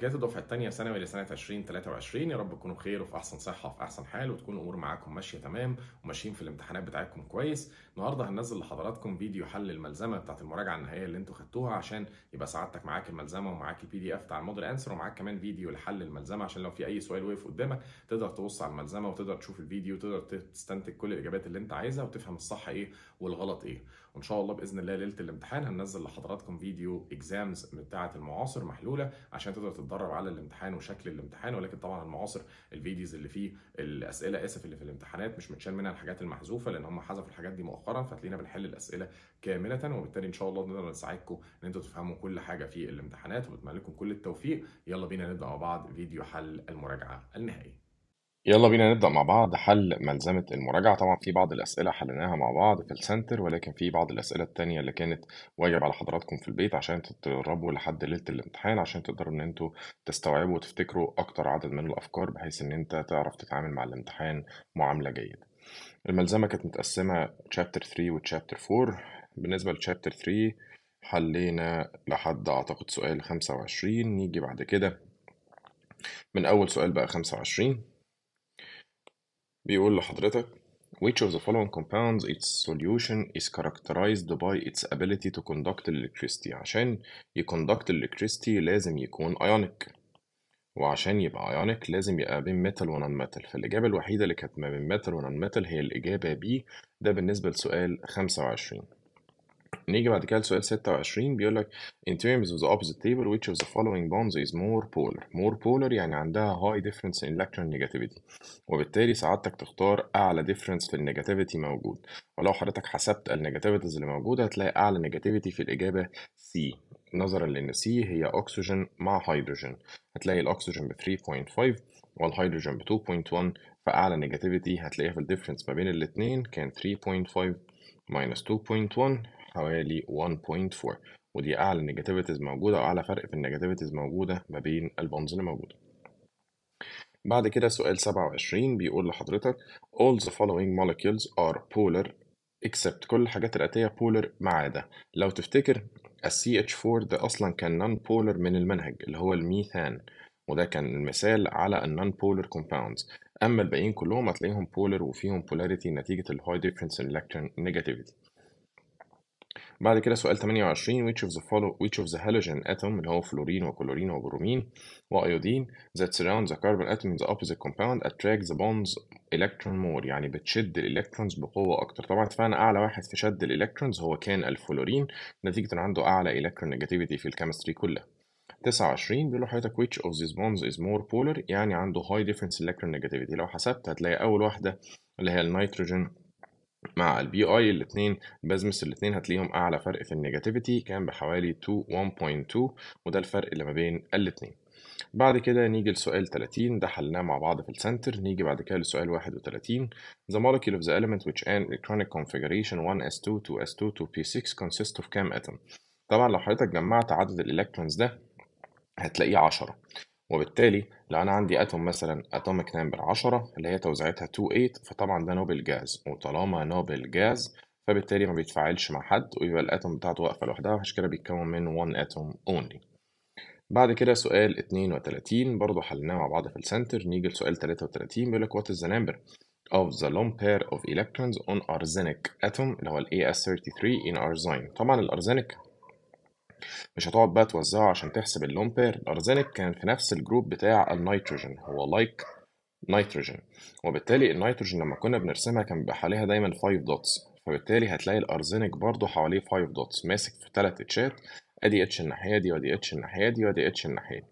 وبركاته الدفعه الثانيه ثانوي لسنه 2023 يا رب تكونوا بخير وفي احسن صحه وفي احسن حال وتكون الامور معاكم ماشيه تمام وماشيين في الامتحانات بتاعتكم كويس النهارده هننزل لحضراتكم فيديو حل الملزمه بتاعه المراجعه النهائيه اللي انتوا خدتوها عشان يبقى سعادتك معاك الملزمه ومعاك البي دي اف بتاع المودل انسر ومعاك كمان فيديو لحل الملزمه عشان لو في اي سؤال وقف قدامك تقدر تبص على الملزمه وتقدر تشوف الفيديو وتقدر تستنتج كل الاجابات اللي انت عايزها وتفهم الصح ايه والغلط ايه وان شاء الله باذن الله ليله الامتحان هننزل لحضراتكم فيديو اكزامز بتاعه المعاصر محلوله عشان تقدر تتدرب على الامتحان وشكل الامتحان ولكن طبعا المعاصر الفيديوز اللي فيه الاسئله اسف اللي في الامتحانات مش متشال منها الحاجات المحذوفه لان هم حذفوا الحاجات دي مؤخرا فتلاقينا بنحل الاسئله كامله وبالتالي ان شاء الله نقدر نساعدكم ان انتم تفهموا كل حاجه في الامتحانات وبتمنى لكم كل التوفيق يلا بينا نبدا مع بعض فيديو حل المراجعه النهائيه يلا بينا نبدأ مع بعض حل ملزمة المراجعة طبعا في بعض الأسئلة حليناها مع بعض في السنتر ولكن في بعض الأسئلة التانية اللي كانت واجب على حضراتكم في البيت عشان تتدربوا لحد ليلة الامتحان عشان تقدروا إن انتوا تستوعبوا وتفتكروا أكتر عدد من الأفكار بحيث إن انت تعرف تتعامل مع الامتحان معاملة جيدة الملزمة كانت متقسمة تشابتر 3 وتشابتر 4 بالنسبة لتشابتر 3 حلينا لحد أعتقد سؤال 25 نيجي بعد كده من أول سؤال بقى 25 بيقول لحضرتك Which of the following compounds its solution is characterized by its ability to conduct electricity عشان يكوندكت electricity لازم يكون ionic وعشان يبقى ionic لازم يبقى بين metal و non metal فالإجابة الوحيدة اللي كانت ما بين metal و non metal هي الإجابة B ده بالنسبة لسؤال 25 نيجي بعد كده لسؤال 26 بيقول لك in terms of the opposite table which of the following bonds is more polar more polar يعني عندها high difference in electron negativity وبالتالي سعادتك تختار اعلى difference في النيجاتيفيتي موجود ولو حضرتك حسبت النيجاتيفيتيز اللي موجوده هتلاقي اعلى نيجاتيفيتي في الاجابه C نظرا لان C هي اكسجين مع هيدروجين هتلاقي الاكسجين ب 3.5 والهيدروجين ب 2.1 فاعلى نيجاتيفيتي هتلاقيها في الديفرنس ما بين الاثنين كان 3.5 minus 2.1 حوالي 1.4 ودي أعلى نيجاتيفيتيز موجودة واعلى فرق في النيجاتيفيتيز موجودة ما بين البونز اللي موجودة بعد كده سؤال 27 بيقول لحضرتك all the following molecules are polar except كل الحاجات الآتية polar ما عدا لو تفتكر ال CH4 ده أصلا كان نون بولر من المنهج اللي هو الميثان وده كان المثال على النون بولر كومباوندز أما الباقيين كلهم هتلاقيهم بولر وفيهم بولاريتي نتيجة الهاي ديفرنس in electron negativity بعد كده سؤال 28 which of the follow which of the halogen atom اللي هو فلورين وكلورين وبرومين وايودين that surround the carbon atom in the opposite compound attract the bonds electron more يعني بتشد الالكترونز بقوه اكتر طبعا اتفقنا اعلى واحد في شد الالكترونز هو كان الفلورين نتيجه ان عنده اعلى الكترون نيجاتيفيتي في الكيمستري كلها 29 بيقول لحضرتك which of these bonds is more polar يعني عنده high difference electron negativity لو حسبت هتلاقي اول واحده اللي هي النيتروجين مع البي اي الاثنين بزمس الاثنين هتلاقيهم اعلى فرق في النيجاتيفيتي كان بحوالي 2 1.2 وده الفرق اللي ما بين الاثنين بعد كده نيجي لسؤال 30 ده حلناه مع بعض في السنتر نيجي بعد كده لسؤال 31 The molecule of the element which an electronic configuration 1s2 2s2 2p6 consists of كام atom طبعا لو حضرتك جمعت عدد الالكترونز ده هتلاقيه 10 وبالتالي لو انا عندي اتوم مثلا اتوميك نمبر 10 اللي هي توزيعتها 28 فطبعا ده نوبل جاز وطالما نوبل جاز فبالتالي ما بيتفاعلش مع حد ويبقى الاتوم بتاعته واقفه لوحدها عشان كده بيتكون من 1 اتوم اونلي بعد كده سؤال 32 برضه حلناه مع بعض في السنتر نيجي لسؤال 33 بيقول لك what is the number of the lone pair of electrons on arsenic atom اللي هو ال AS33 in arsine طبعا الارزينك مش هتقعد بقى توزعه عشان تحسب اللون بير الارزينك كان في نفس الجروب بتاع النيتروجين هو لايك نيتروجين وبالتالي النيتروجين لما كنا بنرسمها كان بيبقى حواليها دايما 5 دوتس فبالتالي هتلاقي الارزينك برضو حواليه 5 دوتس ماسك في ثلاث اتشات ادي اتش الناحية دي وادي اتش الناحية دي وادي اتش الناحية دي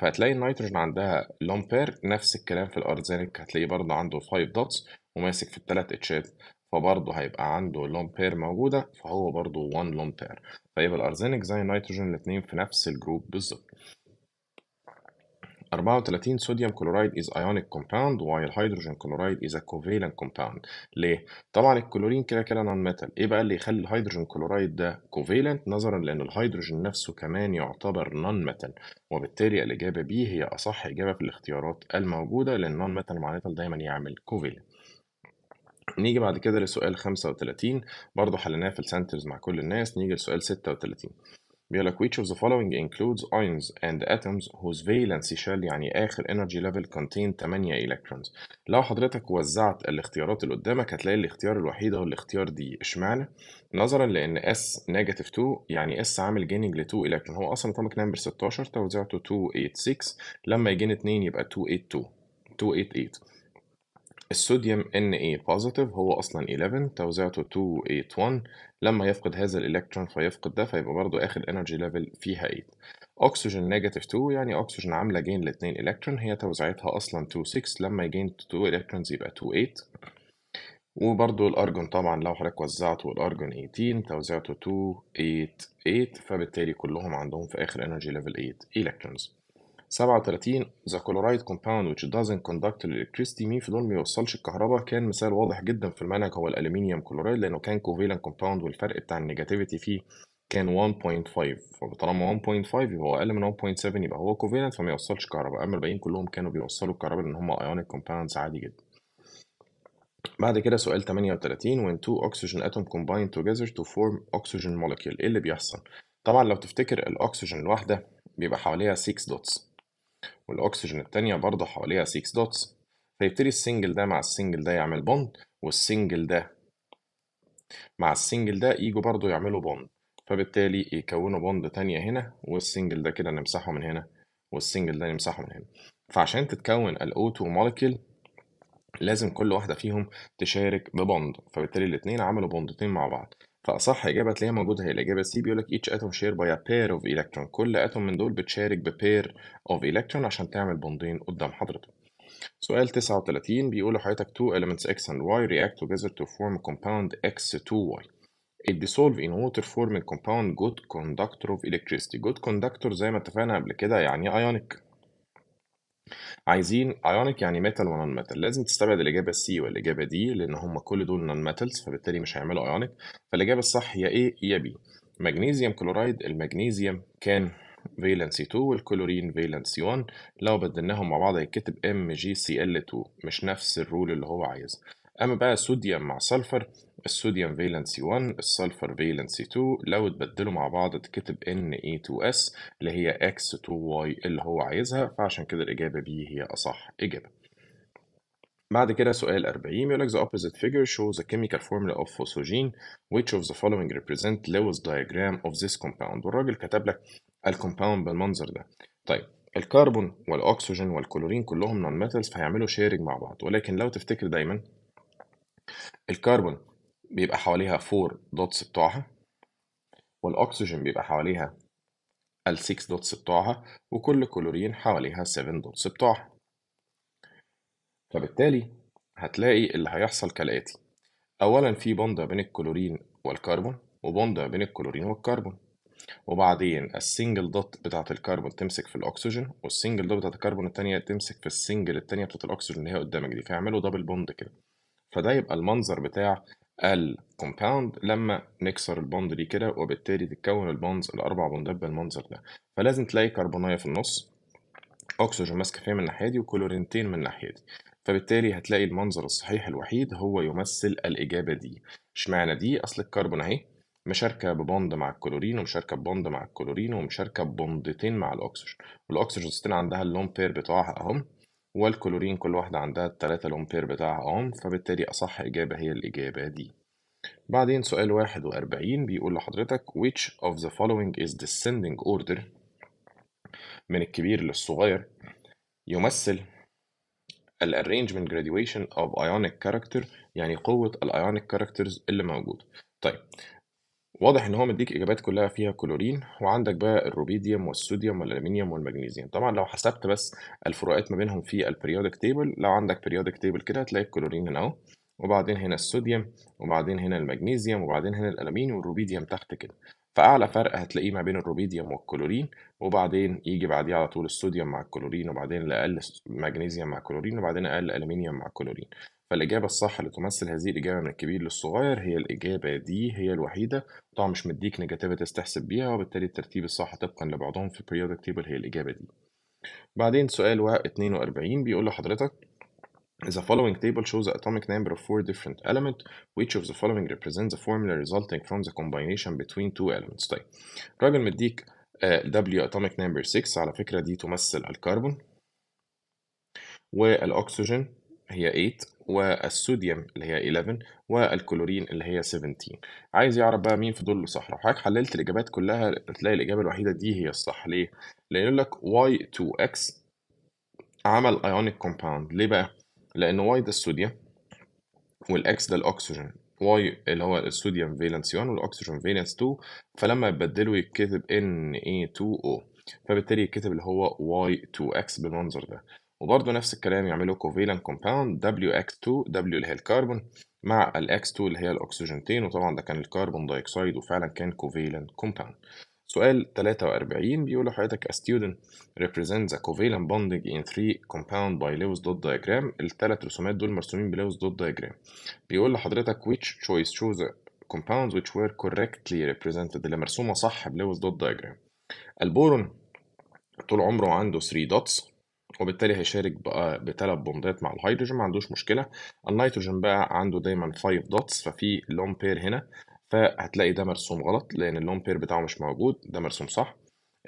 فهتلاقي النيتروجين عندها لون بير نفس الكلام في الارزينك هتلاقيه برضو عنده 5 دوتس وماسك في الثلاث اتشات فبرضه هيبقى عنده لون بير موجودة فهو برضه 1 لون بير فيبقى الارزينك زي النيتروجين الاتنين في نفس الجروب بالظبط 34 صوديوم كلورايد از ايونيك كومباوند while هيدروجين كلورايد از كوفالنت كومباوند ليه طبعا الكلورين كده كده نون ميتال ايه بقى اللي يخلي الهيدروجين كلورايد ده كوفالنت نظرا لان الهيدروجين نفسه كمان يعتبر نون ميتال وبالتالي الاجابه بي هي اصح اجابه في الاختيارات الموجوده لان نون ميتال معناتها دايما يعمل كوفالنت نيجي بعد كده لسؤال 35 برضه حليناه في السنترز مع كل الناس نيجي لسؤال 36 بيقول لك which of the following includes ions and atoms whose valency shell يعني آخر energy level contain 8 electrons لو حضرتك وزعت الاختيارات اللي قدامك هتلاقي الاختيار الوحيد هو الاختيار دي اشمعنى نظرا لأن S negative 2 يعني S عامل جيننج ل 2 electron هو أصلا اتومك نمبر 16 توزيعته 286 لما يجين 2 يبقى 282 288 الصوديوم Na+ هو أصلا 11 توزيعته 281 لما يفقد هذا الإلكترون فيفقد ده فيبقى برضه آخر انرجي ليفل فيها 8 أكسجين نيجاتيف 2 يعني أكسجين عاملة جين لاتنين إلكترون هي توزيعتها أصلا 26 لما يجين 2 إلكترونز يبقى 28 وبرضه الأرجون طبعا لو حضرتك وزعته الأرجون 18 توزيعته 288 فبالتالي كلهم عندهم في آخر انرجي ليفل 8 إلكترونز 37 ذا كلورايد كومباوند which doesn't conduct electricity مين في دول ما يوصلش الكهرباء كان مثال واضح جدا في المنهج هو الالومنيوم كلورايد لانه كان كوفيلان كومباوند والفرق بتاع النيجاتيفيتي فيه كان 1.5 فطالما 1.5 يبقى هو اقل من 1.7 يبقى هو كوفيلانت فما يوصلش كهرباء اما الباقيين كلهم كانوا بيوصلوا الكهرباء لان هم ايونيك كومباوندز عادي جدا بعد كده سؤال 38 when two oxygen اتوم combine together to form oxygen molecule ايه اللي بيحصل طبعا لو تفتكر الاكسجين الواحده بيبقى حواليها 6 دوتس والاكسجين التانية برضه حواليها 6 دوتس فيبتدي السنجل ده مع السنجل ده يعمل بوند والسنجل ده مع السنجل ده يجوا برضه يعملوا بوند فبالتالي يكونوا بوند تانية هنا والسنجل ده كده نمسحه من هنا والسنجل ده نمسحه من هنا فعشان تتكون o 2 مولكيول لازم كل واحدة فيهم تشارك ببوند فبالتالي الاتنين عملوا بوندتين مع بعض فأصح إجابة هتلاقيها موجودة هي الإجابة سي بيقول لك each atom share by a pair of electron كل أتوم من دول بتشارك ب pair of electron عشان تعمل بوندين قدام حضرتك سؤال 39 بيقول لحضرتك two elements x and y react together to form compound x2y It dissolve in water forming compound good conductor of electricity good conductor زي ما اتفقنا قبل كده يعني ionic عايزين ايونيك يعني ميتال ونون ميتال لازم تستبعد الإجابة سي والإجابة دي لأن هم كل دول نون ميتالز فبالتالي مش هيعملوا ايونيك فالإجابة الصح هي ايه يا بي مغنيسيوم كلورايد المغنيسيوم كان فالنسي 2 والكلورين فالنسي 1 لو بدلناهم مع بعض هيتكتب ام جي سي ال 2 مش نفس الرول اللي هو عايزها أما بقى صوديوم مع سلفر الصوديوم فالنسي 1 السلفر فالنسي 2 لو تبدلوا مع بعض تكتب Na2S اللي هي X2Y اللي هو عايزها فعشان كده الإجابة B هي أصح إجابة بعد كده سؤال 40 يقول لك the opposite figure shows the chemical formula of phosphogene which of the following represent Lewis diagram of this compound والراجل كتب لك الكومباوند بالمنظر ده طيب الكربون والاكسجين والكلورين كلهم نون ميتالز فهيعملوا شيرنج مع بعض ولكن لو تفتكر دايما الكربون بيبقى حواليها 4 دوتس بتوعها والأكسجين بيبقى حواليها ال 6 دوتس بتوعها وكل كلورين حواليها 7 دوتس بتوعها فبالتالي هتلاقي اللي هيحصل كالآتي أولا في بوند بين الكلورين والكربون وبوند بين الكلورين والكربون وبعدين السنجل دوت بتاعة الكربون تمسك في الأكسجين والسنجل دوت بتاعة الكربون التانية تمسك في السنجل التانية بتاعة الأكسجين اللي هي قدامك دي فيعملوا دبل بوند كده فده يبقى المنظر بتاع الكومباوند لما نكسر البوند دي كده وبالتالي تتكون البوندز الاربع بوندات بالمنظر ده فلازم تلاقي كربونيه في النص اكسجين ماسكه فيها من الناحيه دي وكلورينتين من الناحيه دي فبالتالي هتلاقي المنظر الصحيح الوحيد هو يمثل الاجابه دي اشمعنى دي اصل الكربون اهي مشاركه ببوند مع الكلورين ومشاركه ببوند مع الكلورين ومشاركه ببوندتين مع الاكسجين والاكسجين عندها اللون بير بتاعها اهم والكلورين كل واحدة عندها التلاتة الأمبير بتاعها فبالتالي أصح إجابة هي الإجابة دي بعدين سؤال واحد وأربعين بيقول لحضرتك which of the following is descending order من الكبير للصغير يمثل ال arrangement graduation of ionic character يعني قوة ال ionic characters اللي موجودة طيب واضح إن هو مدّيك إجابات كلّها فيها كلورين، وعندك بقى الروبيديوم والصوديوم والألمنيوم والمغنيزيوم طبعًا لو حسبت بس الفروقات ما بينهم في البريودك تيبل لو عندك بريودك تيبل كده هتلاقي الكلورين هنا أهو، وبعدين هنا الصوديوم، وبعدين هنا المغنيزيوم وبعدين هنا الألمين، والروبيديوم تحت كده، فأعلى فرق هتلاقيه ما بين الروبيديوم والكلورين، وبعدين يجي بعديه على طول الصوديوم مع الكلورين، وبعدين الأقل مغنيزيوم مع الكلورين، وبعدين أقل ألمنيوم مع الكلورين. فالإجابة الصح اللي تمثل هذه الإجابة من الكبير للصغير هي الإجابة دي هي الوحيدة طبعا مش مديك نيجاتيفيتيز تحسب بيها وبالتالي الترتيب الصح طبقا لبعضهم في periodic table هي الإجابة دي بعدين سؤال 42 بيقول لحضرتك The following table shows the atomic number of four different elements. Which of the following represents the formula resulting from the combination between two elements؟ طيب الراجل مديك آه، W atomic number 6 على فكرة دي تمثل الكربون والأكسجين هي 8 والصوديوم اللي هي 11 والكلورين اللي هي 17 عايز يعرف بقى مين في دول صح لو حضرتك حللت الاجابات كلها هتلاقي الاجابه الوحيده دي هي الصح ليه لان لك Y2X عمل ايونيك كومباوند ليه بقى لان Y ده الصوديوم والاكس ده الاكسجين واي اللي هو الصوديوم فالنس 1 والاكسجين فالنس 2 فلما يتبدلوا يتكتب Na2O فبالتالي يتكتب اللي هو Y2X بالمنظر ده وبرضه نفس الكلام يعملوا كوفيلان كومباوند WX2 W اللي هي الكربون مع الاكس X2 اللي هي الأكسجينتين وطبعا ده كان الكربون دايكسايد وفعلا كان كوفيلان كومباوند سؤال 43 بيقول لحضرتك a student represents a covalent bonding in three compound by Lewis dot diagram الثلاث رسومات دول مرسومين بلوز دوت diagram بيقول لحضرتك which choice shows a compounds which were correctly represented اللي مرسومة صح بلوز دوت diagram البورون طول عمره عنده 3 dots وبالتالي هيشارك بقى بثلاث بوندات مع الهيدروجين ما عندوش مشكله النيتروجين بقى عنده دايما 5 دوتس ففي لون بير هنا فهتلاقي ده مرسوم غلط لان اللون بير بتاعه مش موجود ده مرسوم صح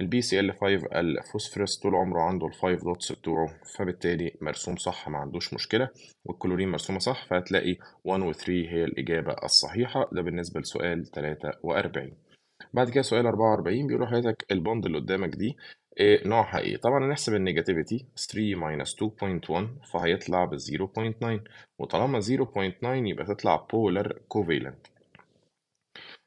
البي سي ال 5 الفوسفورس طول عمره عنده ال 5 دوتس بتوعه فبالتالي مرسوم صح ما عندوش مشكله والكلورين مرسومه صح فهتلاقي 1 و 3 هي الاجابه الصحيحه ده بالنسبه لسؤال 43 بعد كده سؤال 44 بيقول لحضرتك البوند اللي قدامك دي إيه نوع حقيقي طبعا هنحسب النيجاتيفيتي 3 ماينس 2.1 فهيطلع ب 0.9 وطالما 0.9 يبقى تطلع polar covalent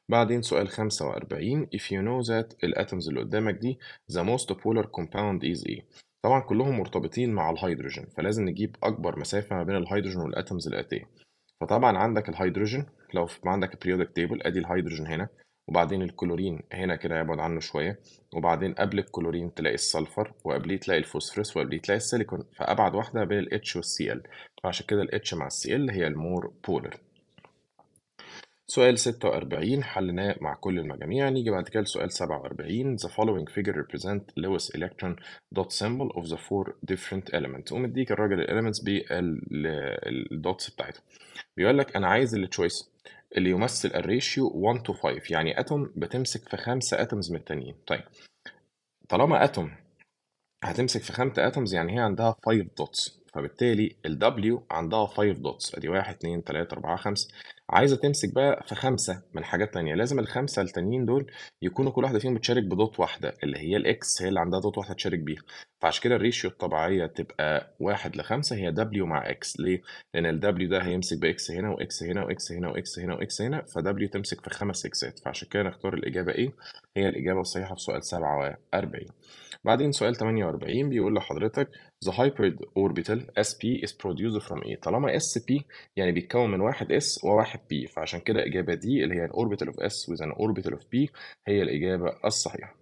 بعدين سؤال 45 if you know that الاتمز اللي قدامك دي the most polar compound is ايه طبعا كلهم مرتبطين مع الهيدروجين فلازم نجيب اكبر مسافه ما بين الهيدروجين والاتمز الاتيه فطبعا عندك الهيدروجين لو عندك البريودك تيبل ادي الهيدروجين هنا وبعدين الكلورين هنا كده يبعد عنه شوية وبعدين قبل الكلورين تلاقي السلفر وقبليه تلاقي الفوسفورس وقبليه تلاقي السيليكون فأبعد واحدة بين ال H والسي ال فعشان كده ال H مع السي ال هي المور بولر سؤال 46 حلناه مع كل المجاميع نيجي بعد كده لسؤال 47 The following figure represent Lewis electron dot symbol of the four different elements ومديك الراجل الاليمنتس بالدوتس بتاعتهم بيقول لك انا عايز التشويس اللي يمثل الريشيو 1 تو 5 يعني اتوم بتمسك في خمسة اتومز من التانيين طيب طالما اتوم هتمسك في خمسة اتومز يعني هي عندها 5 دوتس فبالتالي ال W عندها 5 دوتس ادي 1 2 3 4 5 عايزه تمسك بقى في خمسه من حاجات تانية لازم الخمسه التانيين دول يكونوا كل واحده فيهم بتشارك بدوت واحده اللي هي الاكس هي اللي عندها دوت واحده تشارك بيها فعشان كده الريشيو الطبيعيه تبقى واحد لخمسة هي دبليو مع اكس ليه؟ لان الدبليو ده هيمسك باكس هنا واكس هنا واكس هنا واكس هنا واكس هنا فدبليو تمسك في خمس اكسات فعشان كده نختار الاجابه ايه؟ هي الاجابه الصحيحه في سؤال 47 بعدين سؤال 48 بيقول لحضرتك the hybrid orbital sp is produced from ايه؟ طالما sp يعني بيتكون من واحد s وواحد p فعشان كده الاجابه دي اللي هي الأوربيتال orbital of s with an orbital of p هي الاجابه الصحيحه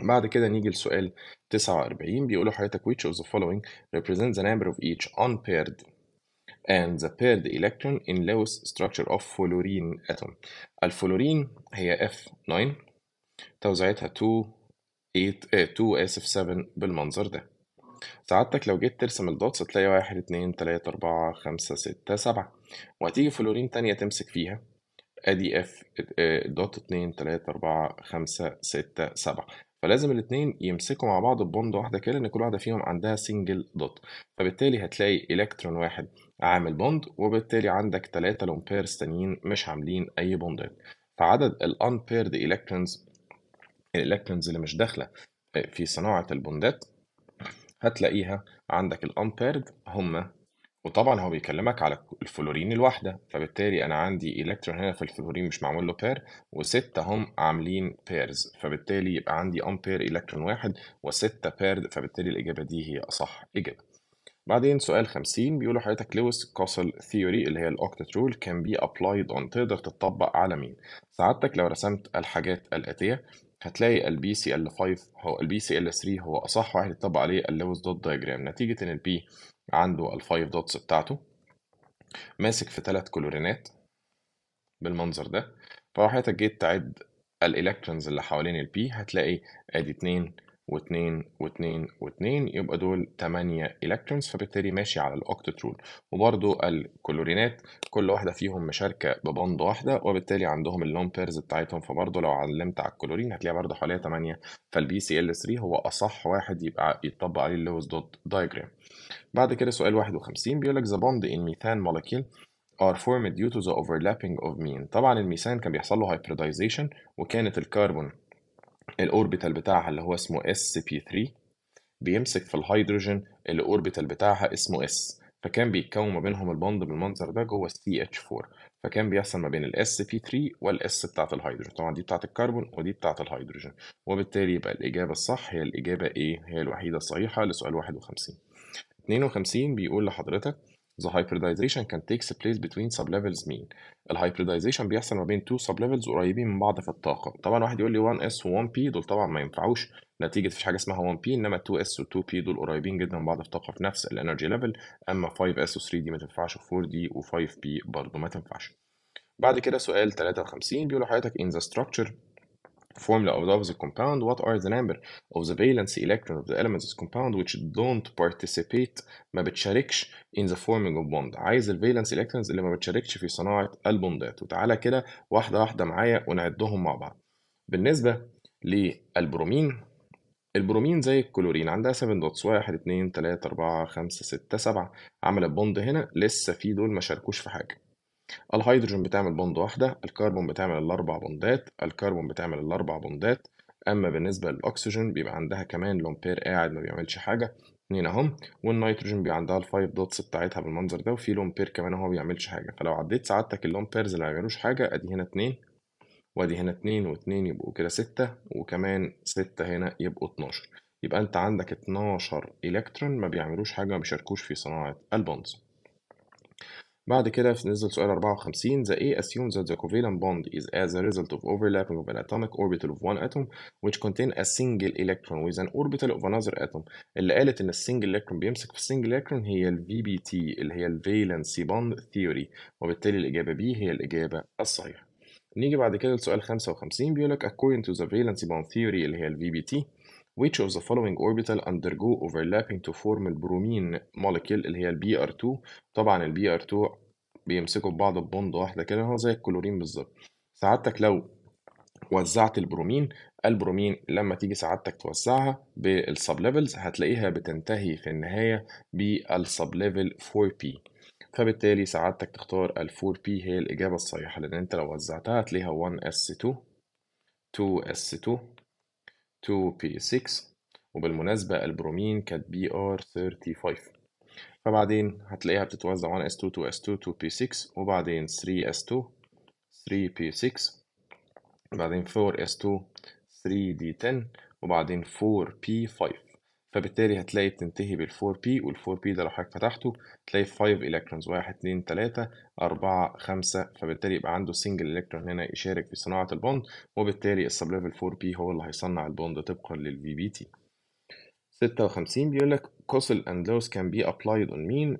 بعد كده نيجي لسؤال 49 بيقولوا حضرتك which of the following represents the number of each unpaired and the paired electron in Lewis structure of fluorine atom الفلورين هي F9 توزيعتها 2 8 2 اسف 7 بالمنظر ده سعادتك لو جيت ترسم الدوتس هتلاقي واحد اتنين تلاتة أربعة خمسة ستة سبعة وهتيجي فلورين تانية تمسك فيها ادي اف آه، دوت آه، اتنين تلاتة أربعة خمسة ستة سبعة فلازم الاثنين يمسكوا مع بعض ببوند واحده كده لان كل واحده فيهم عندها سنجل دوت فبالتالي هتلاقي الكترون واحد عامل بوند وبالتالي عندك لون لومبيرز ثانيين مش عاملين اي بوندات فعدد الانبيرد الكترونز الالكترونز اللي مش داخله في صناعه البوندات هتلاقيها عندك بيرد هم وطبعًا هو بيكلّمك على الفلورين الواحدة، فبالتالي أنا عندي إلكترون هنا في الفلورين مش معمول له بير وسته هم عاملين بيرز فبالتالي يبقى عندي امبير إلكترون واحد وسته بير فبالتالي الإجابة دي هي أصح إجابة. بعدين سؤال 50 بيقولوا حضرتك لويس كاسل ثيوري اللي هي الأوكتت رول كان بي ابلايد اون تقدر تطبق على مين؟ سعادتك لو رسمت الحاجات الآتية هتلاقي البي سي ال 5 هو ال 3 هو أصح واحد يتطبق عليه اللويس دوت دايجرام نتيجة إن البي عنده الفايف دوتس بتاعته ماسك في ثلاث كلورينات بالمنظر ده فلو حضرتك جيت تعد الالكترونز اللي حوالين البي هتلاقي ادي 2 و2 و2 و2 يبقى دول 8 الكترونز فبالتالي ماشي على الاوكتت رول وبرده الكلورينات كل واحده فيهم مشاركه ببند واحده وبالتالي عندهم اللون بيرز بتاعتهم فبرده لو علمت على الكلورين هتلاقي برده حواليها 8 فالبي سي ال 3 هو اصح واحد يبقى يتطبق عليه اللوز دوت دايجرام بعد كده سؤال 51 بيقول لك the bond in methane molecule are formed due to the overlapping of mean طبعا الميثان كان بيحصل له hybridization وكانت الكربون الاوربيتال بتاعها اللي هو اسمه sp3 بيمسك في الهيدروجين الاوربيتال بتاعها اسمه s فكان بيتكون ما بينهم البوند بالمنظر ده جوه CH4 فكان بيحصل ما بين ال sp 3 وال S بتاعت الهيدروجين طبعا دي بتاعت الكربون ودي بتاعت الهيدروجين وبالتالي يبقى الاجابه الصح هي الاجابه A هي الوحيده الصحيحه لسؤال 51 52 بيقول لحضرتك the hybridization can takes place between sublevels mean الهايبريدايزيشن بيحصل ما بين two sublevels قريبين من بعض في الطاقة طبعا واحد يقول لي 1s و 1p دول طبعا ما ينفعوش نتيجة مفيش حاجة اسمها 1p انما 2s و 2p دول قريبين جدا من بعض في الطاقة في نفس الانرجي ليفل اما 5s و 3d ما تنفعش و 4d و 5p برضه ما تنفعش بعد كده سؤال 53 بيقول لحضرتك in the structure formula of Lowell's compound, what are the number of the valence electron of the elements of compound which don't participate ما بتشاركش in the forming of bond عايز ال valence electrons اللي ما بتشاركش في صناعة البوندات وتعالى كده واحدة واحدة معايا ونعدهم مع بعض بالنسبة للبرومين البرومين زي الكلورين عندها 7 دوتس 1 2 3 4 5 6 7 عملت بوند هنا لسه في دول ما شاركوش في حاجة الهيدروجين بتعمل بوند واحدة، الكربون بتعمل الأربع بوندات، الكربون بتعمل الأربع بوندات، أما بالنسبة للأكسجين بيبقى عندها كمان لومبير قاعد ما بيعملش حاجة اتنين أهم، والنيتروجين بيبقى عندها الفايف دوتس بتاعتها بالمنظر ده، وفي لومبير كمان هو ما بيعملش حاجة، فلو عديت سعادتك اللومبيرز اللي ما بيعملوش حاجة أدي هنا اتنين وأدي هنا اتنين واتنين يبقوا كده ستة وكمان ستة هنا يبقوا اتناشر، يبقى أنت عندك اتناشر إلكترون ما بيعملوش حاجة ما بيشاركوش في صناعة البونز. بعد كده نزل سؤال 54 The A assumes that the covalent bond is as a result of overlapping of an atomic orbital of one atom which contain a single electron with an orbital of another atom اللي قالت ان السنجل electron بيمسك في السنجل electron هي ال VBT اللي هي ال Valency Bond Theory وبالتالي الإجابة B هي الإجابة الصحيحة نيجي بعد كده لسؤال 55 بيقول لك according to the valency bond theory اللي هي ال VBT which of the following orbital undergo overlapping to form bromine molecule اللي هي ال br 2 طبعا ال br 2 بيمسكوا في بعض ببوند واحده كده هو زي الكلورين بالظبط سعادتك لو وزعت البرومين البرومين لما تيجي سعادتك توزعها بالسب ليفلز هتلاقيها بتنتهي في النهايه بالسب ليفل 4 p فبالتالي سعادتك تختار ال 4 p هي الاجابه الصحيحه لان انت لو وزعتها هتلاقيها 1 s 2 2 s 2 2p6 وبالمناسبة البرومين كانت br 35 فبعدين هتلاقيها بتتوزع 1 s 2 2 s 2 2 p6 وبعدين 3 s 2 3 p6 وبعدين 4 s 2 3 d 10 وبعدين 4 p5 فبالتالي هتلاقي بتنتهي بال 4 p وال 4 p ده لو حضرتك فتحته تلاقي 5 الكترونز 1 2 3 4 5 فبالتالي يبقى عنده سنجل الكترون هنا يشارك في صناعه البوند وبالتالي السب ليفل 4 p هو اللي هيصنع البوند طبقا للفي بي تي 56 بيقول لك كوسل اند لوس كان بي ابلايد اون مين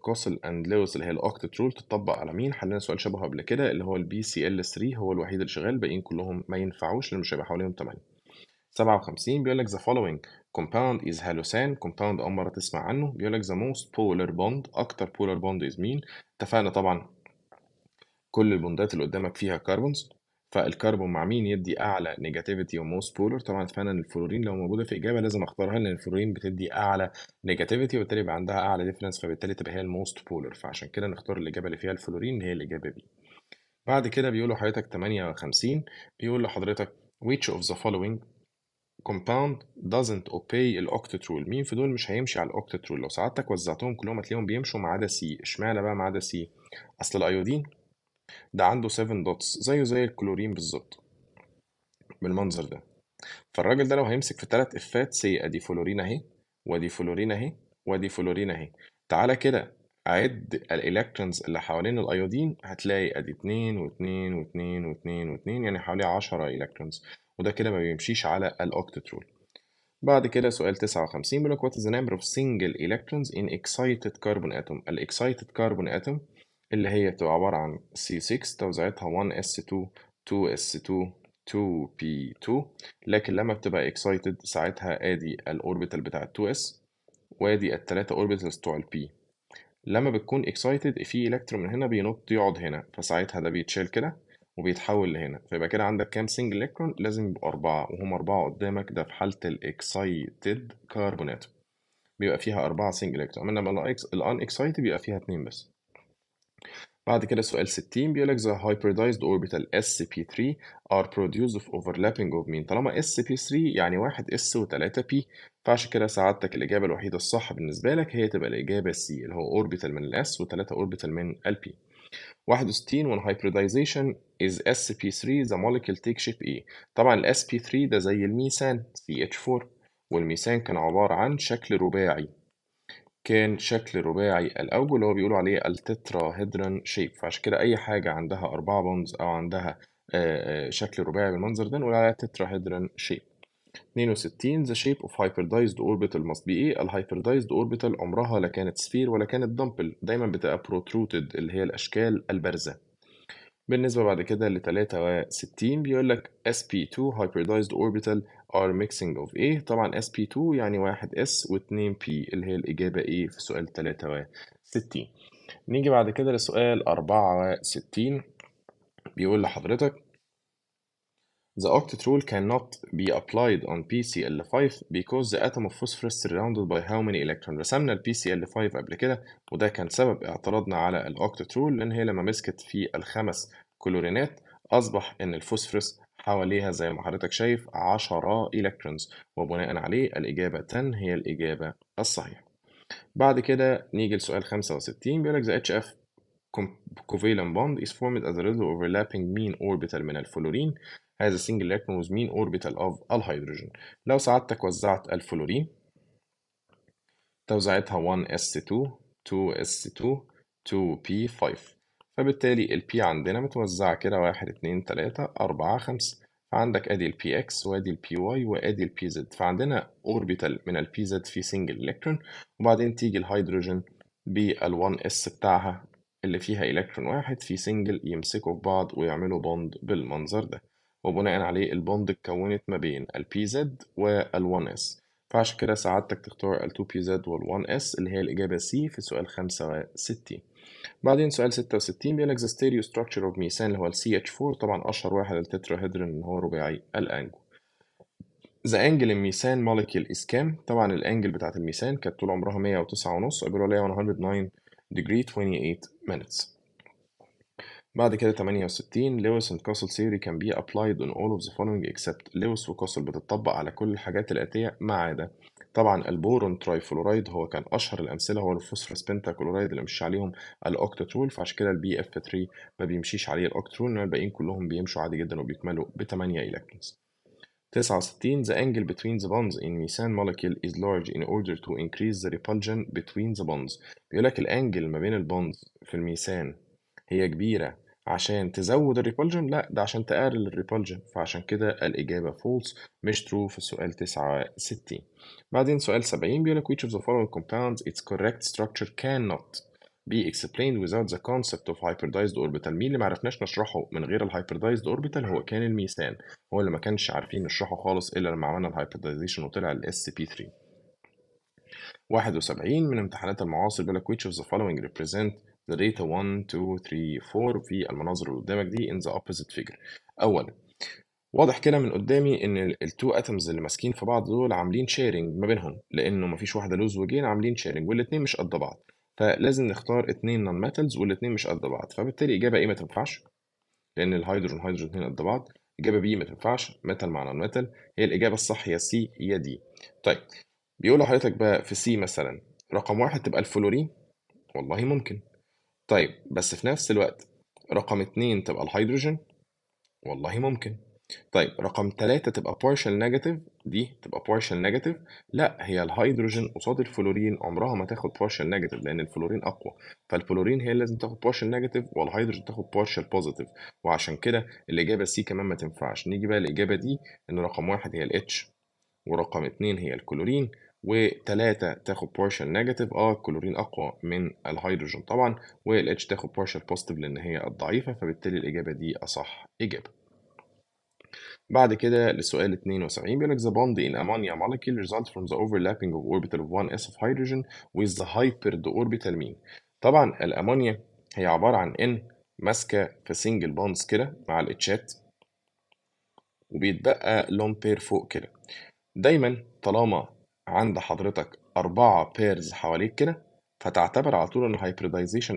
كوسل اند لوس اللي هي الاوكتت رول تطبق على مين حلينا سؤال شبهه قبل كده اللي هو البي سي ال 3 هو الوحيد اللي شغال الباقيين كلهم ما ينفعوش لان مش هيبقى حواليهم 8 57 بيقول لك ذا فولوينج compound is هالوسان compound أول مرة تسمع عنه بيقول لك the most polar bond أكتر polar bond is مين اتفقنا طبعا كل البوندات اللي قدامك فيها كربونز فالكربون مع مين يدي اعلى نيجاتيفيتي وموست بولر طبعا اتفقنا ان الفلورين لو موجوده في اجابه لازم اختارها لان الفلورين بتدي اعلى نيجاتيفيتي وبالتالي يبقى عندها اعلى ديفرنس فبالتالي تبقى هي الموست بولر فعشان كده نختار الاجابه اللي فيها الفلورين هي الاجابه بي بعد كده بيقولوا حضرتك 58 بيقول لحضرتك which of the following كومباوند doesn't obey الoctet rule مين في دول مش هيمشي على الاوكتت rule لو سعادتك وزعتهم كلهم هتلاقيهم بيمشوا ما عدا سي اشمعنى بقى ما عدا سي اصل الايودين ده عنده 7 دوتس زيه زي الكلورين بالظبط بالمنظر ده فالراجل ده لو هيمسك في ثلاث افات سي ادي فلورين اهي وادي فلورين اهي وادي فلورين اهي تعالى كده عد الالكترونز اللي حوالين الايودين هتلاقي ادي 2 و2 و2 و2 و2 يعني حوالي 10 الكترونز وده كده ما بيمشيش على الاوكتترول بعد كده سؤال 59 بيقول لك what is the number of single electrons in excited carbon atom الاكسايتد كاربون اتوم اللي هي بتبقى عبارة عن C6 توزيعتها 1s2 2s2 2p2 لكن لما بتبقى excited ساعتها ادي الاوربيتال بتاع 2s وادي التلاتة اوربيتالز بتوع p لما بتكون excited في الكترون من هنا بينط يقعد هنا فساعتها ده بيتشال كده وبيتحول لهنا فيبقى كده عندك كام سنجل الكترون لازم يبقوا أربعة وهم أربعة قدامك ده في حالة الإكسايتد كربونات بيبقى فيها أربعة سنجل الكترون اما الأن إكسايتد بيبقى فيها اتنين بس بعد كده سؤال 60 بيقول لك the hybridized orbital sp3 are produced of overlapping of mean طالما sp3 يعني واحد s و3 p فعشان كده سعادتك الإجابة الوحيدة الصح بالنسبة لك هي تبقى الإجابة C اللي هو orbital من ال s و3 orbital من ال p 61 when hybridization is sp3 the molecule takes shape A طبعا ال sp3 ده زي الميثان CH4 والميثان كان عبارة عن شكل رباعي كان شكل رباعي الأوجه اللي هو بيقولوا عليه التتراهيدرون شيب فعشان كده أي حاجة عندها أربعة بونز أو عندها آه، آه، شكل رباعي بالمنظر ده نقول عليها تتراهيدرون شيب 62 The shape of hyperdized orbital must be ايه؟ الهايبردايزد اوربيتال عمرها لا كانت سفير ولا كانت دامبل دايما بتبقى بروتروتد اللي هي الاشكال البارزه بالنسبة بعد كده ل 63 بيقول لك sp2 hyperdized orbital are mixing of A طبعا sp2 يعني واحد s و2 p اللي هي الإجابة A في سؤال 63 نيجي بعد كده لسؤال 64 بيقول لحضرتك The octet rule cannot be applied on PCl5 because the atom of phosphorus surrounded by how many electron رسمنا ال PCl5 قبل كده وده كان سبب اعتراضنا على octet rule لان هي لما مسكت في الخمس كلورينات اصبح ان الفوسفورس حواليها زي ما حضرتك شايف 10 الكترونز وبناء عليه الاجابه 10 هي الاجابه الصحيحه بعد كده نيجي لسؤال 65 بيقول لك the HF covalent bond is formed as a of overlapping mean orbital من الفلورين هذا السنجل الكترون was مين اوربيتال اوف الهيدروجين لو سعادتك وزعت الفلورين توزيعتها 1s2 2s2 2p5 فبالتالي ال p عندنا متوزعة كده 1 2 3 4 5 فعندك ادي ال px وادي ال py وادي ال pz فعندنا اوربيتال من ال pz في سنجل الكترون وبعدين تيجي الهيدروجين بال 1s بتاعها اللي فيها الكترون واحد في سنجل يمسكوا في بعض ويعملوا بوند بالمنظر ده وبناء عليه البوند اتكونت ما بين ال PZ وال 1S فعشان كده سعادتك تختار ال 2PZ وال 1S اللي هي الإجابة C في سؤال 65 بعدين سؤال 66 بيقول لك the stereo structure of ميثان اللي هو ال CH4 طبعا أشهر واحد التتراهيدرون اللي هو رباعي الأنجو the angle in ميثان molecule is كام؟ طبعا الانجل بتاعت الميثان كانت طول عمرها 109 ونص عليها 109 degree 28 minutes بعد كده 68 لويس اند كاسل ثيوري كان بي ابلايد اون اول اوف ذا فولوينج اكسبت لويس وكاسل بتطبق على كل الحاجات الاتيه ما عدا طبعا البورون تراي فلورايد هو كان اشهر الامثله هو الفوسفورس بنتاكلورايد اللي مش عليهم الاوكتاترول فعشان كده البي اف 3 ما بيمشيش عليه الاوكتاترول انما الباقيين كلهم بيمشوا عادي جدا وبيكملوا ب 8 الكترونز 69 The angle between the bonds in methane molecule is large in order to increase the repulsion between the bonds بيقول لك الانجل ما بين البونز في الميثان هي كبيره عشان تزود الريبولجن لا ده عشان تقلل الريبولجن فعشان كده الإجابة فولس مش ترو في السؤال 69 بعدين سؤال 70 بيقول لك which of the following compounds its correct structure cannot be explained without the concept of hybridized orbital مين اللي ما عرفناش نشرحه من غير الهايبردايزد اوربيتال هو كان الميثان هو اللي ما كانش عارفين نشرحه خالص الا لما عملنا الهايبردايزيشن وطلع الاس بي 3 71 من امتحانات المعاصر بيقول لك which of the following represent the data 1 2 3 4 في المناظر اللي قدامك دي in the opposite figure اولا واضح كده من قدامي ان التو اتمز اللي ماسكين في بعض دول عاملين شيرنج ما بينهم لانه ما فيش واحده لوز وجين عاملين شيرنج والاثنين مش قد بعض فلازم نختار اثنين نون ميتالز والاثنين مش قد بعض فبالتالي اجابه ايه ما تنفعش لان الهيدروجين هيدروجين اثنين قد بعض اجابه بي ما تنفعش ميتال مع نون ميتال هي الاجابه الصح يا سي يا دي طيب بيقول لحضرتك بقى في سي مثلا رقم واحد تبقى الفلورين والله ممكن طيب بس في نفس الوقت رقم اتنين تبقى الهيدروجين والله ممكن طيب رقم تلاتة تبقى partial negative دي تبقى partial negative لا هي الهيدروجين قصاد الفلورين عمرها ما تاخد partial negative لأن الفلورين أقوى فالفلورين هي اللي لازم تاخد partial negative والهيدروجين تاخد partial positive وعشان كده الإجابة سي كمان ما تنفعش نيجي بقى الإجابة دي إن رقم واحد هي ال H ورقم اتنين هي الكلورين وتلاتة تاخد partial نيجاتيف اه الكلورين أقوى من الهيدروجين طبعا والاتش تاخد partial بوزيتيف لأن هي الضعيفة فبالتالي الإجابة دي أصح إجابة. بعد كده لسؤال 72 بيقول لك the bond in ammonia molecule results from the overlapping of orbital of 1 s of hydrogen with the hypered orbital mean. طبعا الأمونيا هي عبارة عن N ماسكة في سنجل بوندز كده مع الاتشات وبيتبقى لون بير فوق كده. دايما طالما عند حضرتك أربعة بيرز حواليك كده فتعتبر على طول إن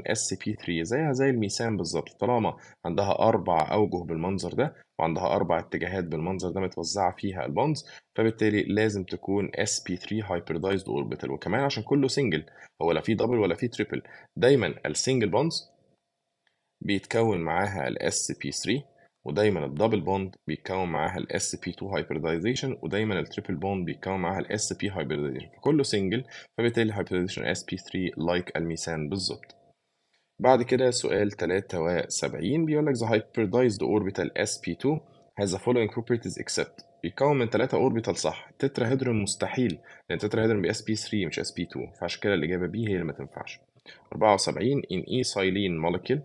اس بي 3 زيها زي الميثان بالظبط طالما عندها أربع أوجه بالمنظر ده وعندها أربع اتجاهات بالمنظر ده متوزعة فيها البونز فبالتالي لازم تكون SP3 هايبريدايزد اوربيتال وكمان عشان كله سنجل هو لا فيه دبل ولا فيه تريبل دايما السنجل بونز بيتكون معاها ال بي 3 ودايما الدبل بوند بيتكون معاها الاس بي 2 هايبريدايزيشن ودايما التريبل بوند بيتكون معاها الاس بي هايبريدايزيشن فكله سنجل فبالتالي الهايبريدايزيشن اس بي 3 لايك الميثان بالظبط بعد كده سؤال 73 بيقول لك the hybridized orbital sp2 has the following properties except بيتكون من ثلاثة اوربيتال صح هيدرون مستحيل لان تترهيدرون بي sp3 مش sp2 فعشان كده الاجابة بي هي اللي ما تنفعش 74 in e silene molecule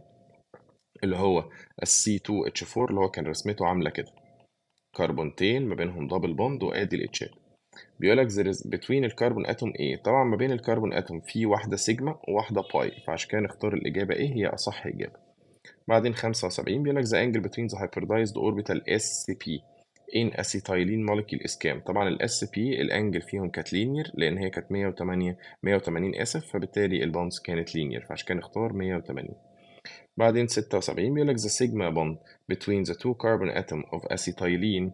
اللي هو السي 2 اتش 4 اللي هو كان رسمته عامله كده كربونتين ما بينهم دبل بوند وادي الاتش بيقول لك بتوين الكربون اتوم ايه طبعا ما بين الكربون اتوم في واحده سيجما وواحده باي فعشان كده نختار الاجابه ايه هي اصح اجابه بعدين 75 بيقول لك ذا انجل بتوين ذا هايبردايزد اوربيتال اس بي ان اسيتايلين مولكيول اسكام طبعا الاس بي الانجل فيهم كانت لينير لان هي كانت 108 180 اسف فبالتالي البونز كانت لينير فعشان كده نختار 180 بعدين 76 بيقول لك the sigma bond between the two carbon atom of acetylene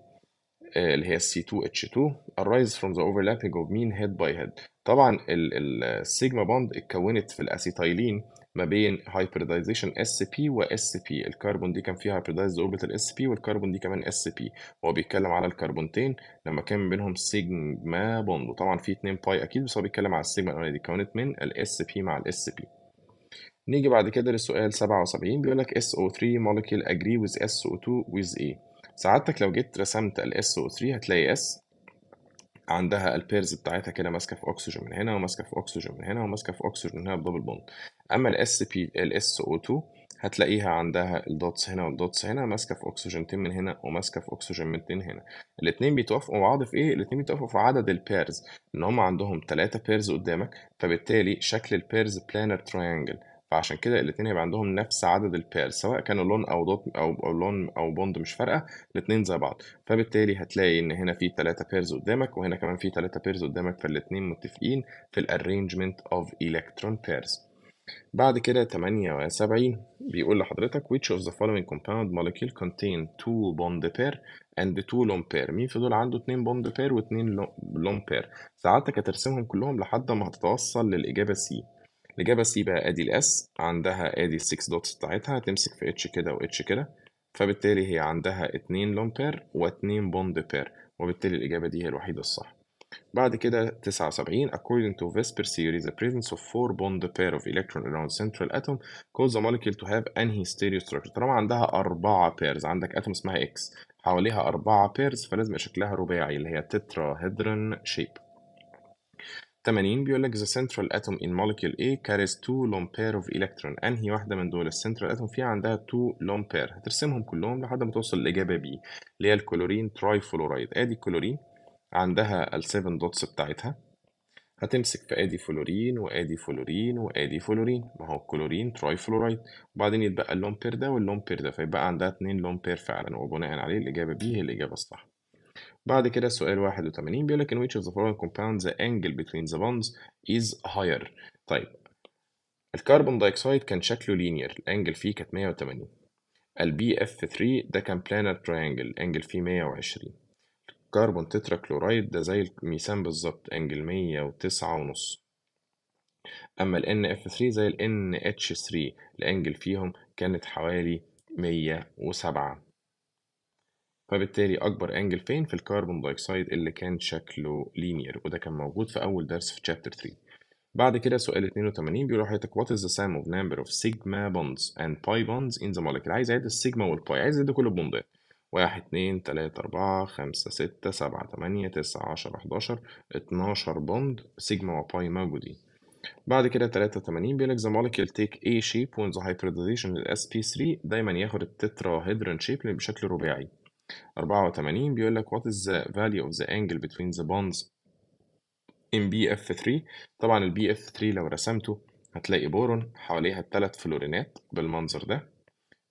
آه، اللي هي C2H2 arise from the overlapping of mean head by head طبعا السيجما بوند اتكونت في الاسيتايلين ما بين هايبريدايزيشن اس بي واس بي الكربون دي كان فيها هايبريدايز اوربيتال اس بي والكربون دي كمان اس بي هو بيتكلم على الكربونتين لما كان بينهم سيجما بوند وطبعا في 2 باي اكيد بس هو بيتكلم على السيجما اللي اتكونت من الاس بي مع الاس بي نيجي بعد كده للسؤال 77 بيقول لك SO3 molecule agree with SO2 with A سعادتك لو جيت رسمت ال SO3 هتلاقي S عندها البيرز بتاعتها كده ماسكه في اكسجين من هنا وماسكه في اكسجين من هنا وماسكه في اكسجين من هنا بدبل بوند اما ال بي ال او 2 هتلاقيها عندها الدوتس هنا والدوتس هنا ماسكه في اكسجينتين من هنا وماسكه في اكسجينتين هنا الاثنين بيتوافقوا مع بعض في ايه الاثنين بيتوافقوا في عدد البيرز ان هم عندهم 3 بيرز قدامك فبالتالي شكل البيرز بلانر تريانجل فعشان كده الاثنين هيبقى عندهم نفس عدد البير سواء كانوا لون او دوت او او لون او بوند مش فارقه الاثنين زي بعض فبالتالي هتلاقي ان هنا في ثلاثه بيرز قدامك وهنا كمان في ثلاثه بيرز قدامك فالاثنين متفقين في الارينجمنت اوف الكترون بيرز بعد كده 78 بيقول لحضرتك which of the following compound molecule contain two bond pair and two lone pair مين في دول عنده اثنين bond pair واثنين lone pair ساعتك هترسمهم كلهم لحد ما هتتوصل للإجابة C الإجابة سي بقى أدي الأس عندها أدي 6 دوتس بتاعتها هتمسك في اتش كده واتش كده فبالتالي هي عندها اتنين لون بير واتنين بوند بير وبالتالي الإجابة دي هي الوحيدة الصح بعد كده 79 according to Vesper theory the presence of four bond pair of electron around central atom cause the molecule to have any stereo structure طالما عندها أربعة pairs عندك أتوم اسمها X حواليها أربعة pairs فلازم شكلها رباعي اللي هي tetrahedron shape 80 بيقول لك the central atom in molecule A carries two lone pair of electron انهي واحده من دول السنترال اتوم فيها عندها two lone pair هترسمهم كلهم لحد ما توصل لاجابه B اللي هي الكلورين تراي فلورايد ادي الكلورين عندها ال 7 دوتس بتاعتها هتمسك في ادي فلورين وادي فلورين وادي فلورين ما هو الكلورين تراي فلورايد وبعدين يتبقى اللومبير ده واللومبير ده فيبقى عندها لون لومبير فعلا وبناء عليه الاجابه B هي الاجابه الصح بعد كده السؤال 81 بيقول لك in which of the following compounds the angle between the bonds is higher طيب الكربون دايكسايد كان شكله لينير الانجل فيه كانت 180 البي اف 3 ده كان بلانر تراينجل انجل فيه 120 الكربون تترا كلورايد ده زي الميثان بالظبط انجل 109 ونص اما ال اف 3 زي ال اتش 3 الانجل فيهم كانت حوالي 107 فبالتالي اكبر انجل فين في الكربون دايكسايد اللي كان شكله لينير وده كان موجود في اول درس في تشابتر 3 بعد كده سؤال 82 بيقول لحضرتك what is the sum of number of sigma bonds and pi bonds in the molecule عايز اعد السيجما والباي عايز اعد كل البوندات 1 2 3 4 5 6 7 8 9 10 11 12 بوند سيجما وباي موجودين بعد كده 83 بيقول لك the molecule take a shape when the hybridization of sp3 دايما ياخد التترا هيدرون شيب بشكل رباعي 84 بيقول لك what is the value of the angle between the bonds in BF3 طبعا البي اف 3 لو رسمته هتلاقي بورون حواليها الثلاث فلورينات بالمنظر ده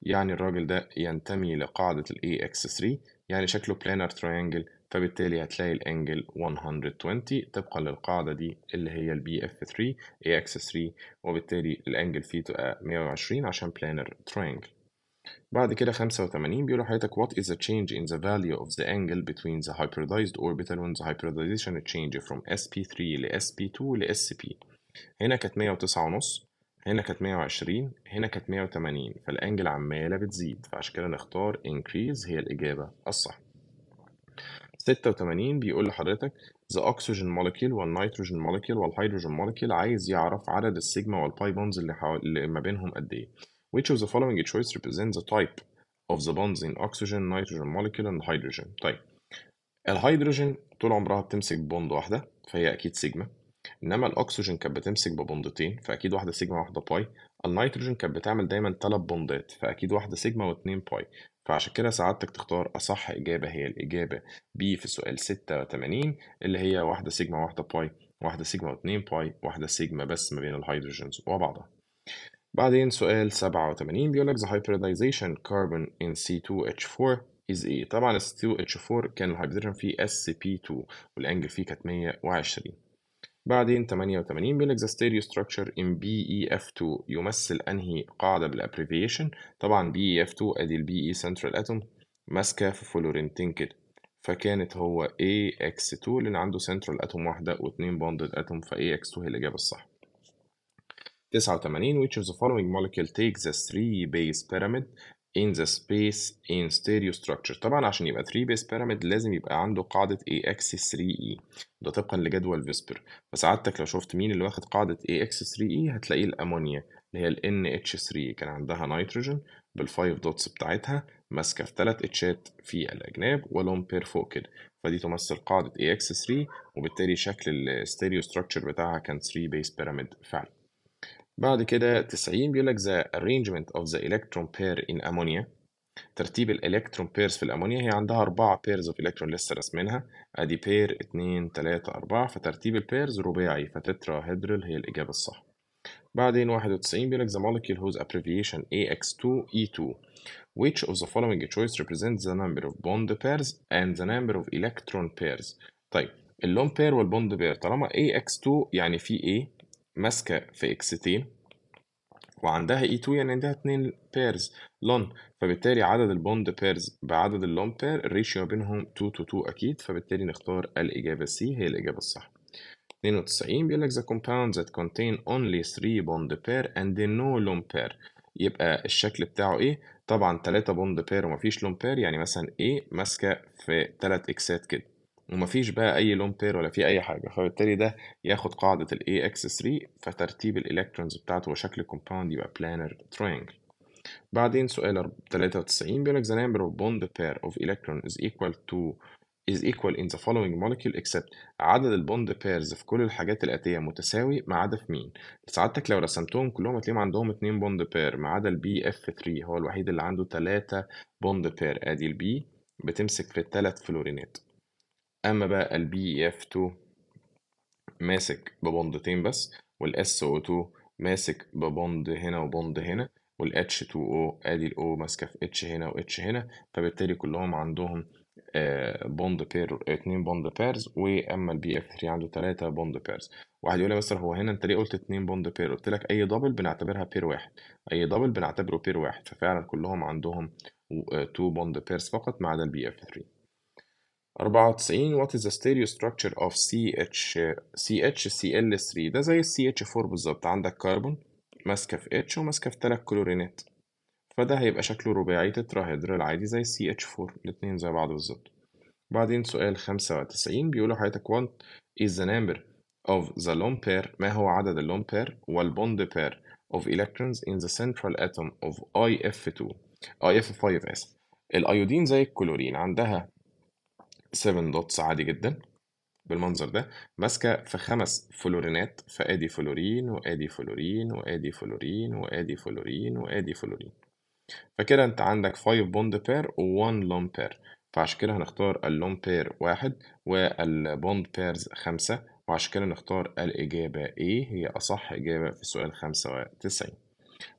يعني الراجل ده ينتمي لقاعدة ال AX3 يعني شكله بلانر triangle فبالتالي هتلاقي الانجل 120 طبقا للقاعدة دي اللي هي البي اف 3 AX3 وبالتالي الانجل فيه تبقى 120 عشان بلانر triangle بعد كده 85 بيقول لحضرتك what is the change in the value of the angle between the hybridized orbital when the hybridization change from sp3 ل sp2 ل sp هنا كانت 109 ونص هنا كانت 120 هنا كانت 180 فالانجل عماله بتزيد فعشان كده نختار increase هي الاجابه الصح 86 بيقول لحضرتك the oxygen molecule والنيتروجين molecule والهيدروجين molecule عايز يعرف عدد السيجما والباي بونز اللي, حو... اللي ما بينهم قد ايه Which of the following choice represents the type of the in oxygen nitrogen molecule and hydrogen طيب الهيدروجين طول عمرها بتمسك ببوند واحده فهي اكيد سيجما انما الاكسجين كانت بتمسك ببوندتين فاكيد واحده سيجما واحده باي النيتروجين كانت بتعمل دايما ثلاث بوندات فاكيد واحده سيجما واتنين باي فعشان كده سعادتك تختار اصح اجابه هي الاجابه بي في سؤال 86 اللي هي واحده سيجما واحده باي واحده سيجما واتنين باي واحده سيجما بس ما بين الهيدروجينز وبعضها بعدين سؤال 87 بيقول لك the hybridization carbon in C2H4 is ايه؟ طبعا ال C2H4 كان الهايبريديشن فيه sp2 والانجل فيه كانت 120 بعدين 88 بيقول لك the stereo structure in BEF2 يمثل انهي قاعده بالابريفيشن طبعا BEF2 ادي ال BE central atom ماسكه في فلورنتين كده فكانت هو AX2 لأن عنده central atom واحدة واتنين bonded atom فA ax 2 هي الإجابة الصح 89 which of the following molecule takes the 3 base pyramid in the space in stereo structure طبعا عشان يبقى 3 base pyramid لازم يبقى عنده قاعدة AX3E e. ده طبقا لجدول فيسبر فسعادتك لو شفت مين اللي واخد قاعدة AX3E e، هتلاقيه الأمونيا اللي هي ال NH3 e. كان عندها نيتروجين 5 دوتس بتاعتها ماسكة في 3 اتشات في الأجناب ولون بير فوق كده فدي تمثل قاعدة AX3 وبالتالي شكل الستيريو ستراكشر بتاعها كان 3 base pyramid فعلا بعد كده 90 بيقول لك the arrangement of the electron pair in ammonia ترتيب الالكترون بيرز في الامونيا هي عندها أربعة بيرز اوف الكترون لسه رسمينها ادي بير اتنين تلاتة أربعة فترتيب البيرز رباعي فتترا هيدرال هي الإجابة الصح بعدين 91 بيقول لك the molecule whose abbreviation AX2E2 which of the following choice represents the number of bond pairs and the number of electron pairs طيب اللون بير والبوند بير طالما AX2 يعني في A ماسكة في اكس وعندها اي 2 يعني عندها اتنين بيرز لون فبالتالي عدد البوند بيرز بعدد اللون بير الريشيو بينهم 2 تو 2 اكيد فبالتالي نختار الاجابة سي هي الاجابة الصح 92 بيقول لك the compounds that contain only 3 bond pair and no lone pair يبقى الشكل بتاعه ايه طبعا 3 بوند بير ومفيش لون بير يعني مثلا ايه ماسكه في 3 اكسات كده ومفيش بقى اي لون بير ولا في اي حاجه فبالتالي ده ياخد قاعده الاي اكس 3 فترتيب الالكترونز بتاعته وشكل الكومباوند يبقى بلانر ترينجل بعدين سؤال 93 بيقول لك the number of bond pair of electron is equal to is equal in the following molecule except عدد البوند بيرز في كل الحاجات الآتية متساوي ما عدا في مين؟ سعادتك لو رسمتهم كلهم هتلاقيهم عندهم اتنين بوند بير ما عدا البي اف 3 هو الوحيد اللي عنده تلاتة بوند بير ادي البي بتمسك في التلات فلورينات اما بقى اي اف 2 ماسك ببوندتين بس والاس او 2 ماسك ببوند هنا وبوند هنا والاتش 2 او ادي ال ماسكه في اتش هنا واتش هنا فبالتالي كلهم عندهم آه، بوند بير اتنين بوند بيرز واما البي اف 3 عنده تلاتة بوند بيرز واحد يقول لي مثلا هو هنا انت ليه قلت اتنين بوند بير قلت لك اي دبل بنعتبرها بير واحد اي دبل بنعتبره بير واحد ففعلا كلهم عندهم تو آه، بوند بيرز فقط ما عدا البي اف 3 94 what is the stereo structure of CH CHCl3 ده زي CH4 بالظبط عندك كربون ماسكة في H وماسكة في تلات كلورينات فده هيبقى شكله رباعي تتراهيدرال عادي زي CH4 الاتنين زي بعض بالظبط بعدين سؤال 95 بيقولوا حضرتك what is the number of the lone pair ما هو عدد اللون pair والبوند pair of electrons in the central atom of IF2 IF5 اس الايودين زي الكلورين عندها 7 دوتس عادي جدا بالمنظر ده ماسكه في خمس فلورينات فادي فلورين وادي فلورين وادي فلورين وادي فلورين وادي فلورين فكده انت عندك 5 بوند بير و1 لون بير فعشان كده هنختار اللون بير واحد والبوند بيرز خمسة وعشان كده نختار الإجابة A هي أصح إجابة في سؤال 95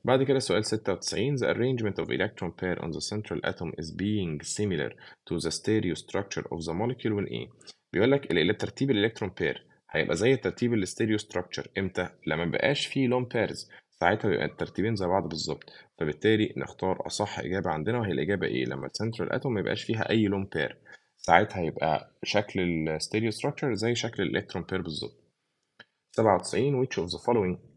بعد كده سؤال 96 the arrangement of electron pair on the central atom is being similar to the stereo structure of the molecule when A بيقول لك ترتيب الالكترون بير هيبقى زي ترتيب الستيريو ستراكشر امتى لما بقاش فيه لون بيرز ساعتها بيبقى الترتيبين زي بعض بالظبط فبالتالي نختار اصح اجابه عندنا وهي الاجابه ايه لما السنترال اتوم يبقاش فيها اي لون بير ساعتها هيبقى شكل الستيريو ستراكشر زي شكل الالكترون بير بالظبط 97 which of the following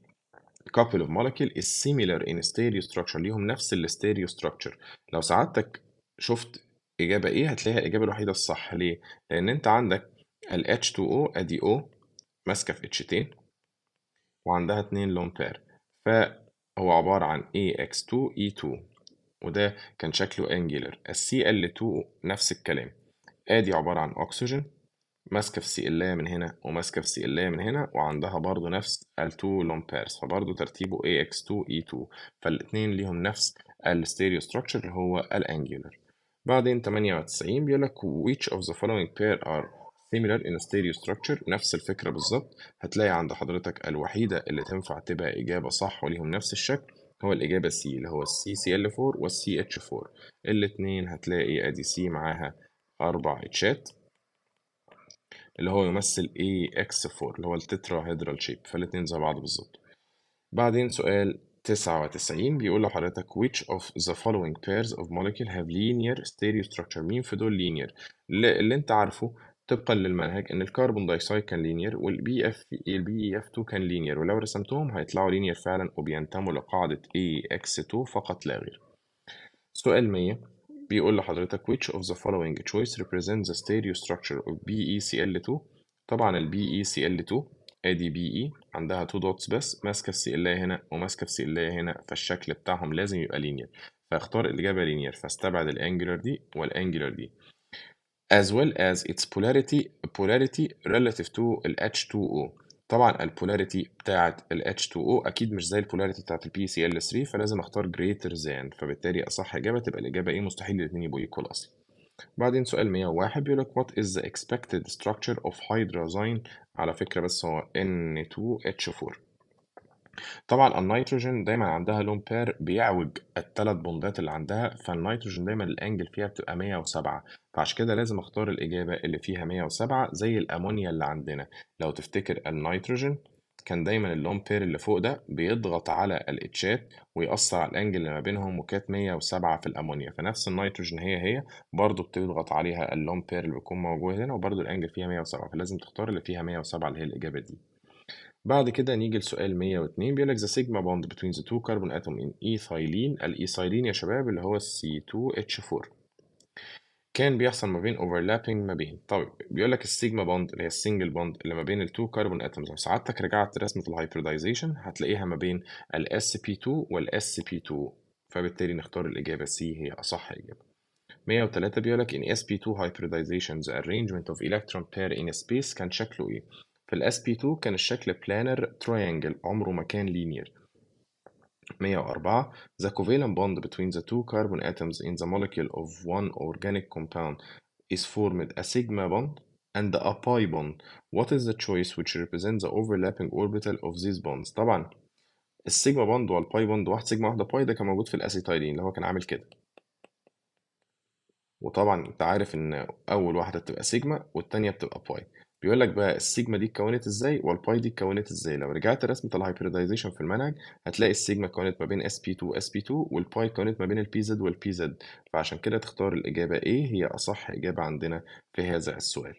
couple of molecule is similar in stereo structure ليهم نفس الستيريو structure لو سعادتك شفت إجابة إيه هتلاقيها الإجابة الوحيدة الصح ليه؟ لأن أنت عندك ال H2O أدي O ماسكة في H2 وعندها اتنين لون بير فهو عبارة عن AX2E2 وده كان شكله angular ال Cl2 نفس الكلام أدي عبارة عن أكسجين ماسكه في سي ال من هنا وماسكه في سي ال من هنا وعندها برضو نفس ال 2 لون بيرس فبرضو ترتيبه اي اكس 2 اي e 2 فالاثنين ليهم نفس الستيريو ستراكشر اللي هو الانجولار بعدين 98 بيقول لك ويتش اوف ذا فولوينج بير ار سيميلر ان ستيريو ستراكشر نفس الفكرة بالظبط هتلاقي عند حضرتك الوحيدة اللي تنفع تبقى إجابة صح وليهم نفس الشكل هو الإجابة C اللي هو السي سي ال 4 والسي اتش 4 الاثنين هتلاقي أدي سي معاها أربع اتشات اللي هو يمثل AX4 e اللي هو التترا هيدرال شيب فالاثنين زي بعض بالظبط بعدين سؤال 99 بيقول لحضرتك which of the following pairs of molecule have linear stereo structure مين في دول linear اللي انت عارفه طبقا للمنهج ان الكربون دايكسايد كان لينير والبي اف البي اف 2 كان لينير ولو رسمتهم هيطلعوا لينير فعلا وبينتموا لقاعده اي اكس 2 فقط لا غير سؤال 100 بيقول لحضرتك which of the following choice represents the stereo structure of BeCl2 طبعا ال BeCl2 ادي BE عندها تو dots بس ماسكه في السيلايه هنا وماسكه في السيلايه هنا فالشكل بتاعهم لازم يبقى لينير فاختار الاجابه لينير فاستبعد الانجلر دي والانجلر دي as well as its polarity polarity relative to H2O طبعا البولاريتي بتاعت ال H2O أكيد مش زي البولاريتي بتاعت ال PCl3 فلازم أختار greater than فبالتالي أصح إجابة تبقى الإجابة إيه مستحيل الاثنين يبقوا ايكوال أصلا. بعدين سؤال 101 بيقول لك what is the expected structure of hydrazine على فكرة بس هو N2H4 طبعا النيتروجين دايما عندها لون بير بيعوج الثلاث بوندات اللي عندها فالنيتروجين دايما الانجل فيها بتبقى 107 فعشان كده لازم اختار الإجابة اللي فيها 107 زي الأمونيا اللي عندنا لو تفتكر النيتروجين كان دايما اللون بير اللي فوق ده بيضغط على الاتشات ويأثر على الانجل اللي ما بينهم وكانت 107 في الامونيا فنفس النيتروجين هي هي برضه بتضغط عليها اللون بير اللي بيكون موجود هنا وبرضه الانجل فيها 107 فلازم تختار اللي فيها 107 اللي هي الاجابه دي بعد كده نيجي لسؤال 102 بيقول لك ذا سيجما بوند بتوين ذا تو كربون اتوم ان ايثايلين الايثايلين يا شباب اللي هو c 2 h 4 كان بيحصل ما بين اوفرلابنج ما بين طيب بيقول لك السيجما بوند اللي هي السنجل بوند اللي ما بين التو كربون اتمز لو سعادتك رجعت رسمه الهايبردايزيشن هتلاقيها ما بين الاس بي 2 والاس بي 2 فبالتالي نختار الاجابه سي هي اصح اجابه 103 بيقول لك اس sp2 hybridization ذا arrangement of electron pair in space كان شكله ايه؟ في الاس sp2 كان الشكل بلانر تريانجل عمره ما كان لينير 104 The covalent bond between the two carbon atoms in the molecule of one organic compound is formed a sigma bond and a pi bond. What is the choice which represents the overlapping orbital of these bonds؟ طبعا السيجما بوند والباي بوند واحد سيجما واحدة باي ده كان موجود في الاسيتايلين اللي هو كان عامل كده وطبعا انت عارف ان اول واحدة بتبقى سيجما والثانيه بتبقى باي بيقول لك بقى السيجما دي اتكونت ازاي والباي دي اتكونت ازاي لو رجعت رسمة الهايبريدايزيشن في المنهج هتلاقي السيجما اتكونت ما بين اس بي 2 اس بي 2 والباي اتكونت ما بين البي زد والبي زد فعشان كده تختار الإجابة A هي أصح إجابة عندنا في هذا السؤال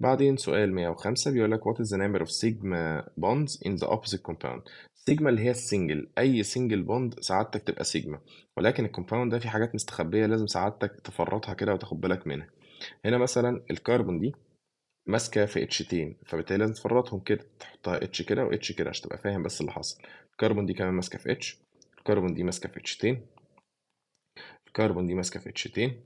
بعدين سؤال 105 بيقول لك what is the number of sigma bonds in the opposite compound سيجما اللي هي السنجل اي سنجل بوند سعادتك تبقى سيجما ولكن الكومباوند ده في حاجات مستخبيه لازم سعادتك تفرطها كده وتاخد بالك منها هنا مثلا الكربون دي ماسكة في اتشتين فبالتالي لازم تفرطهم كده تحطها اتش كده واتش كده عشان تبقى فاهم بس اللي حصل الكربون دي كمان ماسكة في اتش الكربون دي ماسكة في اتشتين الكربون دي ماسكة في اتشتين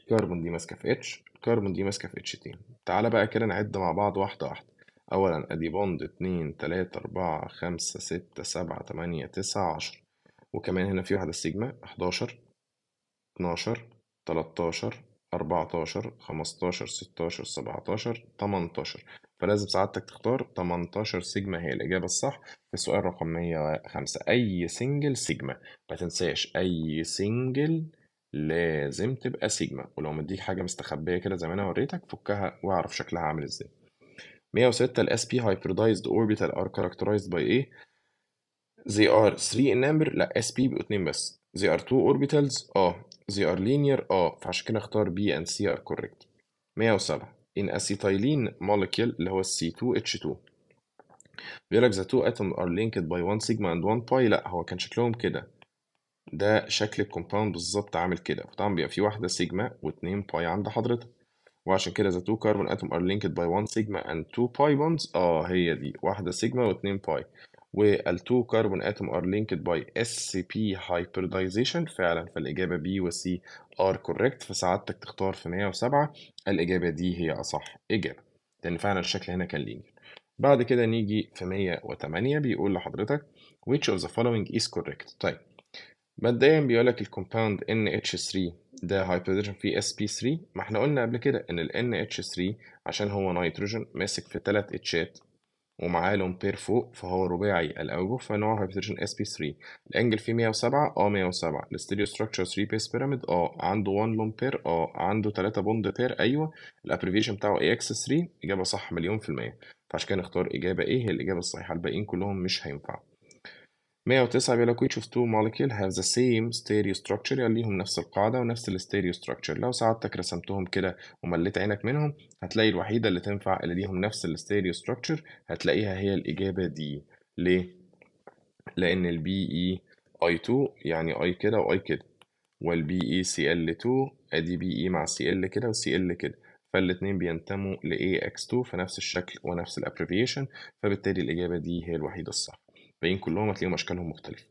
الكربون دي ماسكة في اتش الكربون دي ماسكة في اتشتين تعالى بقى كده نعد مع بعض واحدة واحدة أولا أدي بوند اتنين تلاتة أربعة خمسة ستة سبعة تمانية تسعة عشرة وكمان هنا في واحدة سيجما 11 اتناشر تلاتاشر 14 15 16 17 18 فلازم سعادتك تختار 18 سيجما هي الإجابة الصح في السؤال رقم 105 أي سنجل سيجما ما تنساش أي سنجل لازم تبقى سيجما ولو مديك حاجة مستخبية كده زي ما أنا وريتك فكها واعرف شكلها عامل إزاي 106 ال SP hybridized orbital are characterized by ايه؟ they are 3 in number لا SP بيبقوا 2 بس they are 2 orbitals اه they are linear اه فعشان كده اختار B and C are correct 107 in acetylene molecule اللي هو C2H2 بيقول لك the two atoms are linked by one sigma and one pi لا هو كان شكلهم كده ده شكل الكومباوند بالظبط عامل كده فطبعا بيبقى في واحده سيجما واتنين باي عند حضرتك وعشان كده the two carbon atoms are linked by one sigma and two pi bonds اه هي دي واحده سيجما واتنين باي والتو كربون اتوم ار لينكد باي اس بي هايبرديزيشن فعلا فالاجابه بي وسي ار كوريكت فسعادتك تختار في 107 الاجابه دي هي اصح اجابه لان فعلا الشكل هنا كان لينير بعد كده نيجي في 108 بيقول لحضرتك which of the following is correct طيب مبدئيا بيقول لك الكومباوند ان اتش 3 ده في فيه بي 3 ما احنا قلنا قبل كده ان ال ان اتش 3 عشان هو نيتروجين ماسك في ثلاث اتشات ومعاه لومبير فوق فهو رباعي الأوجه فنوعه هايبرتنشن اس بي 3 الانجل فيه 107 اه 107 الاستيريو ستراكشر 3 بيس بيراميد اه عنده 1 لومبير اه عنده 3 بوند بير ايوه الابريفيشن بتاعه اي اكس 3 اجابه صح مليون في الميه فعشان كده نختار اجابه ايه هي الاجابه الصحيحه الباقيين كلهم مش هينفعوا 109 بيقول لك which of two molecule have the same stereo structure يعني ليهم نفس القاعدة ونفس الستيريو structure لو سعادتك رسمتهم كده ومليت عينك منهم هتلاقي الوحيدة اللي تنفع اللي ليهم نفس الستيريو structure هتلاقيها هي الإجابة دي ليه؟ لأن البي إي e i 2 يعني اي كده و I كده والبي اي سي ال 2 ادي بي اي e مع CL ال كده و ال كده فالاتنين بينتموا ل AX2 في نفس الشكل ونفس الابريفيشن فبالتالي الإجابة دي هي الوحيدة الصح باين كلهم هتلاقيهم اشكالهم مختلفه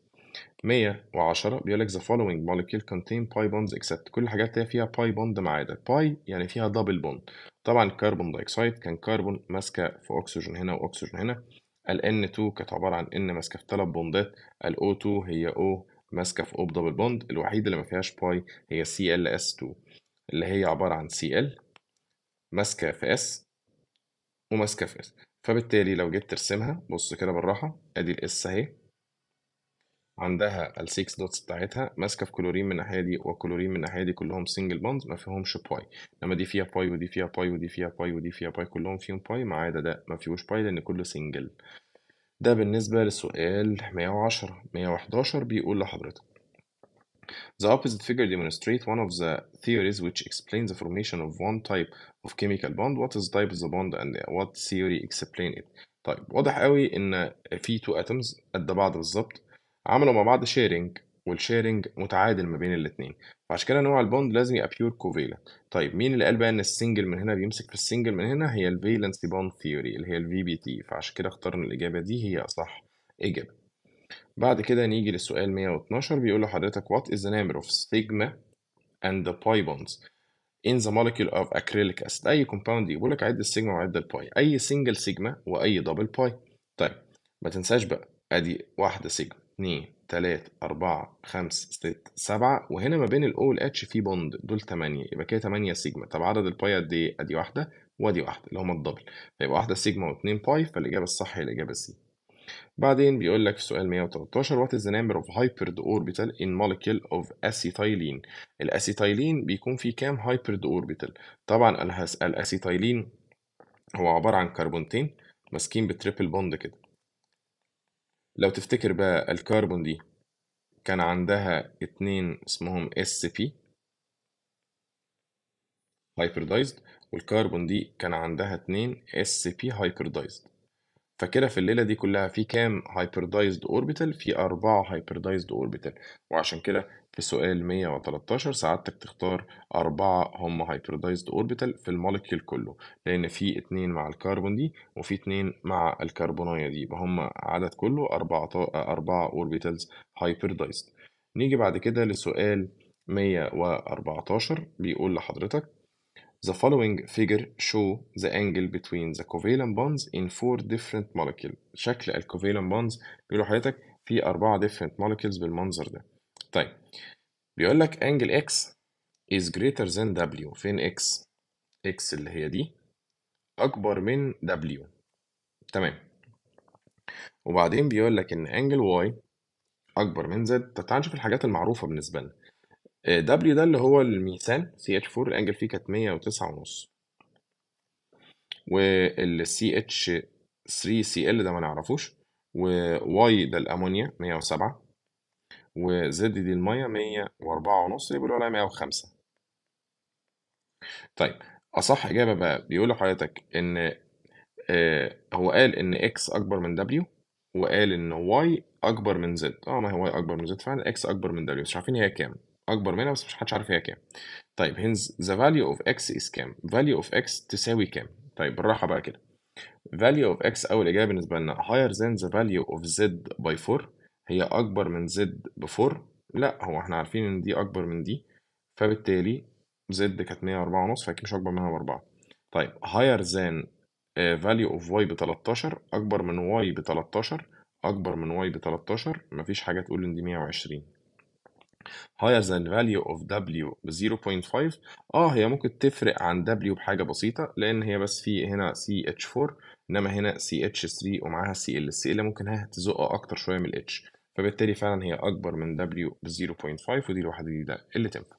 110 بيقول لك the following molecule contain pi bonds except كل الحاجات اللي فيها باي بوند ما عدا باي يعني فيها دبل بوند طبعا الكربون دايكسايد كان كربون ماسكه في اكسجين هنا واكسجين هنا ال N2 كانت عباره عن N ماسكه في ثلاث بوندات ال O2 هي O ماسكه في O دبل بوند الوحيده اللي ما فيهاش باي هي CLS2 اللي هي عباره عن Cl ماسكه في S وماسكه في S فبالتالي لو جيت ترسمها بص كده بالراحة ادي الاس اهي عندها ال6 دوتس بتاعتها ماسكه في كلورين من الناحيه دي وكلورين من الناحيه دي كلهم سنجل بوندز ما فيهمش باي انما دي فيها باي ودي فيها باي ودي فيها باي ودي فيها باي كلهم فيهم باي ما عدا ده ما فيهوش باي لان كله سنجل ده بالنسبه للسؤال 110 111 بيقول لحضرتك The opposite figure demonstrates one of the theories which explains the formation of one type of chemical bond. What is the type of the bond and what theory explain it? طيب واضح قوي ان في تو اتمز قد بعض بالظبط عملوا مع بعض شيرنج والشيرنج متعادل ما بين الاثنين فعشان كده نوع البوند لازم يبقى بيور كوفيلنت طيب مين اللي قال بقى ان السنجل من هنا بيمسك في السنجل من هنا هي الفيلنسي بوند ثيوري اللي هي الفي بي تي فعشان كده اخترنا الاجابه دي هي اصح اجابه بعد كده نيجي للسؤال 112 بيقول له حضرتك what is the name of stigma and the pi bonds in the molecule of acrylic acid اي compound دي يقول لك عد السيجما وعد الباي اي سنجل سيجما واي دبل باي طيب ما تنساش بقى ادي واحده سيجما 2 3 4 5 6 7 وهنا ما بين الاو والاتش في بوند دول 8 يبقى كده 8 سيجما طب عدد الباي قد ايه ادي واحده وادي واحده اللي هما الدبل فيبقى واحده سيجما واثنين باي فالاجابه الصح هي الاجابه سي بعدين بيقول لك في سؤال 113 وات از ذا نمبر اوف هايبرد اوربيتال ان موليكيول اوف اسيتايلين الاسيتايلين بيكون فيه كام هايبرد اوربيتال طبعا انا هسال اسيتايلين هو عباره عن كربونتين ماسكين بتريبل بوند كده لو تفتكر بقى الكربون دي كان عندها اتنين اسمهم اس بي هايبردايزد والكربون دي كان عندها اتنين اس بي هايبردايزد فكده في الليله دي كلها في كام هايبردايزد اوربيتال في اربعه هايبردايزد اوربيتال وعشان كده في سؤال 113 سعادتك تختار أربعة هم هايبردايزد أوربيتال في المولكيول كله لأن في اتنين مع الكربون دي وفي اتنين مع الكربونية دي يبقى هم عدد كله أربعة أربعة أوربيتالز هايبردايزد نيجي بعد كده لسؤال 114 بيقول لحضرتك The following figure show the angle between the covalent bonds in four different molecules. شكل covalent bonds بيقولوا حضرتك في أربعة different molecules بالمنظر ده. طيب بيقول لك angle x is greater than w. فين x؟ x اللي هي دي أكبر من w. تمام. وبعدين بيقول لك إن angle y أكبر من z. طب تعال نشوف الحاجات المعروفة بالنسبة لنا. آه، w ده اللي هو الميثان CH4 الانجل فيه كانت 109 ونص وال CH3Cl ده ما نعرفوش وواي ده الامونيا 107 وزد دي الميه 104 ونص يبقى عليها 105 طيب اصح اجابه بقى بيقول لحضرتك ان آه هو قال ان اكس اكبر من دبليو وقال ان واي اكبر من زد اه ما هي واي اكبر من زد فعلا اكس اكبر من دبليو مش عارفين هي كام اكبر منها بس مش حدش عارف هي كام طيب هنز ذا فاليو اوف اكس از كام فاليو اوف اكس تساوي كام طيب بالراحه بقى كده value of x أول إجابة بالنسبة لنا higher than the value of z by 4 هي أكبر من z ب 4 لا هو احنا عارفين إن دي أكبر من دي فبالتالي z كانت 104 ونص فأكيد مش أكبر منها ب 4 طيب higher than آه، value of y ب 13 أكبر من y ب 13 أكبر من y ب 13 مفيش حاجة تقول إن دي 120 higher than value of W ب 0.5 اه هي ممكن تفرق عن W بحاجة بسيطة لأن هي بس في هنا CH4 إنما هنا CH3 ومعاها CL CL ممكن ها تزقها أكتر شوية من H فبالتالي فعلا هي أكبر من W ب 0.5 ودي الوحدة دي ده اللي تنفع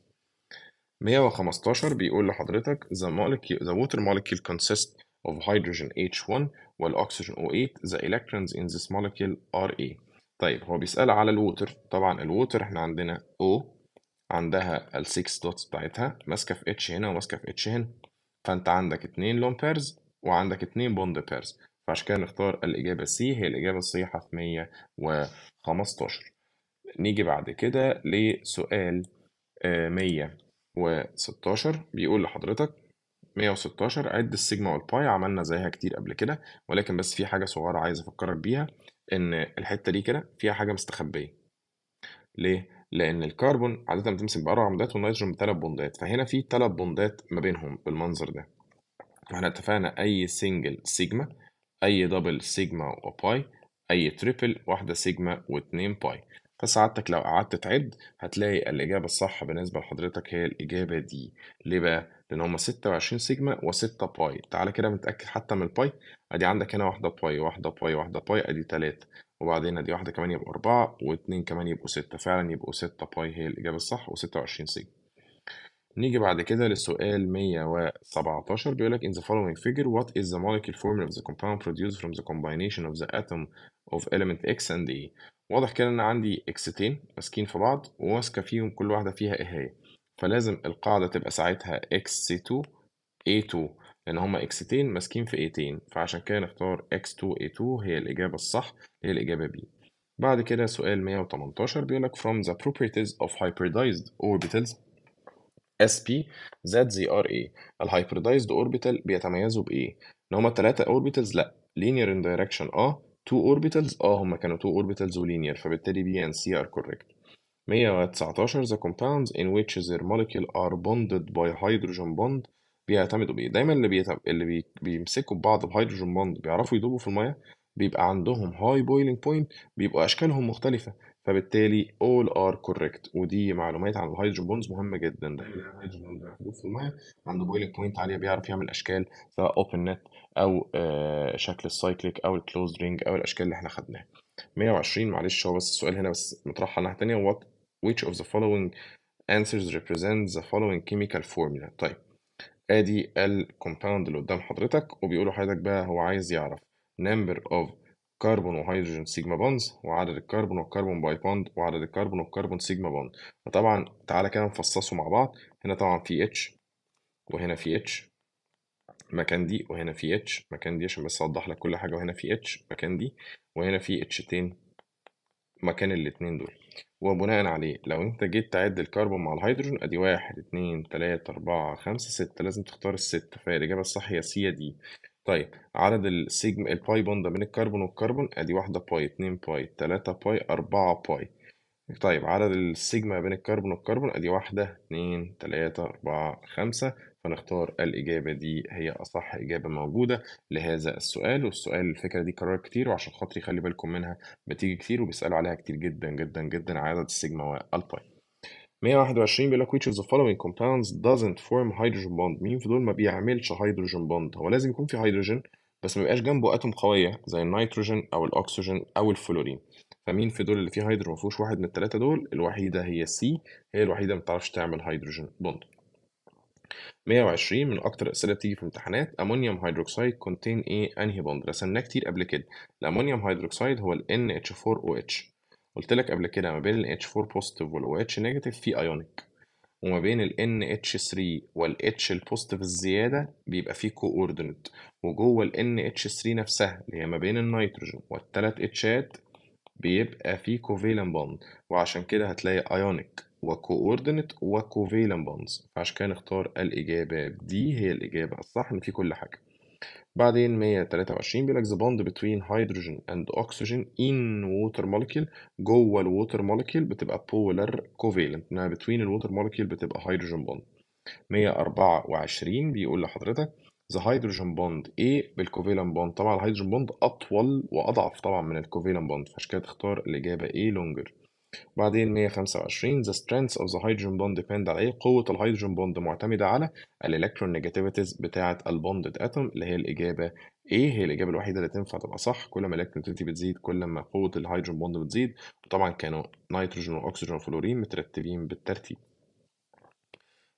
115 بيقول لحضرتك the molecule the water molecule consists of hydrogen H1 والأكسجين O8 the electrons in this molecule are A طيب هو بيسأل على الووتر طبعا الووتر احنا عندنا O عندها ال 6 دوتس بتاعتها ماسكة في اتش هنا وماسكة في اتش هنا فانت عندك اتنين لون بيرز وعندك اتنين بوند بيرز فعشان كده نختار الإجابة سي هي الإجابة الصحيحة في 115 نيجي بعد كده لسؤال 116 آه، بيقول لحضرتك 116 عد السيجما والباي عملنا زيها كتير قبل كده ولكن بس في حاجة صغيرة عايز أفكرك بيها ان الحته دي كده فيها حاجه مستخبيه ليه لان الكربون عاده بتمسك باربع بوندات والنيتروجين بثلاث بوندات فهنا في ثلاث بوندات ما بينهم بالمنظر ده فاحنا اتفقنا اي سنجل سيجما اي دبل سيجما وباي اي تريبل واحده سيجما واتنين باي فسعادتك لو قعدت تعد هتلاقي الاجابه الصح بالنسبه لحضرتك هي الاجابه دي ليه بقى لان هما 26 سيجما و6 باي تعالى كده متاكد حتى من الباي ادي عندك هنا واحده باي واحده باي واحده باي ادي 3 وبعدين ادي واحده كمان يبقوا 4 واثنين كمان يبقوا 6 فعلا يبقوا 6 باي هي الاجابه الصح و26 سيجما نيجي بعد كده للسؤال 117 بيقول لك in the following figure what is the molecule formula of the compound produced from the combination of the atom of element X and A واضح كده ان عندي اكستين ماسكين في بعض وماسكه فيهم كل واحده فيها ايه هي فلازم القاعدة تبقى ساعتها x2 a2 لأن هما اكستين ماسكين في ايتين فعشان كده نختار x2 a2 هي الإجابة الصح هي الإجابة B بعد كده سؤال 118 بيقول لك from the properties of hybridized orbitals sp that they are a الهايبردايزد اوربيتال بيتميزوا بايه ان هما التلاتة اوربيتالز لا linear in direction اه two orbitals اه هما كانوا two orbitals و linear فبالتالي B and C are correct 119 The compounds in which their molecule are bonded by hydrogen bond بيعتمدوا بإيه؟ دايما اللي بيتم... اللي بي... بيمسكوا ببعض بهيدروجين بوند بيعرفوا يدوبوا في المية بيبقى عندهم هاي بويلنج بوينت بيبقوا أشكالهم مختلفة فبالتالي all are correct ودي معلومات عن الهيدروجين بوندز مهمة جدا دايما الهيدروجين بوند في المية عنده بويلنج بوينت عالية بيعرف يعمل أشكال سواء اوبن نت أو آه، شكل السايكليك أو الكلوز رينج أو الأشكال اللي احنا خدناها 120 معلش هو بس السؤال هنا بس مطرحها ناحية ثانيه وات which of the following answers represent the following chemical formula طيب ادي الكومباوند اللي قدام حضرتك وبيقول لحضرتك بقى هو عايز يعرف number of كربون وهيدروجين سيجما بونز وعدد الكربون والكربون باي بوند وعدد الكربون والكربون سيجما بوند فطبعا تعالى كده نفصصه مع بعض هنا طبعا في اتش وهنا في اتش مكان دي وهنا في اتش مكان دي عشان بس اوضح لك كل حاجه وهنا في اتش مكان دي وهنا في اتش تين مكان الاتنين دول وبناء عليه لو انت جيت تعد الكربون مع الهيدروجين ادي واحد اتنين تلاتة أربعة خمسة ستة لازم تختار الستة فالإجابة الصح هي سي دي طيب عدد السيجما الباي بوند بين الكربون والكربون ادي واحدة باي اتنين باي تلاتة باي أربعة باي طيب عدد السيجما بين الكربون والكربون ادي واحدة اتنين تلاتة أربعة خمسة فنختار الإجابة دي هي أصح إجابة موجودة لهذا السؤال والسؤال الفكرة دي اتكررت كتير وعشان خاطري خلي بالكم منها بتيجي كتير وبيسألوا عليها كتير جدا جدا جدا عدد السيجما والباي 121 بيقول لك which of the following compounds doesn't form hydrogen bond مين في دول ما بيعملش هيدروجين بوند هو لازم يكون في هيدروجين بس ما بيبقاش جنبه اتوم قويه زي النيتروجين او الاكسجين او الفلورين فمين في دول اللي فيه هيدرو ما فيهوش واحد من الثلاثه دول الوحيده هي سي هي الوحيده ما بتعرفش تعمل هيدروجين بوند 120 من اكتر الاسئله بتيجي في امتحانات امونيوم هيدروكسيد كونتين ايه انهي بوند رسمناه كتير قبل كده الامونيوم هيدروكسيد هو ال NH4OH قلت لك قبل كده ما بين ال H4 بوزيتيف وال OH نيجاتيف في ايونيك وما بين ال NH3 وال H البوزيتيف الزياده بيبقى في كوردينيت وجوه ال NH3 نفسها اللي هي ما بين النيتروجين والثلاث اتشات بيبقى فيه كوفيلان بوند وعشان كده هتلاقي ايونيك وكووردينت وكوفيلن بونز فعشان كده نختار الإجابة دي هي الإجابة الصح إن في كل حاجة بعدين 123 بيقول لك the bond between hydrogen and oxygen in water molecule جوه الووتر molecule بتبقى polar covalent انها between الووتر molecule بتبقى hydrogen bond 124 بيقول لحضرتك the hydrogen bond A بالcovalent bond طبعا الهيدروجين بوند أطول وأضعف طبعا من الcovalent bond فعشان كده تختار الإجابة A longer بعدين 125 The strength of the hydrogen bond depend على إيه؟ قوة الهيدروجين بوند معتمدة على الالكترون نيجاتيفيتيز بتاعة البوندد أتوم اللي هي الإجابة ايه هي الاجابه الوحيده اللي تنفع تبقى صح كل ما الالكتروتيفيتي بتزيد كل ما قوه الهيدروجين بوند بتزيد وطبعا كانوا نيتروجين واكسجين وفلورين مترتبين بالترتيب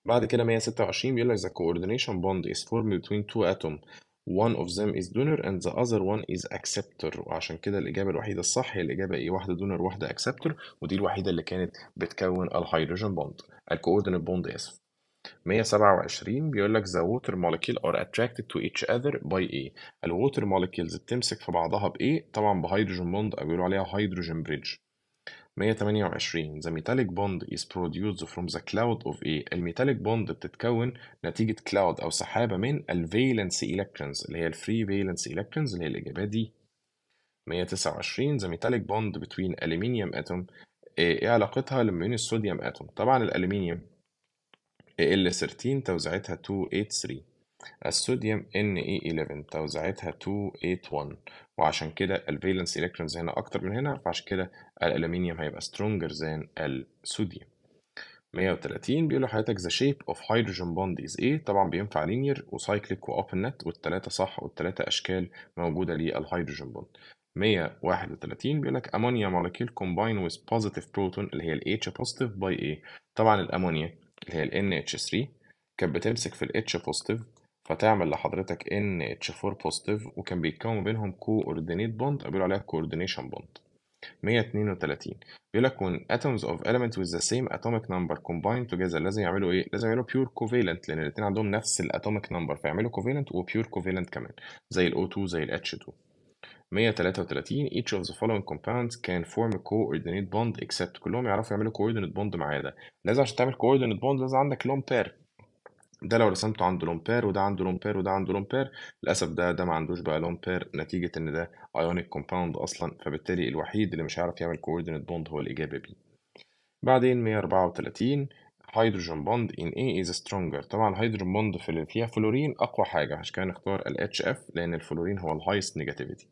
بعد كده 126 بيقول لك the coordination bond is formed between two atoms one of them is donor and the other one is acceptor وعشان كده الإجابة الوحيدة الصح هي الإجابة إيه واحدة دونر واحدة acceptor ودي الوحيدة اللي كانت بتكون الهيدروجين بوند الكوردينيت بوند آسف 127 بيقول لك the water molecule are attracted to each other by A الwater molecules بتمسك في بعضها بإيه طبعا بهيدروجين بوند أو بيقولوا عليها هيدروجين بريدج 128 The metallic bond is produced from the cloud of A الميتاليك بوند بتتكون نتيجة cloud أو سحابة من الفالنس electrons اللي هي الفري فالنس electrons اللي هي الإجابة دي 129 The metallic bond between aluminium atom إيه, إيه علاقتها لما بين الصوديوم اتوم طبعا الألمنيوم إيه ال 13 توزيعتها 283 الصوديوم Na11 توزيعتها 281 وعشان كده الفالنس الكترونز هنا أكتر من هنا فعشان كده الالومنيوم هيبقى سترونجر ذان الصوديوم 130 بيقول لحضرتك the shape of hydrogen bond is ايه طبعا بينفع linear وcyclic واوبن نت والثلاثه صح والثلاثه أشكال موجودة للهيدروجين بوند 131 بيقول لك ammonia molecule كومباين with positive proton اللي هي ال H positive by A طبعا الأمونيا اللي هي ال NH3 كانت بتمسك في ال H positive فتعمل لحضرتك ان اتش 4 بوزيتيف وكان بيتكون بينهم كووردينيت بوند او بيقولوا عليها كووردينيشن بوند 132 بيقول لك when atoms of element with the same atomic number combined together لازم يعملوا ايه؟ لازم يعملوا pure covalent لان الاثنين عندهم نفس الاتوميك نمبر فيعملوا covalent وpure covalent كمان زي الـ O2 زي الـ H2 133 each of the following compounds can form a coordinate bond except كلهم يعرفوا يعملوا coordinate bond مع ده لازم عشان تعمل coordinate bond لازم عندك lone بير ده لو رسمته عنده لومبير وده عنده لومبير وده عنده لومبير للأسف ده ده ما عندوش بقى لومبير نتيجة إن ده أيونيك كومباوند أصلا فبالتالي الوحيد اللي مش هيعرف يعمل كوردينيت بوند هو الإجابة بي بعدين 134 هيدروجين بوند ان اي از سترونجر طبعا الهيدروجين بوند في اللي فيها فلورين اقوى حاجه عشان كده نختار ال HF لان الفلورين هو الهايست نيجاتيفيتي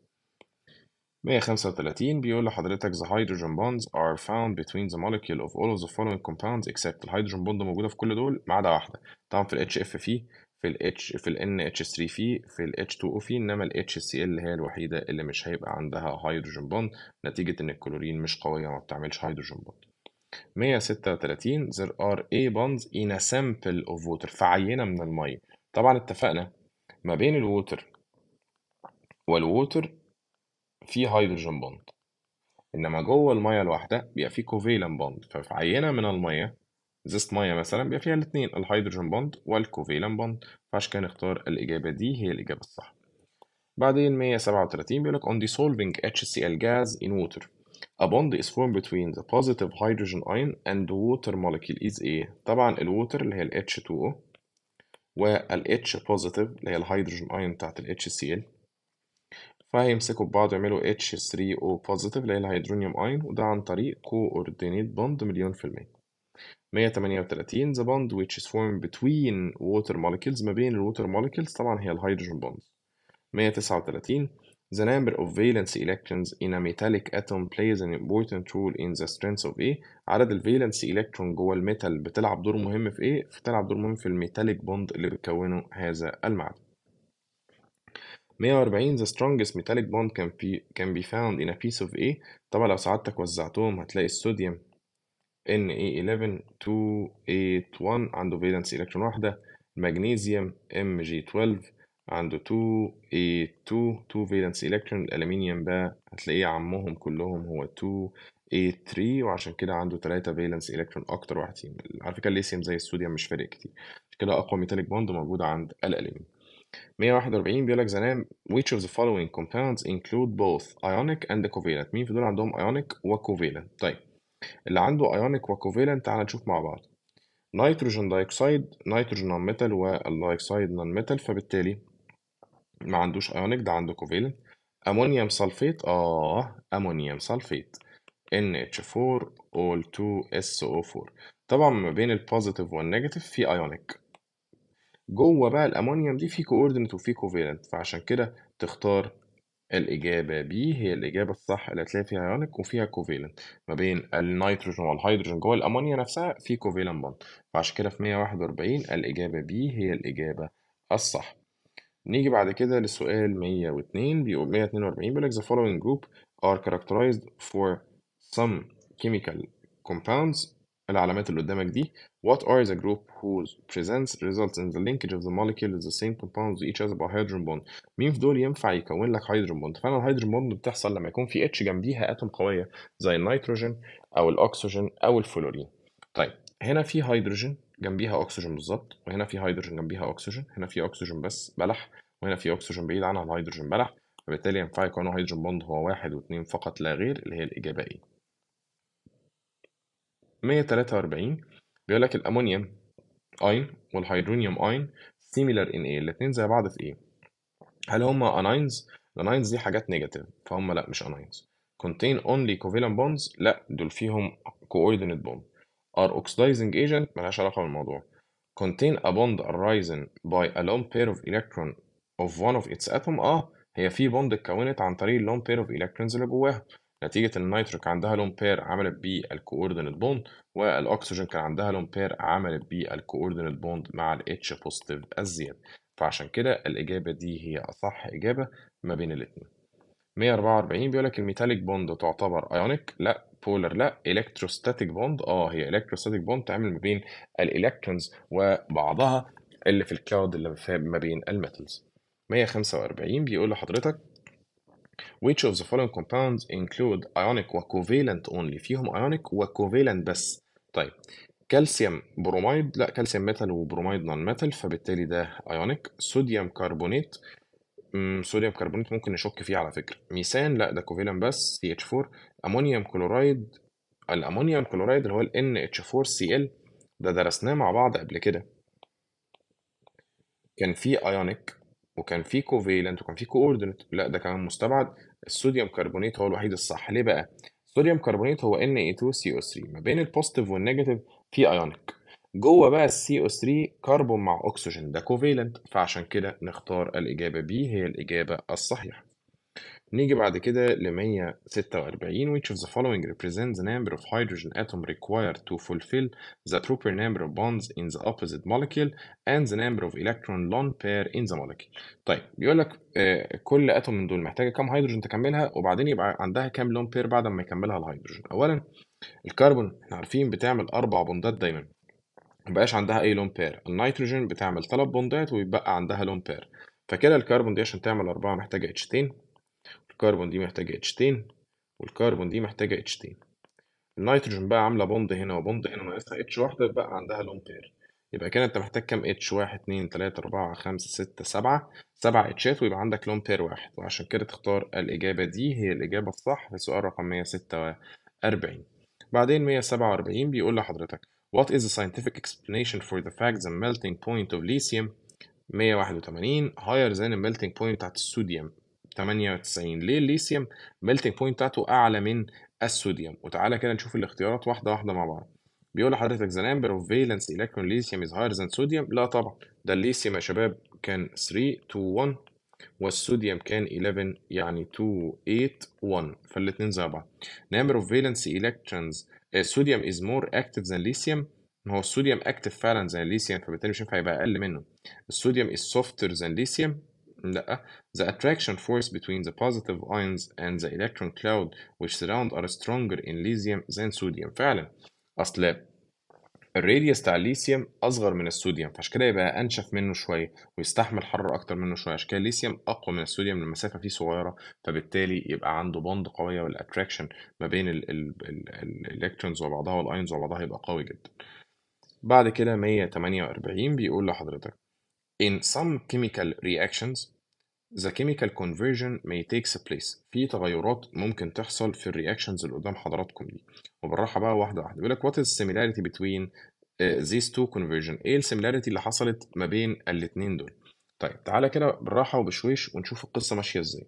135 بيقول لحضرتك the hydrogen bonds are found between the molecule of all of the following compounds except الهيدروجين bond موجودة في كل دول ما عدا واحدة طبعا في ال HF فيه في ال H في ال NH3 فيه في ال H2O فيه إنما ال HCl هي الوحيدة اللي مش هيبقى عندها hydrogen bond نتيجة إن الكلورين مش قوية وما بتعملش hydrogen bond 136 there are A bonds in a sample of water في عينة من المية طبعا اتفقنا ما بين الووتر والووتر في هيدروجين بوند انما جوه الميه الواحده بيبقى في كوفيلان بوند ففي عينه من الميه زيست ميه مثلا بيبقى فيها الاثنين الهيدروجين بوند والكوفيلان بوند فعشان كده نختار الاجابه دي هي الاجابه الصح بعدين 137 بيقول لك on dissolving HCl gas in water a bond is formed between the positive hydrogen ion and the water molecule is a طبعا الووتر اللي هي ال H2O وال H positive اللي هي الهيدروجين ion بتاعت ال HCl فهيمسكوا ببعض يعملوا H3O positive اللي هي الهيدرونيوم ايون وده عن طريق coordinate bond مليون في المية 138 the bond which is formed between water molecules ما بين water molecules طبعا هي الهيدروجين bond 139 The number of valence electrons in a metallic atom plays an important role in the strength of A عدد الفالنس electron جوه الميتال بتلعب دور مهم في ايه؟ بتلعب دور مهم في الميتاليك بوند اللي بتكونه هذا المعدن 140 The strongest metallic bond can be can be found in a piece of A طبعا لو سعادتك وزعتهم هتلاقي الصوديوم Na11 281 عنده فيلانس إلكترون واحدة المغنيسيوم Mg12 عنده 282 2 فيلانس إلكترون الألمنيوم بقى هتلاقيه عمهم كلهم هو 283 وعشان كده عنده 3 فيلانس إلكترون أكتر واحد فيهم على فكرة الليثيوم زي الصوديوم مش فارق كتير عشان كده أقوى ميتاليك بوند موجودة عند الألمنيوم 141 بيقول لك the which of the following compounds include both ionic and covalent مين في دول عندهم ionic وكوفالنت طيب اللي عنده ionic وكوفالنت تعال نشوف مع بعض نيتروجين دايوكسيد نيتروجين نون ميتال والدايوكسيد نون ميتال فبالتالي ما عندوش ايونيك ده عنده كوفيلنت امونيوم سلفيت اه امونيوم سلفيت NH4 o 2 SO4 طبعا ما بين البوزيتيف والنيجاتيف في ايونيك جوه بقى الأمونيوم دي في كوردينيت وفي كوفالنت فعشان كده تختار الإجابة بي هي الإجابة الصح اللي هتلاقي فيها أيونيك وفيها كوفالنت ما بين النيتروجين والهيدروجين جوه الأمونيا نفسها في كوفالنت بوند فعشان كده في 141 الإجابة بي هي الإجابة الصح نيجي بعد كده للسؤال 102 بيقول 142 بيقول لك the following group are characterized for some chemical compounds العلامات اللي قدامك دي what are the group whose presence results in the linkage of the molecule the same compounds each other by hydrogen bond مين في دول ينفع يكون لك hydrogen بوند فانا الهيدروجين بوند بتحصل لما يكون في اتش جنبيها اتم قويه زي النيتروجين او الاكسجين او الفلورين طيب هنا في هيدروجين جنبيها اكسجين بالظبط وهنا في هيدروجين جنبيها اكسجين هنا في اكسجين بس بلح وهنا في اكسجين بعيد عنها الهيدروجين بلح فبالتالي ينفع يكون هيدروجين بوند هو واحد واثنين فقط لا غير اللي هي الاجابه ايه 143 بيقول لك الامونيوم اين والهيدرونيوم اين سيميلر ان ايه الاثنين زي بعض في ايه هل هما انينز الانينز دي حاجات نيجاتيف فهم لا مش انينز contain only covalent bonds لا دول فيهم coordinate bond are oxidizing agent ملهاش علاقة بالموضوع contain a bond arising by a lone pair of electron of one of its atom اه هي في بوند اتكونت عن طريق اللون بير اوف الكترونز اللي جواها نتيجة إن النيترو كان عندها لون بير عملت بيه الكوردينيت بوند والأكسجين كان عندها لون بير عملت بيه الكوردينيت بوند مع الإتش H بوزيتيف الزيادة فعشان كده الإجابة دي هي أصح إجابة ما بين الاتنين 144 بيقول لك الميتاليك بوند تعتبر ايونيك لا بولر لا الكتروستاتيك بوند اه هي الكتروستاتيك بوند تعمل ما بين الالكترونز وبعضها اللي في الكلاود اللي ما بين الميتالز 145 بيقول لحضرتك which of the following compounds include ionic وcovalent only فيهم ionic وcovalent بس طيب كالسيوم بروميد لا كالسيوم ميتال وبروميد نون ميتال فبالتالي ده ايونيك صوديوم كربونات صوديوم كربونات ممكن نشك فيه على فكره ميثان لا ده كوفيلان بس سي اتش 4 امونيوم كلورايد الامونيوم كلورايد اللي هو ال ان اتش 4 سي ال ده درسناه مع بعض قبل كده كان في ايونيك وكان في كوفيلنت وكان في كوردينت لا ده كمان مستبعد الصوديوم كربونيت هو الوحيد الصح ليه بقى الصوديوم كربونيت هو Na2CO3 ما بين البوزيتيف والنيجاتيف في ايونيك جوه بقى السي او 3 كربون مع اكسجين ده كوفيلنت فعشان كده نختار الاجابه بي هي الاجابه الصحيحه نيجي بعد كده ل 146 which of the following represents the number of hydrogen atom required to fulfill the proper number of bonds in the opposite molecule and the number of electron lone pair in the molecule طيب بيقول لك آه، كل اتوم من دول محتاجه كام هيدروجين تكملها وبعدين يبقى عندها كام لون بير بعد ما يكملها الهيدروجين اولا الكربون احنا عارفين بتعمل اربع بوندات دايما ما بقاش عندها اي لون بير النيتروجين بتعمل ثلاث بوندات ويبقى عندها لون بير فكده الكربون دي عشان تعمل أربعة اتش H2 الكربون دي محتاجة اتشتين والكربون دي محتاجة اتشتين النيتروجين بقى عاملة بوند هنا وبوند هنا ناقصها اتش واحدة يبقى عندها لون بير يبقى كده انت محتاج كام اتش واحد اتنين تلاتة أربعة خمسة ستة سبعة سبع اتشات ويبقى عندك لون بير واحد وعشان كده تختار الإجابة دي هي الإجابة الصح في سؤال رقم مية ستة وأربعين بعدين مية سبعة وأربعين بيقول لحضرتك What is the scientific explanation for the fact the melting point of lithium 181 higher than the melting point بتاعت السوديوم 98 ليه الليثيوم ميلتنج بوينت بتاعته اعلى من الصوديوم وتعالى كده نشوف الاختيارات واحده واحده مع بعض بيقول لحضرتك ذا نمبر اوف فيلنس الكترون ليثيوم از هاير ذان صوديوم لا طبعا ده الليثيوم يا شباب كان 3 2 1 والصوديوم كان 11 يعني 2 8 1 فالاثنين زي بعض نمبر اوف فالنس الكترونز الصوديوم از مور اكتف ذان ليثيوم ما هو الصوديوم اكتف فعلا زي الليثيوم فبالتالي مش هينفع يبقى اقل منه الصوديوم از سوفتر ذان ليثيوم لا the attraction force between the positive ions and the electron cloud which surround are stronger in lithium than sodium فعلا اصل الراديوس بتاع الليثيوم اصغر من الصوديوم فعشان كده يبقى انشف منه شويه ويستحمل حراره اكتر منه شويه عشان كده الليثيوم اقوى من الصوديوم المسافه فيه صغيره فبالتالي يبقى عنده بوند قويه والاتراكشن ما بين الالكترونز وبعضها والايونز وبعضها يبقى قوي جدا بعد كده 148 بيقول لحضرتك In some chemical reactions the chemical conversion may takes place في تغيرات ممكن تحصل في الرياكشنز اللي قدام حضراتكم دي وبالراحه بقى واحده واحده بيقول لك what is similarity between uh, these two conversion ايه السيميلاريتي اللي حصلت ما بين الاثنين دول طيب تعالى كده بالراحه وبشويش ونشوف القصه ماشيه ازاي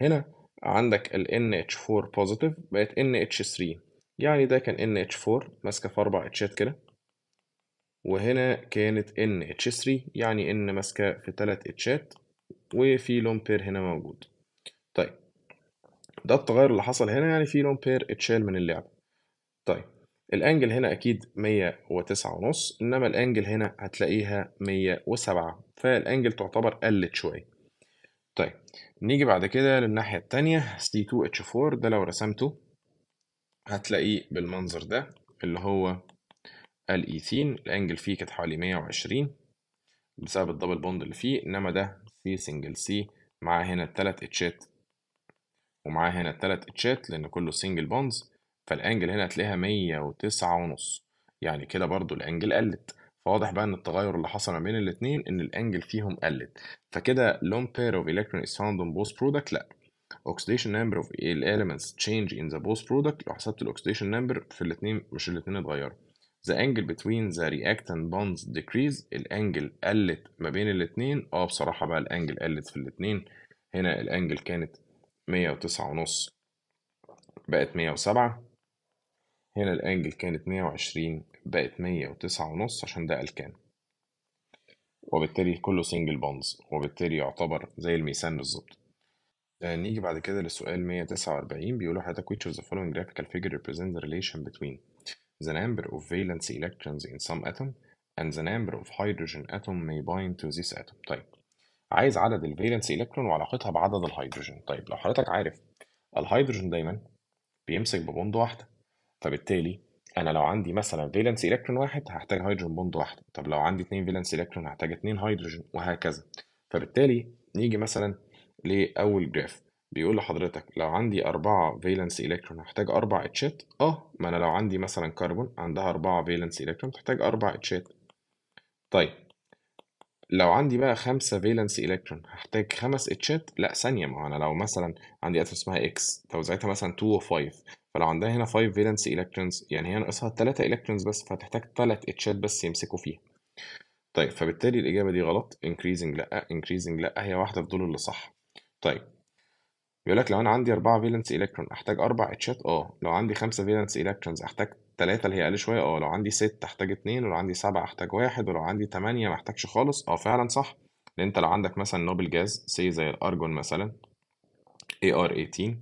هنا عندك ال NH4 positive بقت NH3 يعني ده كان NH4 ماسكه في اربع اتشات كده وهنا كانت NH3 يعني N ماسكه في ثلاث اتشات وفي لون بير هنا موجود طيب ده التغير اللي حصل هنا يعني في لون بير اتشال من اللعبة طيب الانجل هنا اكيد 109 ونص انما الانجل هنا هتلاقيها 107 فالانجل تعتبر قلت شوية طيب نيجي بعد كده للناحية التانية C2H4 ده لو رسمته هتلاقيه بالمنظر ده اللي هو الايثين الانجل فيه كانت حوالي 120 بسبب الدبل بوند اللي فيه انما ده سي سنجل سي معاه هنا التلات اتشات ومعاه هنا التلات اتشات لأن كله سنجل بونز فالأنجل هنا هتلاقيها مية وتسعة ونص يعني كده برضو الأنجل قلت فواضح بقى إن التغير اللي حصل ما بين الاتنين إن الأنجل فيهم قلت فكده لون بير اوف الكترون از فاوند اون بوست برودكت لأ oxidation نمبر اوف الاليمنتس تشينج ان ذا بوست برودكت لو حسبت الاكسيديشن نمبر في الاتنين مش الاتنين اتغيروا the angle between the reactant bonds decrease الانجل قلت ما بين الاتنين اه بصراحة بقى الانجل قلت في الاتنين هنا الانجل كانت مية وتسعة ونص بقت مية وسبعة هنا الانجل كانت مية وعشرين بقت مية وتسعة ونص عشان ده الكان وبالتالي كله سنجل بونز وبالتالي يعتبر زي الميسان بالظبط آه، نيجي بعد كده لسؤال 149 بيقول حضرتك which of the following graphical figure represents the relation between The number of valence electrons in some atom and the number of hydrogen atom may bind to this atom طيب عايز عدد الفالنس الكترون وعلاقتها بعدد الهيدروجين طيب لو حضرتك عارف الهيدروجين دايما بيمسك ببوند واحده فبالتالي انا لو عندي مثلا فالنس الكترون واحد هحتاج هيدروجين بوند واحده طب لو عندي اثنين فالنس الكترون هحتاج اثنين هيدروجين وهكذا فبالتالي نيجي مثلا لاول جراف بيقول لحضرتك لو عندي أربعة فيلانس إلكترون هحتاج أربع اتشات أه ما أنا لو عندي مثلا كربون عندها أربعة فيلانس إلكترون تحتاج أربع اتشات طيب لو عندي بقى خمسة فيلانس إلكترون هحتاج خمس اتشات لأ ثانية ما أنا لو مثلا عندي أتوم اسمها إكس توزيعتها مثلا 2 و 5 فلو عندها هنا 5 فيلانس إلكترونز يعني هي ناقصها 3 إلكترونز بس فهتحتاج 3 اتشات بس يمسكوا فيها طيب فبالتالي الإجابة دي غلط increasing لأ increasing لأ هي واحدة في دول اللي صح طيب بيقول لك لو انا عندي 4 فيلنس الكترون احتاج 4 اتشات اه لو عندي 5 فيلنس الكترونز احتاج 3 اللي هي اقل شويه اه لو عندي 6 احتاج 2 ولو عندي 7 احتاج 1 ولو عندي 8 ما احتاجش خالص اه فعلا صح لان انت لو عندك مثلا نوبل جاز سي زي الارجون مثلا ار 18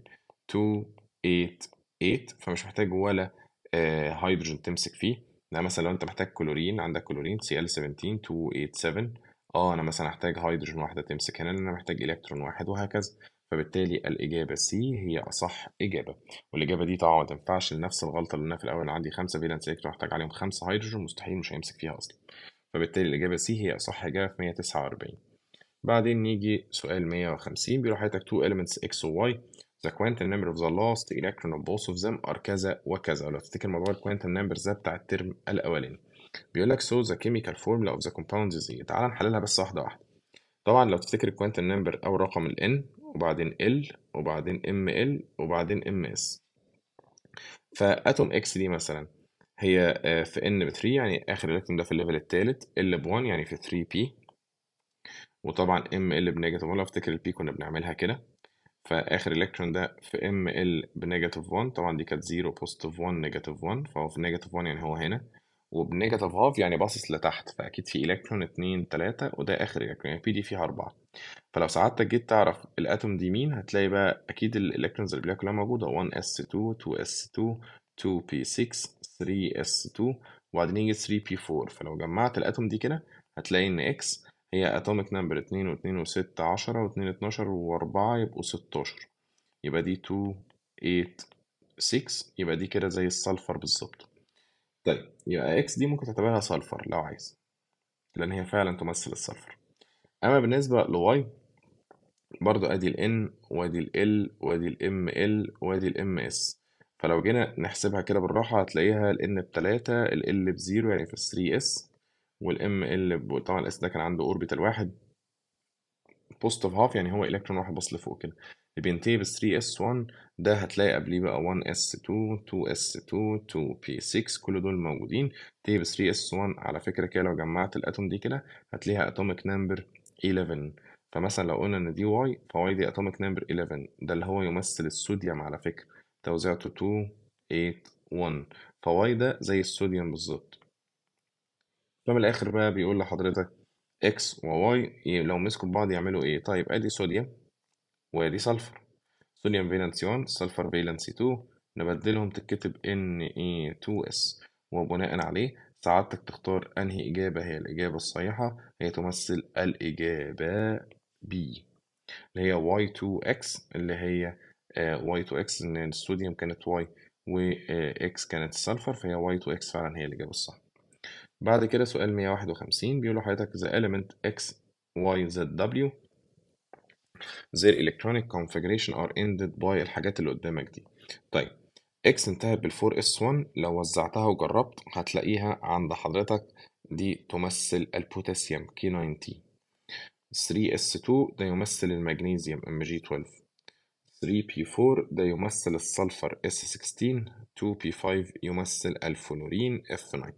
288 فمش محتاج ولا هيدروجين آه، تمسك فيه ده مثلا لو انت محتاج كلورين عندك كلورين سي ال 17 287 اه انا مثلا احتاج هيدروجين واحده تمسك هنا لان انا محتاج الكترون واحد وهكذا فبالتالي الإجابة سي هي أصح إجابة والإجابة دي طبعا ما تنفعش لنفس الغلطة اللي أنا في الأول عندي خمسة فيلانس إلكترون هحتاج عليهم خمسة هيدروجين مستحيل مش هيمسك فيها أصلا فبالتالي الإجابة سي هي أصح إجابة في 149 بعدين نيجي سؤال 150 بيقول حضرتك two elements x و y the quantum number of the last electron of both of them are كذا وكذا لو تفتكر موضوع الكوانتم numbers ده بتاع الترم الأولاني بيقول لك so the chemical formula of the compound is إيه؟ تعال نحللها بس واحدة واحدة طبعا لو تفتكر الكوانتم نمبر او رقم ال n وبعدين ال وبعدين ام ال وبعدين ام اس فاتوم اكس دي مثلا هي آه، في ان ب 3 يعني اخر الكترون ده في الليفل الثالث ال ب 1 يعني في 3 بي وطبعا ام ال بنيجاتيف 1 لو افتكر البي كنا بنعملها كده فاخر الكترون ده في ام ال بنيجاتيف 1 طبعا دي كانت 0 بوزيتيف 1 نيجاتيف 1 فهو في نيجاتيف 1 يعني هو هنا وبنيجاتيف هاف يعني باصص لتحت فأكيد في إلكترون اتنين تلاتة وده آخر إلكترون يعني في دي فيها أربعة فلو سعادتك جيت تعرف الأتوم دي مين هتلاقي بقى أكيد الإلكترونز اللي بيها كلها موجودة 1s2 2s2 2p6 3s2 وبعدين يجي 3p4 فلو جمعت الأتوم دي كده هتلاقي إن إكس هي اتوميك نمبر 2 و2 و6 10 و2 12 و4 يبقوا 16 يبقى دي 2 8 6 يبقى دي كده زي السلفر بالظبط طيب يبقى اكس دي ممكن تعتبرها سلفر لو عايز لان هي فعلا تمثل السلفر اما بالنسبه لواي برضو ادي الان وادي ال وادي الام ال وادي الام اس فلو جينا نحسبها كده بالراحه هتلاقيها الان بتلاتة ال بزيرو يعني في 3 اس والام ال طبعا الاس ده كان عنده اوربيتال واحد بوزيتيف هاف يعني هو الكترون واحد بصل لفوق كده بينتهي بال 3 اس 1 ده هتلاقي قبليه بقى 1 اس 2 2 اس 2 2 بي 6 كل دول موجودين تيب 3 اس 1 على فكره كده لو جمعت الاتوم دي كده هتلاقيها اتوميك نمبر 11 فمثلا لو قلنا ان دي واي فواي دي اتوميك نمبر 11 ده اللي هو يمثل الصوديوم على فكره توزيعته 2 8 1 فواي ده زي الصوديوم بالظبط فمن الاخر بقى بيقول لحضرتك اكس وواي لو مسكوا ببعض يعملوا ايه طيب ادي صوديوم وادي صلفر صوديوم فالنسي 1 صلفر فالنسي 2 نبدلهم تتكتب Na2S وبناء عليه سعادتك تختار أنهي إجابة هي الإجابة الصحيحة هي تمثل الإجابة B اللي هي Y2X اللي هي Y2X آه، إن الصوديوم كانت Y X كانت السلفر فهي Y2X فعلا هي الإجابة الصح بعد كده سؤال 151 بيقول لحضرتك the element X Y Z W their electronic configuration are ended by الحاجات اللي قدامك دي طيب اكس انتهت بال 4 s 1 لو وزعتها وجربت هتلاقيها عند حضرتك دي تمثل البوتاسيوم كي 19 3 s 2 ده يمثل المغنيسيوم mg 12 3P4 ده يمثل السلفر S16 2P5 يمثل الفلورين F9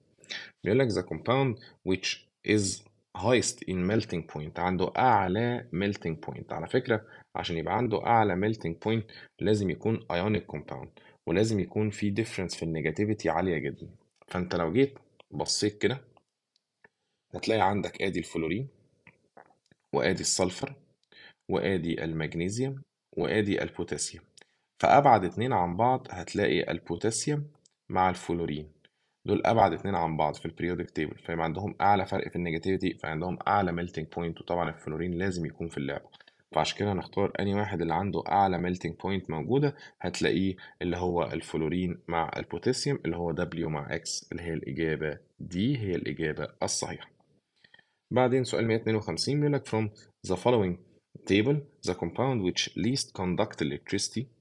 بيقول لك the compound which is هايست ان ميلتنج بوينت عنده أعلى ميلتنج بوينت على فكرة عشان يبقى عنده أعلى ميلتنج بوينت لازم يكون ايونيك كومباوند ولازم يكون في ديفرنس في النيجاتيفيتي عالية جدا فأنت لو جيت بصيت كده هتلاقي عندك آدي الفلورين وآدي السلفر وآدي المغنيسيوم وآدي البوتاسيوم فأبعد اتنين عن بعض هتلاقي البوتاسيوم مع الفلورين دول ابعد اثنين عن بعض في البريودك تيبل فيبقى عندهم اعلى فرق في النيجاتيفيتي فعندهم اعلى ميلتنج بوينت وطبعا الفلورين لازم يكون في اللعبه فعشان كده هنختار أي واحد اللي عنده أعلى ميلتنج بوينت موجودة هتلاقيه اللي هو الفلورين مع البوتاسيوم اللي هو W مع X اللي هي الإجابة دي هي الإجابة الصحيحة. بعدين سؤال 152 بيقول لك from the following table the compound which least conduct electricity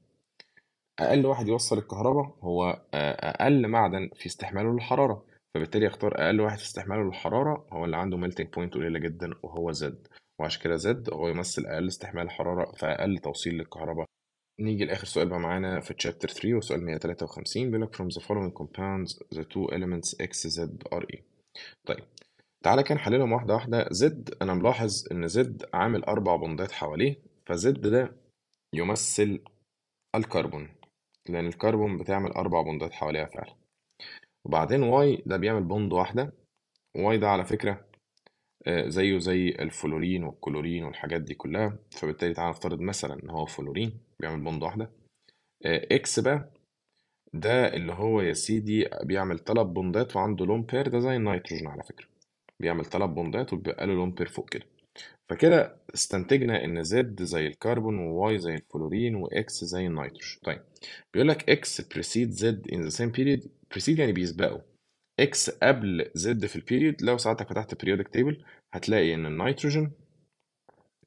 أقل واحد يوصل الكهرباء هو آه، أقل معدن في استحماله للحرارة فبالتالي اختار أقل واحد في استحماله للحرارة هو اللي عنده ميلتنج بوينت قليلة جدا وهو زد وعشان كده زد هو يمثل أقل استحمال حرارة فأقل توصيل للكهرباء نيجي لآخر سؤال بقى معانا في تشابتر 3 وسؤال 153 بيقول لك from the following compounds the two elements x z r e طيب تعالى كان حللهم واحدة واحدة زد أنا ملاحظ إن زد عامل أربع بندات حواليه فزد ده يمثل الكربون لأن الكربون بتعمل أربع بوندات حواليها فعلا وبعدين واي ده بيعمل بوند واحدة واي ده على فكرة آه، زيه زي الفلورين والكلورين والحاجات دي كلها فبالتالي تعالى نفترض مثلا إن هو فلورين بيعمل بوند واحدة آه، إكس بقى ده اللي هو يا سيدي بيعمل تلات بوندات وعنده لون بير ده زي النيتروجين على فكرة بيعمل تلات بوندات وبيبقى له لون بير فوق كده فكده استنتجنا ان زد زي الكربون وواي زي الفلورين واكس زي النيتروجين طيب بيقول لك اكس بريسيد زد ان ذا سيم بيريد بريسيد يعني بيسبقه اكس قبل زد في البيريود لو ساعتك فتحت بريودك تيبل هتلاقي ان النيتروجين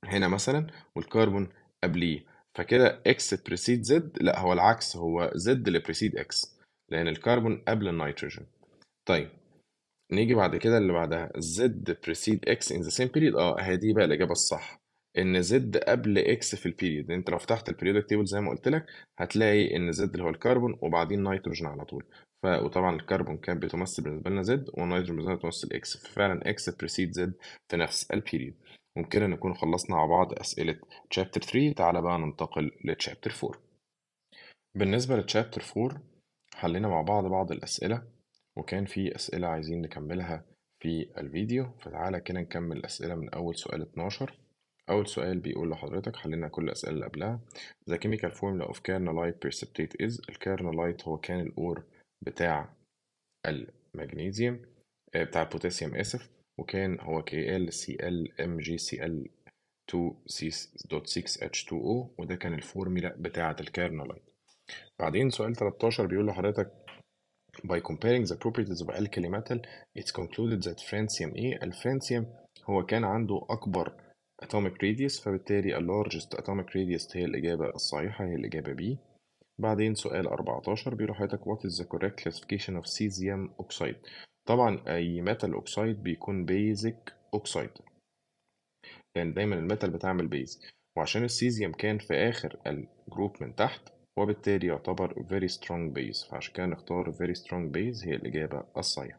هنا مثلا والكربون قبليه فكده اكس بريسيد زد لا هو العكس هو زد اللي بريسيد اكس لان الكربون قبل النيتروجين طيب نيجي بعد كده اللي بعدها z precede x in the same period اه هي دي بقى الإجابة الصح إن z قبل x في البيريد أنت لو فتحت البيريودك تيبل زي ما قلت لك هتلاقي إن z اللي هو الكربون وبعدين نيتروجين على طول ف وطبعا الكربون كان بتمثل بالنسبة لنا z والنيتروجين بالنسبة لنا بتمثل x ففعلا x precede z في نفس البيريد ممكن نكون خلصنا مع بعض أسئلة تشابتر 3 تعالى بقى ننتقل لتشابتر 4 بالنسبة لتشابتر 4 حلينا مع بعض بعض الأسئلة وكان في أسئلة عايزين نكملها في الفيديو فتعالى كده نكمل الأسئلة من أول سؤال 12 أول سؤال بيقول لحضرتك حلينا كل الأسئلة اللي قبلها The chemical formula of kernelite precipitate is الكارنلايت هو كان الأور بتاع المغنيسيوم آه، بتاع البوتاسيوم آسف وكان هو KLClMgCl c6 h 2 o وده كان الفورميلا بتاعة الكارنلايت بعدين سؤال 13 بيقول لحضرتك By comparing the properties of alkali metal, it's concluded that francium A الفرانسيوم هو كان عنده أكبر atomic radius فبالتالي ال largest atomic radius هي الإجابة الصحيحة هي الإجابة B بعدين سؤال 14 بيروح حضرتك what is the correct classification of cesium oxide طبعا أي metal oxide بيكون basic oxide لأن دايما الميتال بتعمل بيز وعشان السيزيوم كان في آخر الجروب من تحت وبالتالي يعتبر very strong base فعشان كده نختار very strong base هي الإجابة الصحيحة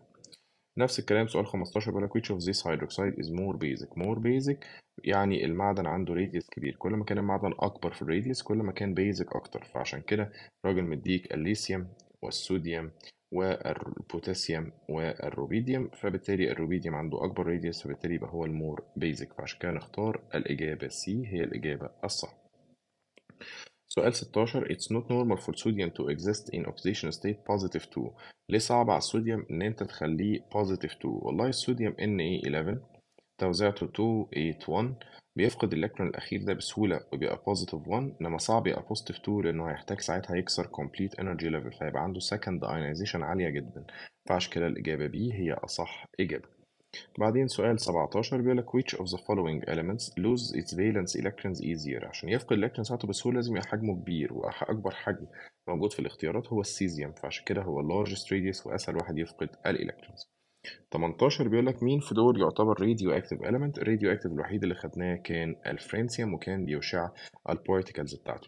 نفس الكلام سؤال 15 بيقول لك which of these hydroxide is more basic more basic يعني المعدن عنده radius كبير كل ما كان المعدن أكبر في الراديوس كل ما كان basic أكتر فعشان كده الراجل مديك الليثيوم والصوديوم والبوتاسيوم والروبيديوم فبالتالي الروبيديوم عنده أكبر radius فبالتالي يبقى هو المور بيزك فعشان كده نختار الإجابة سي هي الإجابة الصح سؤال 16 It's not normal for sodium to exist in oxidation state positive 2 ليه صعب على الصوديوم إن أنت تخليه positive 2 والله الصوديوم Na11 توزيعته 281 بيفقد الإلكترون الأخير ده بسهولة وبيبقى positive 1 إنما صعب يبقى positive 2 لأنه هيحتاج ساعتها يكسر complete energy level فيبقى عنده second ionization عالية جدا فعشان كده الإجابة B هي أصح إجابة بعدين سؤال 17 بيقول لك which of the following elements lose its valence electrons easier عشان يفقد الالكترون بتاعته بسهوله لازم يبقى حجمه كبير واكبر حجم موجود في الاختيارات هو السيزيوم فعشان كده هو largest radius واسهل واحد يفقد الالكترونز 18 بيقول لك مين في دول يعتبر راديو اكتيف اليمنت الراديو اكتيف الوحيد اللي خدناه كان الفرنسيوم وكان بيشع البارتيكلز بتاعته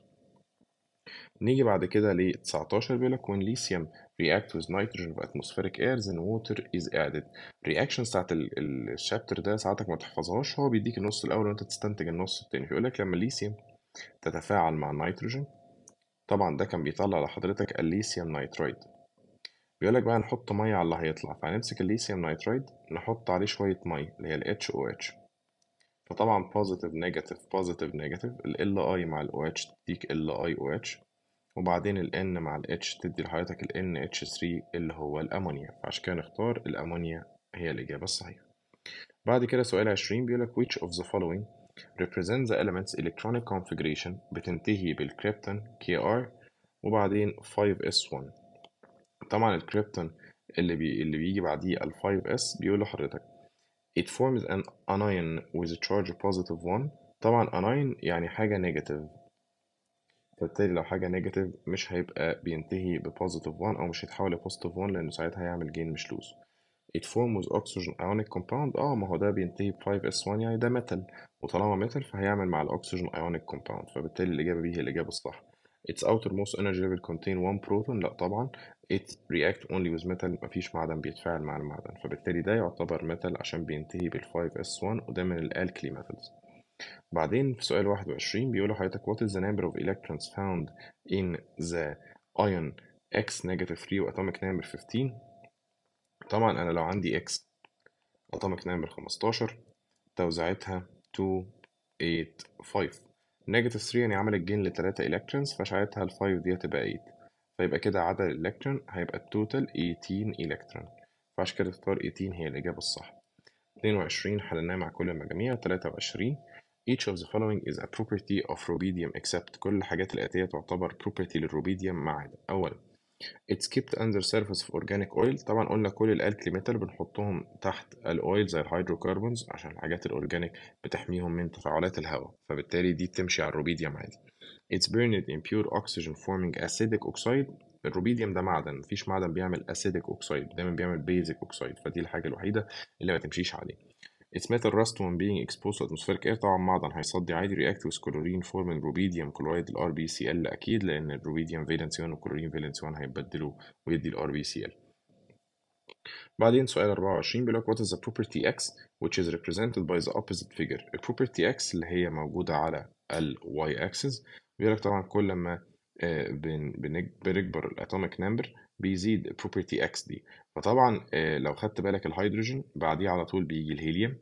نيجي بعد كده ل 19 بيقول لك when lithium react with nitrogen في atmospheric airs and water is added reaction بتاعت الشابتر ده ساعاتك ما تحفظهاش هو بيديك النص الاول وانت تستنتج النص التاني فيقول لك لما الليثيوم تتفاعل مع النيتروجين طبعا ده كان بيطلع لحضرتك الليثيوم نيترايد بيقول لك بقى نحط ميه على اللي هيطلع فهنمسك الليثيوم نيترايد نحط عليه شويه ميه اللي هي ال HOH فطبعا positive negative positive negative ال LI مع ال OH تديك OH وبعدين ال N مع ال H تدي لحضرتك ال NH3 اللي هو الأمونيا فعشان كده نختار الأمونيا هي الإجابة الصحيحة بعد كده سؤال 20 بيقول لك which of the following represents the elements electronic configuration بتنتهي بالكريبتون KR وبعدين 5S1 طبعا الكريبتون اللي بي اللي بيجي بعديه ال 5S بيقول لحضرتك it forms an anion with a charge positive 1 طبعا anion يعني حاجة negative فبالتالي لو حاجة نيجاتيف مش هيبقى بينتهي ببوزيتيف 1 أو مش هيتحول لبوزيتيف 1 لأنه ساعتها هيعمل جين مش لوز it forms oxygen ionic compound اه ما هو ده بينتهي ب 5s1 يعني ده ميتال وطالما ميتال فهيعمل مع الاكسجين ionic compound فبالتالي الاجابه دي هي الاجابه الصح its outermost energy level contain one proton لا طبعا it react only with metal مفيش معدن بيتفاعل مع المعدن فبالتالي ده يعتبر ميتال عشان بينتهي بال 5s1 وده من الالكلي ميتالز بعدين في سؤال 21 بيقول لحضرتك what is the number of electrons found in the ion x negative 3 وatomic number 15 طبعا انا لو عندي x atomic number 15 توزيعتها 285 8 نيجاتيف 3 يعني عملت جين لتلاتة الكترونز فشعيتها ال 5 دي هتبقى 8 فيبقى كده عدد الالكترون هيبقى التوتال 18 الكترون فعشان كده تختار 18 هي الاجابه الصح 22 حلناها مع كل المجاميع 23 Each of the following is a property of rubidium except كل الحاجات الآتية تعتبر property للروبيديوم ما عدا أولا It's kept under surface of organic oil طبعا قلنا كل الالكلي ميتال بنحطهم تحت الاويل زي الهيدروكربونز عشان الحاجات الاورجانيك بتحميهم من تفاعلات الهواء فبالتالي دي بتمشي على الروبيديوم عادي It's burned in pure oxygen forming acidic oxide الروبيديوم ده معدن مفيش معدن بيعمل acidic oxide دايما بيعمل basic oxide فدي الحاجة الوحيدة اللي ما تمشيش عليه Its metal rust when being exposed to atmospheric air طبعا معدن هيصدي عادي react with chlorine forming rubidium chloride ال RBCl أكيد لأن ال rubidium valence 1 و chlorine valence 1 هيبدلوا ويدي ال RBCl بعدين سؤال 24 بيقول لك what is the property x which is represented by the opposite figure ال property x اللي هي موجودة على ال y axis بيقول لك طبعا كل ما بنكبر الاتوميك نمبر بيزيد بروبرتي اكس دي فطبعا آه، لو خدت بالك الهيدروجين بعديه على طول بيجي الهيليوم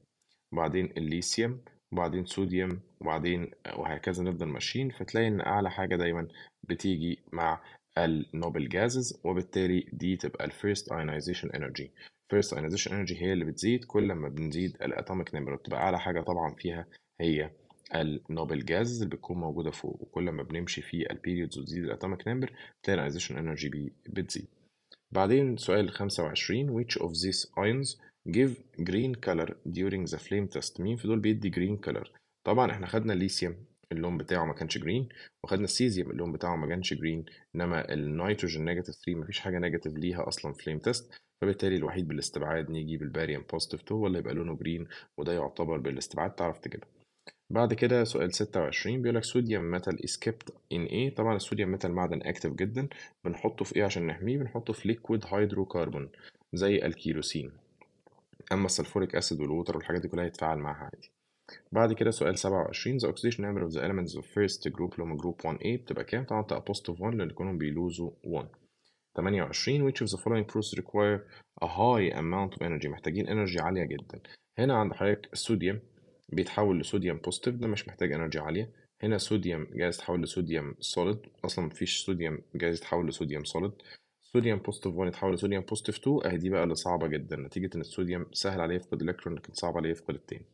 وبعدين الليثيوم وبعدين صوديوم وبعدين آه، وهكذا نفضل ماشيين فتلاقي ان اعلى حاجه دايما بتيجي مع النوبل جازز وبالتالي دي تبقى الفيرست ايونايزيشن انرجي الفيرست ايونايزيشن انرجي هي اللي بتزيد كل ما بنزيد الاتوميك نمبر بتبقى اعلى حاجه طبعا فيها هي النوبل جاز اللي بتكون موجوده فوق وكل ما بنمشي في البيريودز وتزيد الاتوميك نمبر بتلاقي الايزيشن انرجي بتزيد بعدين سؤال 25 which of these ions give green color during the flame test مين في دول بيدي green color طبعا احنا خدنا الليثيوم اللون بتاعه ما كانش جرين وخدنا السيزيوم اللون بتاعه ما كانش جرين انما النيتروجين نيجاتيف 3 مفيش حاجه نيجاتيف ليها اصلا فليم تيست فبالتالي الوحيد بالاستبعاد نيجي بالباريوم بوزيتيف 2 ولا يبقى لونه جرين وده يعتبر بالاستبعاد تعرف تجيبها بعد كده سؤال 26 بيقول لك صوديوم ميتال اسكيبت ان ايه طبعا الصوديوم ميتال معدن اكتف جدا بنحطه في ايه عشان نحميه بنحطه في ليكويد هيدروكربون زي الكيروسين اما السلفوريك اسيد والووتر والحاجات دي كلها يتفاعل معاها عادي بعد كده سؤال 27 the oxidation number of the elements of first group لما جروب 1A بتبقى كام طبعا تبقى positive 1 لان كلهم بيلوزوا 1 28 which of the following process require a high amount of energy محتاجين energy عالية جدا هنا عند حضرتك الصوديوم بيتحول لصوديوم بوزيتيف ده مش محتاج انرجي عاليه هنا صوديوم جايز يتحول لصوديوم سوليد اصلا مفيش صوديوم جايز يتحول لصوديوم سوليد صوديوم بوزيتيف 1 يتحول لصوديوم بوزيتيف 2 اهي دي بقى اللي صعبه جدا نتيجه ان الصوديوم سهل عليه يفقد الكترون لكن صعب عليه يفقد التاني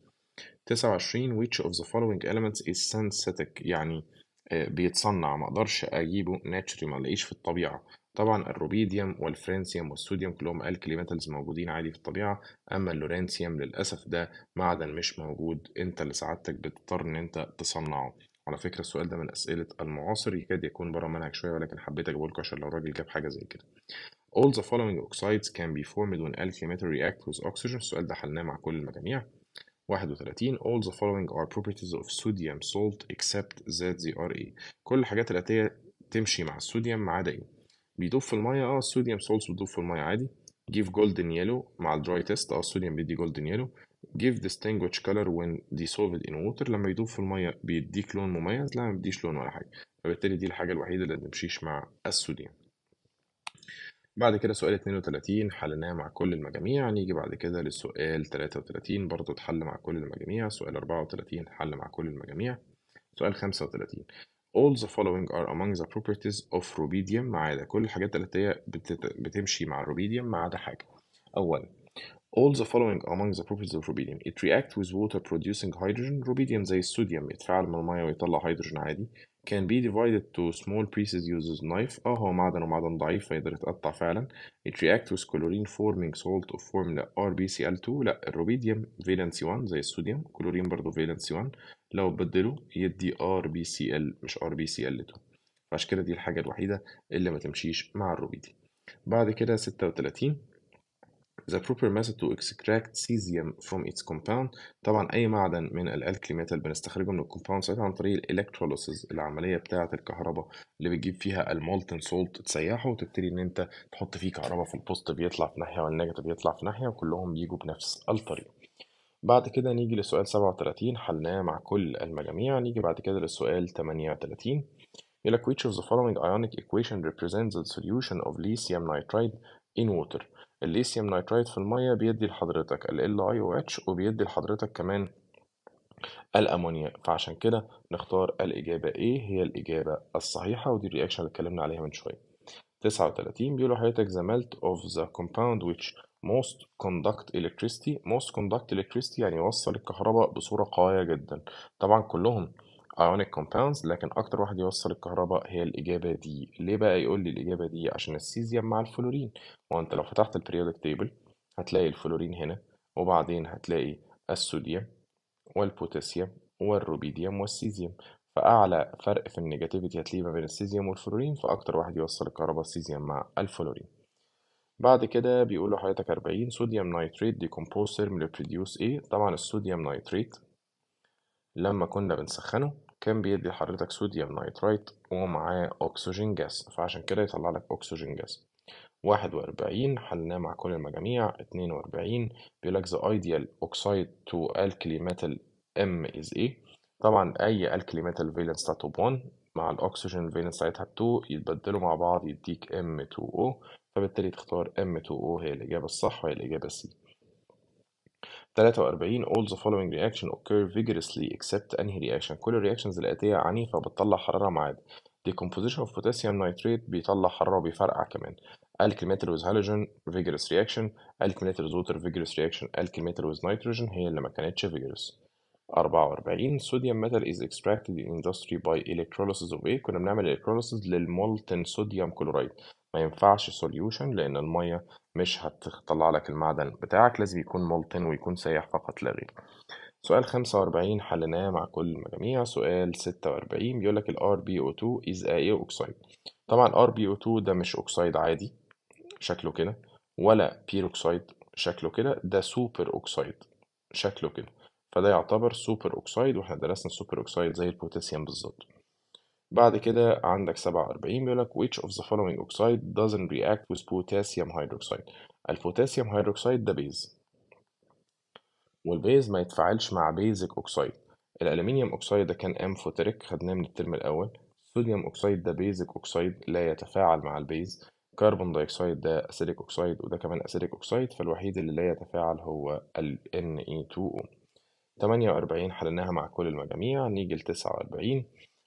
29 which of the following elements is synthetic يعني آه، بيتصنع ما اقدرش اجيبه ناتشري ما الاقيش في الطبيعه طبعا الروبيديوم والفرنسيوم والسوديوم كلهم الكلي ميتالز موجودين عادي في الطبيعه اما اللورنسيوم للاسف ده معدن مش موجود انت اللي سعادتك بتضطر ان انت تصنعه على فكرة السؤال ده من أسئلة المعاصر يكاد يكون بره المنهج شوية ولكن حبيت أجيبه لكم عشان لو راجل جاب حاجة زي كده. All the following oxides can be formed when alkyl metal react with oxygen السؤال ده حلناه مع كل المجاميع. 31 All the following are properties of sodium salt except that they are A كل الحاجات الآتية تمشي مع الصوديوم ما عدا إيه؟ بيدوب في الميه اه الصوديوم سولز بتدوب في الميه عادي جيف جولدن يلو مع الدراي تيست اه الصوديوم بيدي يلو جيف give كلر وين دي سولفد ان ووتر لما يدوب في الميه بيديك لون مميز لا ما بيديش لون ولا حاجه فبالتالي دي الحاجه الوحيده اللي تمشيش مع الصوديوم بعد كده سؤال 32 حلناه مع كل المجاميع نيجي بعد كده للسؤال 33 برضه اتحل مع كل المجاميع سؤال 34 حل مع كل المجاميع سؤال 35 all the following are among the properties of rubidium ما عدا كل الحاجات التلاتة هي بتمشي مع الروبيديوم ما عدا حاجة أولا all the following among the properties of rubidium it reacts with water producing hydrogen rubidium زي الصوديوم يتفاعل مع المية ويطلع هيدروجين عادي can be divided to small pieces uses knife اه هو معدن ومعدن ضعيف فيقدر يتقطع فعلا it reacts with chlorine forming salt of formula RbCl2 لا الروبيديوم valency 1 زي الصوديوم كلورين برضه valency 1 لو بدله يدي ار بي سي ال مش ار بي سي ال 2 فعشان كده دي الحاجه الوحيده اللي ما تمشيش مع دي بعد كده 36 The proper method to extract cesium from its compound طبعا أي معدن من الألكلي ميتال بنستخرجه من الكومباوند ساعتها عن طريق الإلكتروليسيز العملية بتاعة الكهرباء اللي بتجيب فيها المولتن سولت تسيحه وتبتدي إن أنت تحط فيه كهرباء في البوست بيطلع في ناحية والنيجاتيف بيطلع في ناحية وكلهم بيجوا بنفس الطريقة بعد كده نيجي لسؤال 37 حلناه مع كل المجاميع نيجي بعد كده للسؤال 38 يقول لك which of the following ionic equation represents the solution of lithium nitride in water الليثيوم نيترايد في المية بيدي لحضرتك ال LiOH وبيدي لحضرتك كمان الأمونيا فعشان كده نختار الإجابة A هي الإجابة الصحيحة ودي الرياكشن اللي اتكلمنا عليها من شوية 39 بيقولوا حضرتك the melt of the compound which most conduct electricity most conduct electricity يعني يوصل الكهرباء بصورة قوية جدا طبعا كلهم ionic compounds لكن أكتر واحد يوصل الكهرباء هي الإجابة دي ليه بقى يقول لي الإجابة دي عشان السيزيوم مع الفلورين وأنت لو فتحت البريودك تيبل هتلاقي الفلورين هنا وبعدين هتلاقي السوديوم والبوتاسيوم والروبيديوم والسيزيوم فأعلى فرق في النيجاتيفيتي هتلاقيه ما بين السيزيوم والفلورين فأكتر واحد يوصل الكهرباء السيزيوم مع الفلورين بعد كده بيقول لحضرتك 40 صوديوم نايتريت decompose من produce ايه طبعا الصوديوم نايتريت لما كنا بنسخنه كان بيدي حضرتك صوديوم نايترايت ومعاه أكسجين جاس فعشان كده يطلع لك أكسجين جاس 41 حلناه مع كل المجاميع 42 بيقول لك the ideal oxide to alkali metal M is A طبعا أي alkali metal valence بتاعته 1 مع الأكسجين valence بتاعتها 2 يتبدلوا مع بعض يديك M2O فبالتالي تختار M2O هي الإجابة الصح وهي الإجابة C 43 all the following reaction occur vigorously except أنهي reaction كل الرياكشنز الآتية عنيفة بتطلع حرارة معاد decomposition of potassium nitrate بيطلع حرارة وبيفرقع كمان alkylator with halogen vigorous reaction alkylator with water vigorous reaction alkylator with nitrogen هي اللي ما كانتش vigorous 44 sodium metal is extracted in industry by electrolysis of A كنا بنعمل electrolysis للمولتن sodium chloride ما ينفعش سوليوشن لان الميه مش هتطلع لك المعدن بتاعك لازم يكون مولتن ويكون سايح فقط لا غير سؤال 45 حلناه مع كل المجاميع سؤال 46 بيقول لك ال RBO2 is a oxide طبعا RBO2 ده مش أكسيد عادي شكله كده ولا بيروكسيد شكله كده ده سوبر أكسيد شكله كده فده يعتبر سوبر أكسيد واحنا درسنا السوبر أكسيد زي البوتاسيوم بالظبط بعد كده عندك 47 بيقول لك which of the following oxide doesn't react with potassium hydroxide البوتاسيوم هيدروكسيد ده بيز والبيز ما يتفاعلش مع بيزك اوكسيد الالومنيوم اوكسيد ده كان امفوتريك خدناه من الترم الاول الصوديوم اوكسيد ده بيزك اوكسيد لا يتفاعل مع البيز كربون دايكسيد ده اسيديك اوكسيد وده كمان اسيديك اوكسيد فالوحيد اللي لا يتفاعل هو ال NE2O 48 حللناها مع كل المجاميع نيجي ل 49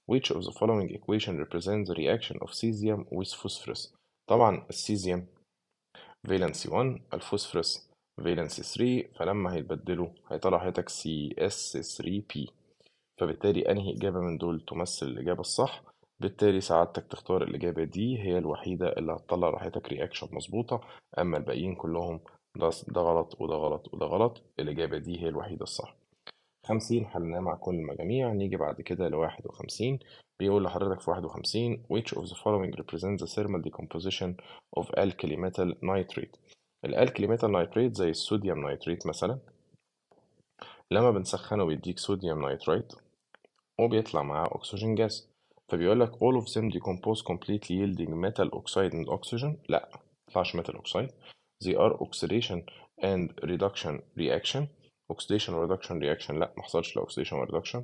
Which of the following equation represents the reaction of cesium with phosphorus طبعا السيزيوم valency 1 الفوسفورس valency 3 فلما هيتبدلوا هيطلع حياتك CS3P فبالتالي أنهي إجابة من دول تمثل الإجابة الصح بالتالي سعادتك تختار الإجابة دي هي الوحيدة اللي هتطلع راحتك رياكشن مظبوطة أما الباقيين كلهم ده, ده غلط وده غلط وده غلط الإجابة دي هي الوحيدة الصح 50 حلناه مع كل المجاميع نيجي بعد كده ل 51 بيقول لحضرتك في 51 which of the following represents the thermal decomposition of alkali metal nitrate الالكلي ميتال نايتريت زي الصوديوم نايتريت مثلا لما بنسخنه بيديك صوديوم نايتريت وبيطلع معاه اكسجين جاز فبيقول لك all of them decompose completely yielding metal oxide and oxygen لا مطلعش metal oxide they are oxidation and reduction reaction oxidation reduction reaction لا ما حصلش لا oxidation reduction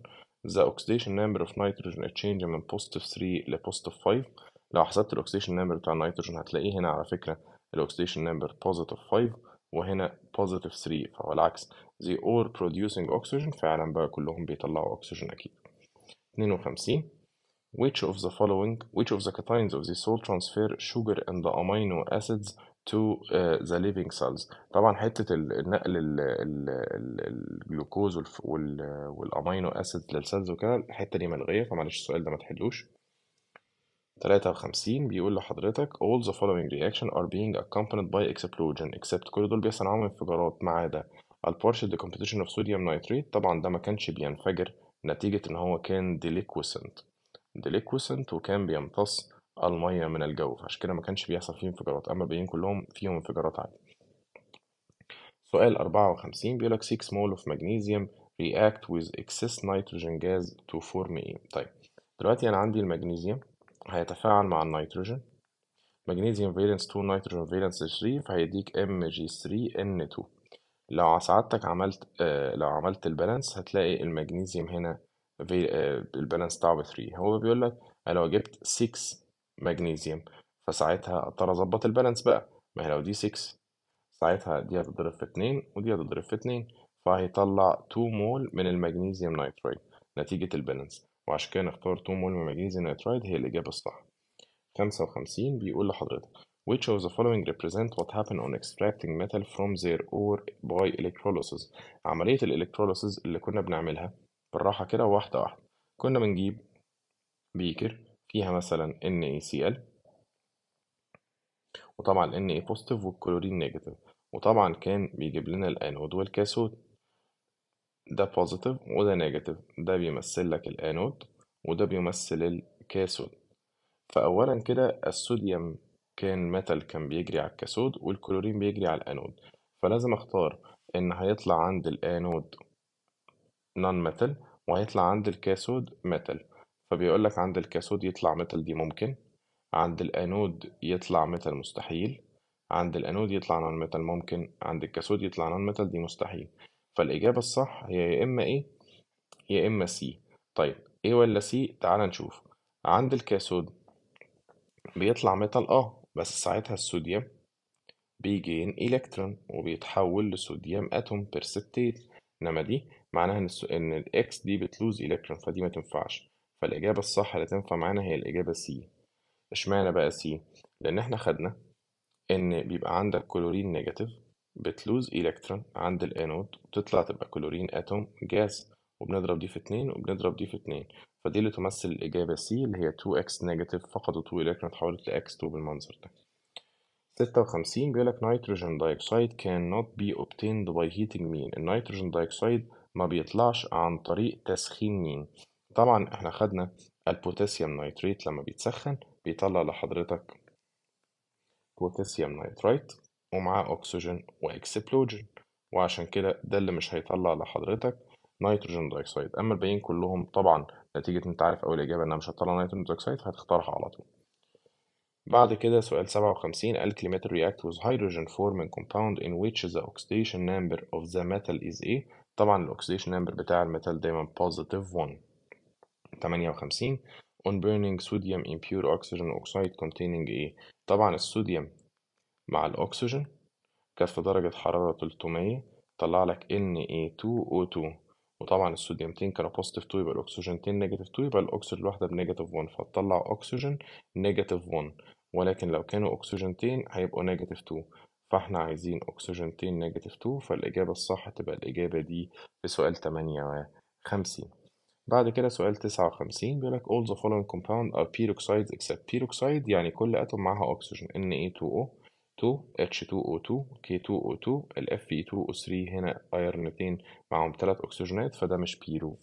the oxidation number of nitrogen change من positive 3 ل positive 5 لو حسبت ال oxidation number بتاع النيتروجين هتلاقيه هنا على فكرة ال oxidation number positive 5 وهنا positive 3 فهو العكس they all producing oxygen فعلا بقى كلهم بيطلعوا اكسجين اكيد 52 which of the following which of the cations of the salt transfer sugar and the amino acids to uh, the living cells طبعا حته النقل الجلوكوز والامينو اسيد للسيلز وكده الحته دي ملغيه فمعلش السؤال ده ما تحلوش 53 بيقول لحضرتك all the following reaction are being accompanied by explosion except كل دول بيحصل معاهم انفجارات ما عدا partial decomposition of sodium nitrate طبعا ده ما كانش بينفجر نتيجة إن هو كان deliquescent deliquescent وكان بيمتص المَيّة من الجَو، فعشان كده ما كانش بيحصل فيه انفجارات، أمّا الباقيين كلّهم فيهم انفجارات عادي. سؤال 54 بيقول لك 6 مول اوف magnesium react with excess nitrogen gas to form إيه؟ طيب دلوقتي أنا عندي المغنيسيوم هيتفاعل مع النيتروجين magnesium valence 2 nitrogen valence 3 فهيدّيك Mg3N2 لو سعادتك عملت آه، لو عملت البالانس هتلاقي المغنيسيوم هنا ف آه، الbalance بتاعه 3 هو بيقول لك أنا لو جبت 6 مغنيسيوم فساعتها اضطر اظبط البالانس بقى ما هي لو دي 6 ساعتها دي هتتضرب في 2 ودي هتتضرب في 2 فهيطلع 2 مول من المغنيسيوم نايترايد نتيجة البالانس وعشان كده نختار 2 مول من المغنيسيوم نايترايد هي الإجابة الصح 55 بيقول لحضرتك Which of the following represent what happened on extracting metal from their ore by electrolysis عملية الإلكتروليسيس اللي كنا بنعملها بالراحة كده واحدة واحدة كنا بنجيب بيكر فيها مثلا NaCl وطبعا Na بوزيتيف والكلورين نيجاتيف وطبعا كان بيجيب لنا الانود والكاثود ده بوزيتيف وده نيجاتيف ده بيمثل لك الانود وده بيمثل الكاثود فاولا كده الصوديوم كان ميتال كان بيجري على الكاثود والكلورين بيجري على الانود فلازم اختار ان هيطلع عند الانود نون ميتال وهيطلع عند الكاثود ميتال فبيقول لك عند الكاثود يطلع متل دي ممكن عند الانود يطلع متل مستحيل عند الانود يطلع نون متل ممكن عند الكاثود يطلع نون متل دي مستحيل فالاجابه الصح هي يا اما ايه يا اما سي طيب ايه ولا سي تعال نشوف عند الكاثود بيطلع متل اه بس ساعتها الصوديوم بيجين الكترون وبيتحول لصوديوم اتوم بيرسبتيت انما دي معناها ان الاكس دي بتلوز الكترون فدي ما تنفعش فالإجابة الصح اللي تنفع معانا هي الإجابة سي اشمعنى بقى سي لأن احنا خدنا إن بيبقى عندك كلورين نيجاتيف بتلوز إلكترون عند الأنود وتطلع تبقى كلورين أتوم جاز وبنضرب دي في اتنين وبنضرب دي في اتنين فدي اللي تمثل الإجابة سي اللي هي 2x نيجاتيف فقدوا 2 إلكترون اتحولت ل x2 بالمنظر ده 56 بيقول لك نيتروجين دايوكسيد نوت بي اوبتيند باي هيتنج مين النيتروجين دايوكسيد ما بيطلعش عن طريق تسخين مين طبعًا إحنا خدنا البوتاسيوم نايتريت لما بيتسخن بيطلع لحضرتك بوتاسيوم نايترايت ومعاه أكسجين وإكسبلوجين وعشان كده ده اللي مش هيطلع لحضرتك نيتروجين دايكسايد أما الباقيين كلهم طبعا نتيجة أنت عارف أول إجابة إنها مش هتطلع نيتروجين دايكسايد فهتختارها على طول بعد كده سؤال 57 Alkylator react with hydrogen forming compound in which the oxidation number of the metal is A طبعا الأكسيديشن نمبر بتاع الميتال دايما positive 1 58 on burning sodium in pure oxygen oxide containing A طبعا الصوديوم مع الأكسجين كانت في درجة حرارة 300 طلع لك Na2O2 وطبعا الصوديومتين كانوا positive 2 يبقى الأكسجينتين negative 2 يبقى الأكسجين الواحدة بنيجاتيف 1 فتطلع أكسجين نيجاتيف 1 ولكن لو كانوا أكسجينتين هيبقوا نيجاتيف 2 فاحنا عايزين أكسجينتين نيجاتيف 2 فالإجابة الصح تبقى الإجابة دي في سؤال 58 بعد كده سؤال 59 بيقول لك all the following compound are peroxides except peroxide يعني كل اتوم معاها اكسجين Na2O 2 H2O2 K2O2 ال Fe2O3 هنا ايرنتين معاهم ثلاث اكسجينات فده مش بيرو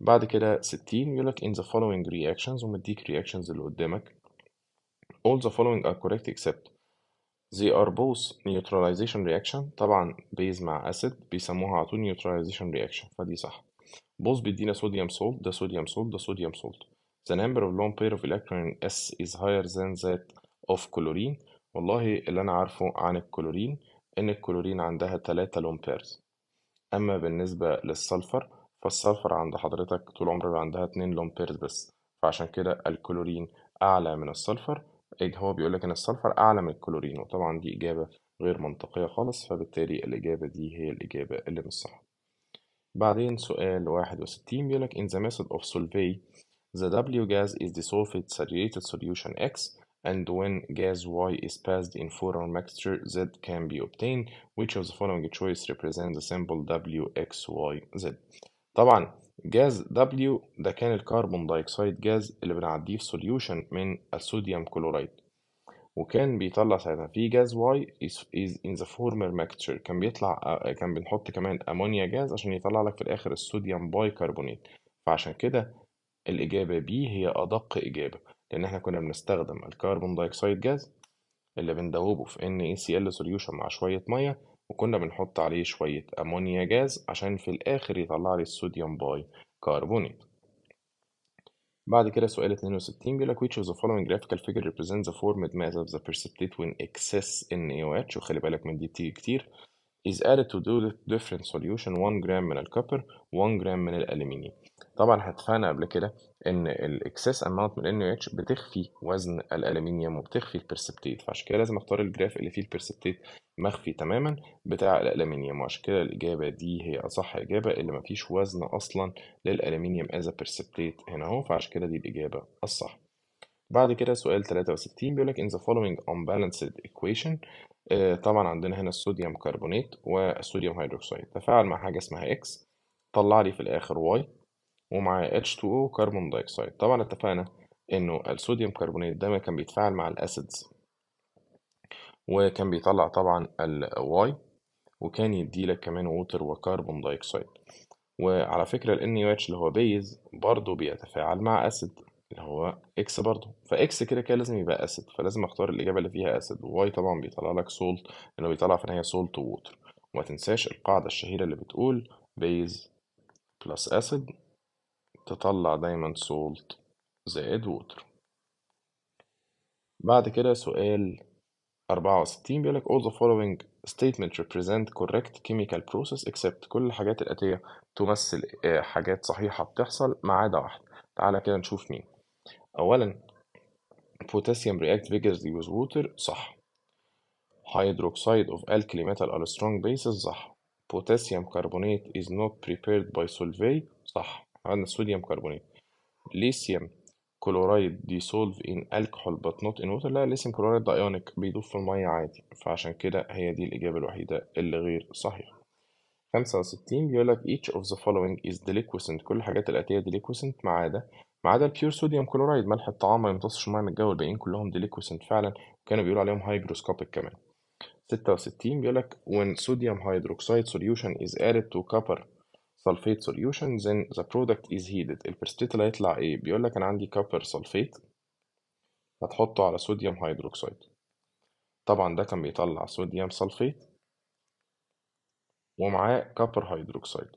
بعد كده 60 بيقول لك in the following reactions ومديك reactions اللي قدامك all the following are correct except They are both neutralization reaction طبعا بيز مع acid بيسموها على طول neutralization reaction فدي صح Both بيدينا صوديوم سولت ده صوديوم سولت ده صوديوم سولت The number of lone pair of electron S is higher than that of chlorine. والله اللي أنا عارفه عن الكلورين إن الكلورين عندها تلاتة لون بيرز أما بالنسبة للسلفر فالسلفر عند حضرتك طول عمره عندها اتنين لون بيرز بس فعشان كده الكلورين أعلى من السلفر إيه، هو بيقولك إن السلفر أعلى من الكلورين وطبعا دي إجابة غير منطقية خالص فبالتالي الإجابة دي هي الإجابة اللي مش صح بعدين سؤال 61 بيقول لك in the method of Solvay the W gas is dissolved in saturated solution X and when gas Y is passed in formal mixture Z can be obtained which of the following choice represents the symbol W X Y Z طبعا جاز W ده كان الكربون دايكسايد جاز اللي بنعديه في سوليوشن من الصوديوم كلورايد وكان بيطلّع ساعتها في جاز واي از ان ذا فورمر former كان بيطلع آه، آه، كان بنحط كمان أمونيا جاز عشان يطلّع لك في الآخر الصوديوم كربونيت فعشان كده الإجابة بي هي أدق إجابة، لإن إحنا كنا بنستخدم الكربون دايكسيد جاز اللي بندوبه في ان اي سي ال سوليوشن مع شوية مَيّة وكنا بنحط عليه شوية أمونيا جاز عشان في الآخر يطلّع لي الصوديوم كربونيت بعد كده سؤال 62 بيقول لك which of the following graphical figure represents the formed mass of the precipitate when excess NaOH وخلي بالك من دي بتيجي كتير is added to do different solution 1 gram من الكوبر 1 جرام من الالومنيوم طبعًا اتفقنا قبل كده إن الاكسس اماونت من اتش بتخفي وزن الألمنيوم وبتخفي البرسبتيت فعشان كده لازم أختار الجراف اللي فيه البرسبتيت مخفي تمامًا بتاع الألمنيوم وعشان كده الإجابة دي هي أصح إجابة اللي ما فيش وزن أصلًا للألمنيوم از بيرسبتيت هنا أهو فعشان كده دي الإجابة الصح. بعد كده سؤال 63 بيقول لك ان ذا فولوينج unbalanced equation آه طبعا عندنا هنا الصوديوم كربونات والصوديوم هيدروكسيد تفاعل مع حاجة اسمها اكس طلع لي في الآخر واي ومعاه H2O كربون دايكسايد طبعا اتفقنا انه الصوديوم كربونيت دايما كان بيتفاعل مع الاسيدز وكان بيطلع طبعا الواي وكان يديلك كمان ووتر وكربون دايكسايد وعلى فكرة ال NUH اللي هو بيز برضه بيتفاعل مع أسيد اللي هو إكس برضه فإكس كده كده لازم يبقى أسيد فلازم أختار الإجابة اللي فيها أسيد وواي طبعا بيطلع لك سولت اللي بيطلع في النهاية سولت ووتر وما تنساش القاعدة الشهيرة اللي بتقول بيز بلس أسيد تطلع دايما salt زائد ووتر بعد كده سؤال 64 بيقول لك all the following statements represent correct chemical process except كل الحاجات الآتية تمثل حاجات صحيحة بتحصل ما عدا واحدة تعالى كده نشوف مين أولا potassium react vigorously with water صح hydroxide of alkali metal are strong bases صح potassium carbonate is not prepared by solvay صح عندنا صوديوم كربونات ليثيوم كلورايد ديسولف ان الكحول بات نوت ان ووتر لا ليثيوم كلورايد ده ايونيك بيدوب في المية عادي فعشان كده هي دي الإجابة الوحيدة اللي غير صحيحة 65 بيقول لك each of the following is deliquescent كل الحاجات الآتية deliquescent ما عدا ما عدا البيور صوديوم كلورايد ملح الطعام ما يمتصش الميه من الجو الباقيين كلهم ديليكوسنت فعلا وكانوا بيقولوا عليهم هايجروسكوبيك كمان 66 بيقول لك when sodium hydroxide solution is added to copper sulfate solution then the product is heated البرستيت اللي هيطلع ايه بيقول لك انا عندي كوبر سلفيت هتحطه على صوديوم هيدروكسيد طبعا ده كان بيطلع صوديوم سلفيت ومعاه كوبر هيدروكسيد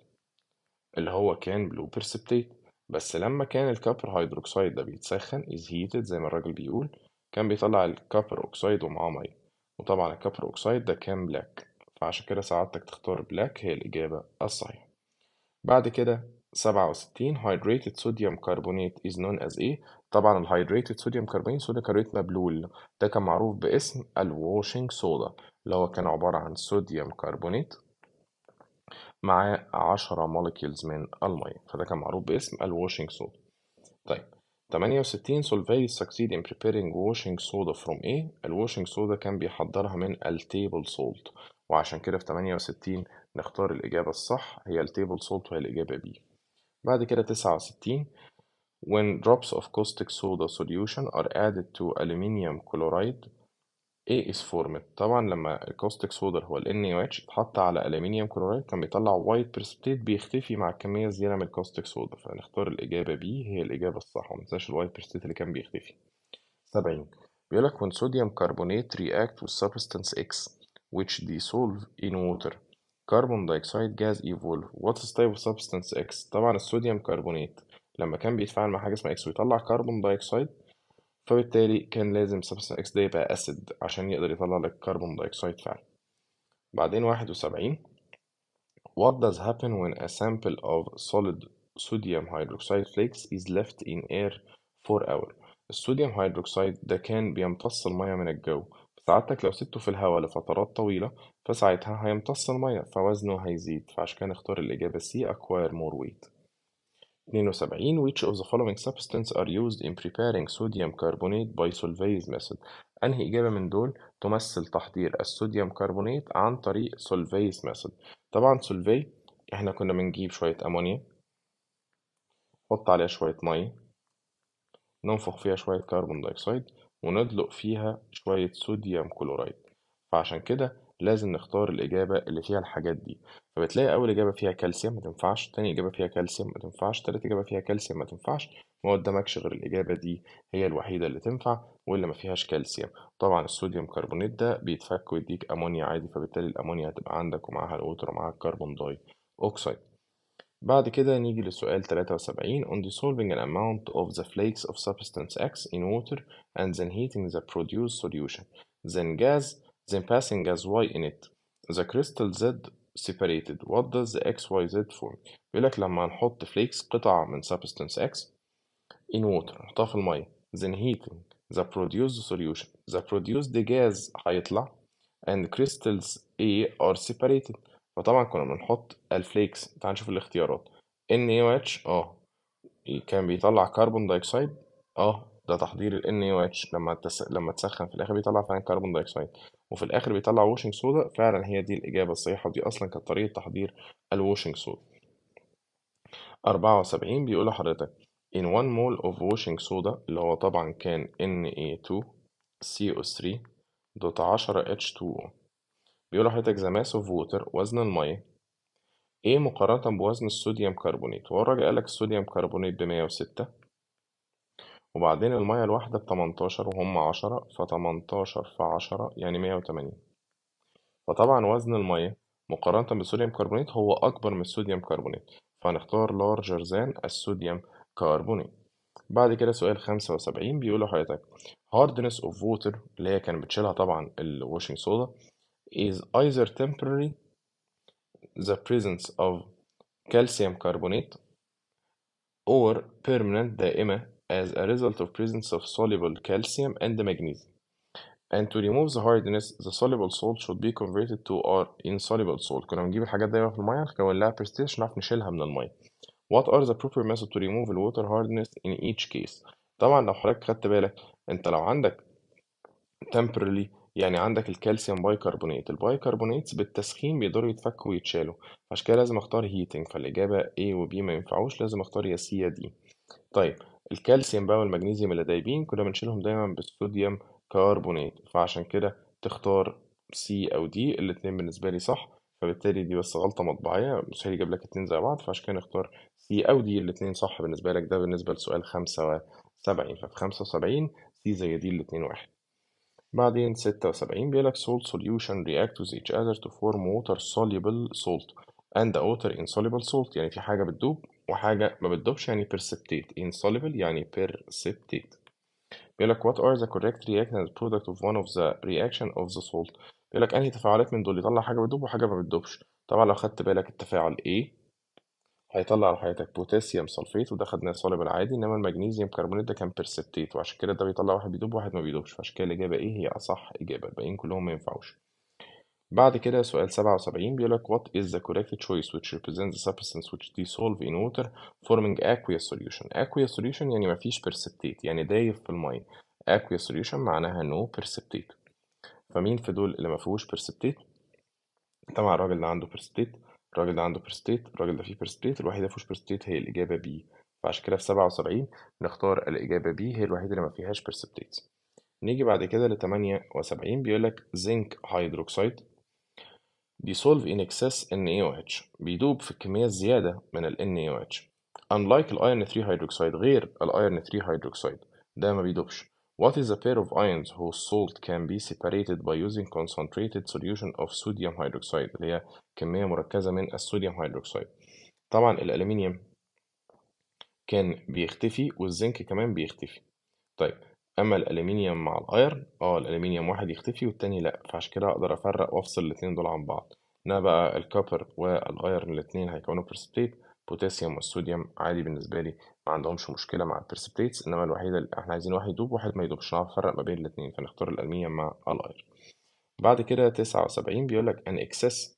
اللي هو كان بلو برسبتيت بس لما كان الكوبر هيدروكسيد ده بيتسخن از هيتد زي ما الراجل بيقول كان بيطلع الكوبر اوكسيد ومعاه ميه وطبعا الكوبر اوكسيد ده كان بلاك فعشان كده سعادتك تختار بلاك هي الإجابة الصحيحة بعد كده 67 hydrated sodium carbonate is known as ايه؟ طبعا الهايدريتد صوديوم كربونيت صودا كربونيت مبلول ده كان معروف باسم الواشنج صودا اللي هو كان عبارة عن صوديوم كربونيت مع 10 مولكيولز من المية فده كان معروف باسم الواشنج صودا طيب 68 سولفاي succeed in preparing washing soda from A الواشنج صودا كان بيحضرها من التيبل صولت وعشان كده في 68 نختار الإجابة الصح هي التيبل سولت وهي الإجابة بي بعد كده 69 when drops of caustic soda solution are added to aluminium chloride A is formed طبعا لما الكاستيك سودا هو ال NaOH اتحط على aluminium كلورايد كان بيطلع وايت precipitate بيختفي مع الكمية الزيادة من الكاستيك سودا فنختار الإجابة B هي الإجابة الصح ومنساش الوايت precipitate اللي كان بيختفي 70 بيقولك when sodium carbonate react with substance X which dissolve in water carbon dioxide gas evolve what is type of substance X طبعا الصوديوم كربونات لما كان بيتفاعل مع حاجة اسمها X ويطلع كربون dioxide فبالتالي كان لازم substance X ده يبقى أسيد عشان يقدر يطلع لك كربون dioxide فعلا بعدين واحد وسبعين What does happen when a sample of solid sodium hydroxide flakes is left in air for hour الصوديوم هيدروكسيد ده كان بيمتص المية من الجو سعادتك لو سِبته في الهواء لفترات طويلة، فساعتها هيمتص المَيّة، فوزنه هيزيد، فعشان كده نختار الإجابة C acquire more weight. 72 Which of the following substance are used in preparing sodium carbonate by solvase method؟ أنهي إجابة من دول تمثل تحضير الصوديوم كربونات عن طريق Solvay's method؟ طبعًا Solvay إحنا كنا بنجيب شوية أمونيا، نحط عليها شوية مَيّة، ننفخ فيها شوية كربون دايكسيد وندلق فيها شوية صوديوم كلورايد فعشان كده لازم نختار الإجابة اللي فيها الحاجات دي فبتلاقي أول إجابة فيها كالسيوم ما تنفعش تاني إجابة فيها كالسيوم ما تنفعش تالت إجابة فيها كالسيوم ما تنفعش ما قدامكش غير الإجابة دي هي الوحيدة اللي تنفع واللي ما فيهاش كالسيوم طبعا الصوديوم كربونات ده بيتفك ويديك أمونيا عادي فبالتالي الأمونيا هتبقى عندك ومعاها الوتر ومعاها الكربون داي أوكسيد بعد كده نيجي للسؤال 73 on dissolving an amount of the flakes of substance X in water and then heating the produced solution then gas then passing gas Y in it the crystal Z separated what does the XYZ form بيقولك لما نحط flakes قطعة من substance X in water نحطها في المية then heating the produced solution the produced gas هيطلع and crystals A are separated فطبعًا كنا بنحط الفليكس تعال نشوف الاختيارات NaOH اه كان بيطلع كربون دايكسيد اه ده تحضير ال NaOH لما تس... لما تسخن في الاخر بيطلع فعلا كربون دايكسيد وفي الاخر بيطلع ووشنج سودا فعلا هي دي الاجابه الصحيحه ودي اصلا كانت طريقه تحضير الووشنج سودا 74 بيقول لحضرتك in 1 mole of washing soda اللي هو طبعا كان Na2CO3 دوت 10 H2O بيقول حضرتك the mass of water وزن المية ايه مقارنة بوزن الصوديوم كربونيت هو الراجل قالك الصوديوم كربونيت بمية وستة وبعدين المية الواحدة بتمنتاشر وهم عشرة فتمنتاشر في عشرة يعني مية وتمانين فطبعا وزن المية مقارنة بالصوديوم كربونيت هو أكبر من الصوديوم كربونيت فهنختار larger than الصوديوم كربونيت بعد كده سؤال خمسة وسبعين بيقول لحضرتك hardness of water اللي هي كانت بتشيلها طبعا الواشنج صودا is either temporary, the presence of calcium carbonate, or permanent دائمة as a result of presence of soluble calcium and magnesium. And to remove the hardness, the soluble salt should be converted to our insoluble salt. كنا بنجيب الحاجات دايما في المية نعرف نشيلها من What are the proper method to remove the water hardness in each case؟ طبعا لو حضرتك خدت بالك انت لو عندك temporarily يعني عندك الكالسيوم بايكربونات البايكربونات بالتسخين بيقدروا يتفكوا ويتشالوا عشان كده لازم اختار هيتنج فالإجابة A و B ما ينفعوش لازم اختار يا C يا D طيب الكالسيوم بقى والمغنيسيوم اللي دايبين كنا بنشيلهم دايما بالصوديوم كربونات فعشان كده تختار C أو D الاثنين بالنسبة لي صح فبالتالي دي بس غلطة مطبعية مستحيل يجيب لك اتنين زي بعض فعشان كده نختار C أو D الاثنين صح بالنسبة لك ده بالنسبة لسؤال خمسة وسبعين ففي خمسة وسبعين C زي D الاثنين واحد بعدين 76 بيقول بيقولك salt solution react with each other to form water soluble salt and the water insoluble salt يعني في حاجة بتدوب وحاجة ما بتدوبش يعني precipitate insoluble يعني precipitate بيقولك what are the correct reactants product of one of the reaction of the salt بيقولك أنهي تفاعلات من دول يطلع حاجة بتدوب وحاجة ما بتدوبش طبعا لو خدت بالك التفاعل إيه هيطلّع لحضرتك بوتاسيوم سلفيت وده خدناه صلب العادي، إنما المغنيسيوم كربونات ده كان بيرسبتيت وعشان كده ده بيطلّع واحد بيدوب وواحد ما بيدوبش، فعشان كده الإجابة إيه هي أصح إجابة، الباقيين كلّهم ما ينفعوش. بعد كده سؤال 77 بيقول لك what is the correct choice which represents the substance which dissolve in water forming aqueous solution aqueous solution يعني ما فيش precipitate يعني دايف في المَيّة aqueous solution معناها no precipitate فمين في دول اللي ما فيهوش precipitate؟ طبعًا الراجل اللي عنده precipitate الراجل ده عنده برستيت الراجل ده فيه برستيت الوحيدة اللي فيهوش برستيت هي الإجابة بي فعشان كده في سبعة وسبعين الإجابة بي هي الوحيدة اللي ما فيهاش برستيت نيجي بعد كده 78 بيقول لك زنك هيدروكسيد ان اي او NaOH بيدوب في الكمية الزيادة من ال NaOH unlike الايرن 3 هيدروكسيد غير الايرن 3 هيدروكسيد ده ما بيدوبش What is a pair of ions whose salt can be separated by using concentrated solution of sodium hydroxide اللي هي كمية مركزة من الصوديوم هيدروكسيد طبعا الألمنيوم كان بيختفي والزنك كمان بيختفي طيب أما الألمنيوم مع الأيرن اه الألمنيوم واحد يختفي والتاني لأ فعشان كده أقدر أفرق وأفصل الاتنين دول عن بعض إنما بقى الكوبر والأيرن الاتنين هيكونوا برستيت بوتاسيوم والصوديوم عادي بالنسبة لي ما عندهمش مشكلة مع البرسبليتس إنما الوحيدة اللي إحنا عايزين واحد يدوب وواحد ما يدوبش نعرف نفرق ما بين الاتنين فنختار الألمينيوم مع الأير بعد كده لك ان بيقولك ان excess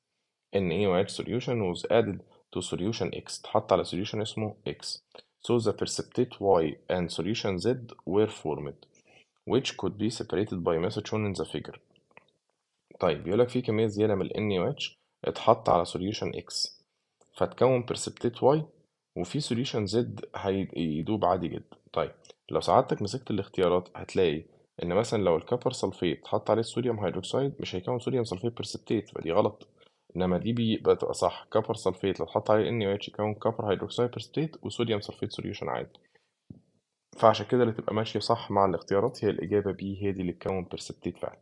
NaOH solution was added to solution X اتحط على solution اسمه X so the precipitate Y and solution Z were formed which could be separated by method shown in the figure طيب بيقولك في كمية زيادة من ال NaOH اتحط على solution X فتكون precipitate Y وفي سوليوشن زد هيدوب عادي جدا طيب لو سعادتك مسكت الاختيارات هتلاقي ان مثلا لو الكفر سلفيت حط عليه الصوديوم هيدروكسيد مش هيكون صوديوم سلفيت بيرسبتيت فدي غلط انما دي بيبقى تبقى صح كفر سلفيت لو اتحط عليه ان اتش يكون كفر هيدروكسيد بيرسبتيت وصوديوم سلفيت سوليوشن عادي فعشان كده اللي تبقى ماشية صح مع الاختيارات هي الإجابة بي هي دي اللي تكون بيرسبتيت فعلا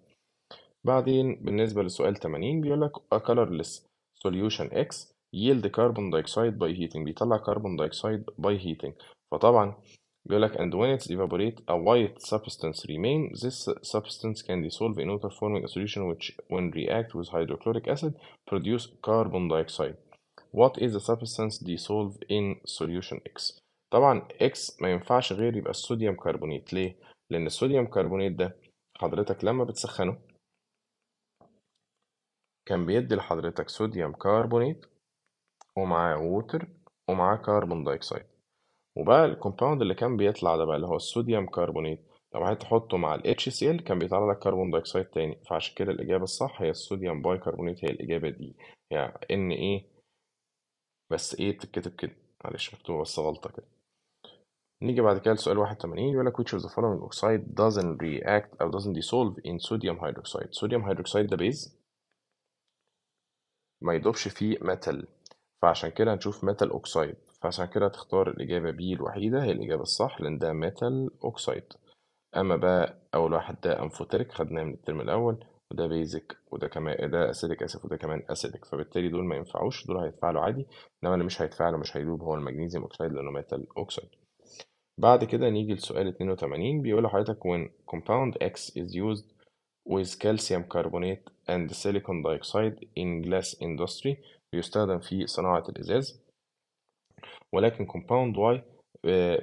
بعدين بالنسبة لسؤال 80 لك a colorless solution X yield carbon dioxide by heating بيطلع carbon dioxide by heating فطبعا بيقول لك and when it's evaporate a white substance remain this substance can dissolve in water forming a solution which when react with hydrochloric acid produce carbon dioxide what is the substance dissolved in solution X طبعا X ما ينفعش غير يبقى الصوديوم كربونيت ليه لان الصوديوم كربونيت ده حضرتك لما بتسخنه كان بيدي لحضرتك صوديوم كربونيت ومعاه ووتر ومعاه كربون دايكسايد وبقى الكومباوند اللي كان بيطلع ده بقى اللي هو الصوديوم كربونيت لو هتحطه مع ال HCl كان بيطلع لك كربون دايكسايد تاني فعشان كده الإجابة الصح هي الصوديوم باي كربونيت هي الإجابة دي يعني إن إيه بس إيه بتتكتب كده معلش مكتوبة بس غلطة كده نيجي بعد كده لسؤال 81 يقول لك which of the following oxide doesn't react أو doesn't dissolve in sodium hydroxide sodium hydroxide ده بيز ما يدوبش فيه ميتال فعشان كده هنشوف ميتال اوكسايد فعشان كده هتختار الإجابة بي الوحيدة هي الإجابة الصح لأن ده ميتال أوكسايد أما بقى أول واحد ده أنفوتريك خدناه من الترم الأول وده بيزك وده كمان ده أسيدك آسف وده كمان أسيدك فبالتالي دول ما ينفعوش دول هيتفاعلوا عادي إنما اللي مش هيتفاعلوا مش هيدوب هو المغنيزيوم أوكسايد لأنه ميتال أوكسايد بعد كده نيجي لسؤال 82 بيقول لحضرتك when compound X is used with calcium carbonate and silicon dioxide in glass industry بيستخدم في صناعة الإزاز ولكن كومباوند آه، واي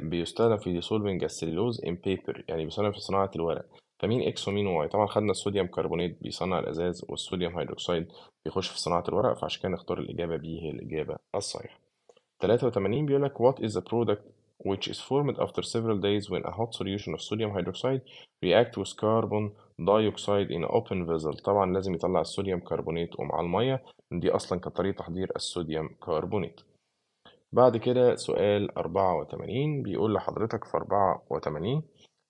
بيستخدم في ديسولفنج السليلوز ان بيبر يعني بيستخدم في صناعة الورق فمين اكس ومين واي طبعا خدنا الصوديوم كربونات بيصنع الازاز والصوديوم هيدروكسيد بيخش في صناعه الورق فعشان كده نختار الاجابه بي هي الاجابه الصحيحه 83 بيقول لك what is the product which is formed after several days when a hot solution of sodium hydroxide react with carbon dioxide in open vessel طبعا لازم يطلع الصوديوم كربونات ومع المية دي أصلا كطريقة تحضير الصوديوم كربونات بعد كده سؤال 84 بيقول لحضرتك في 84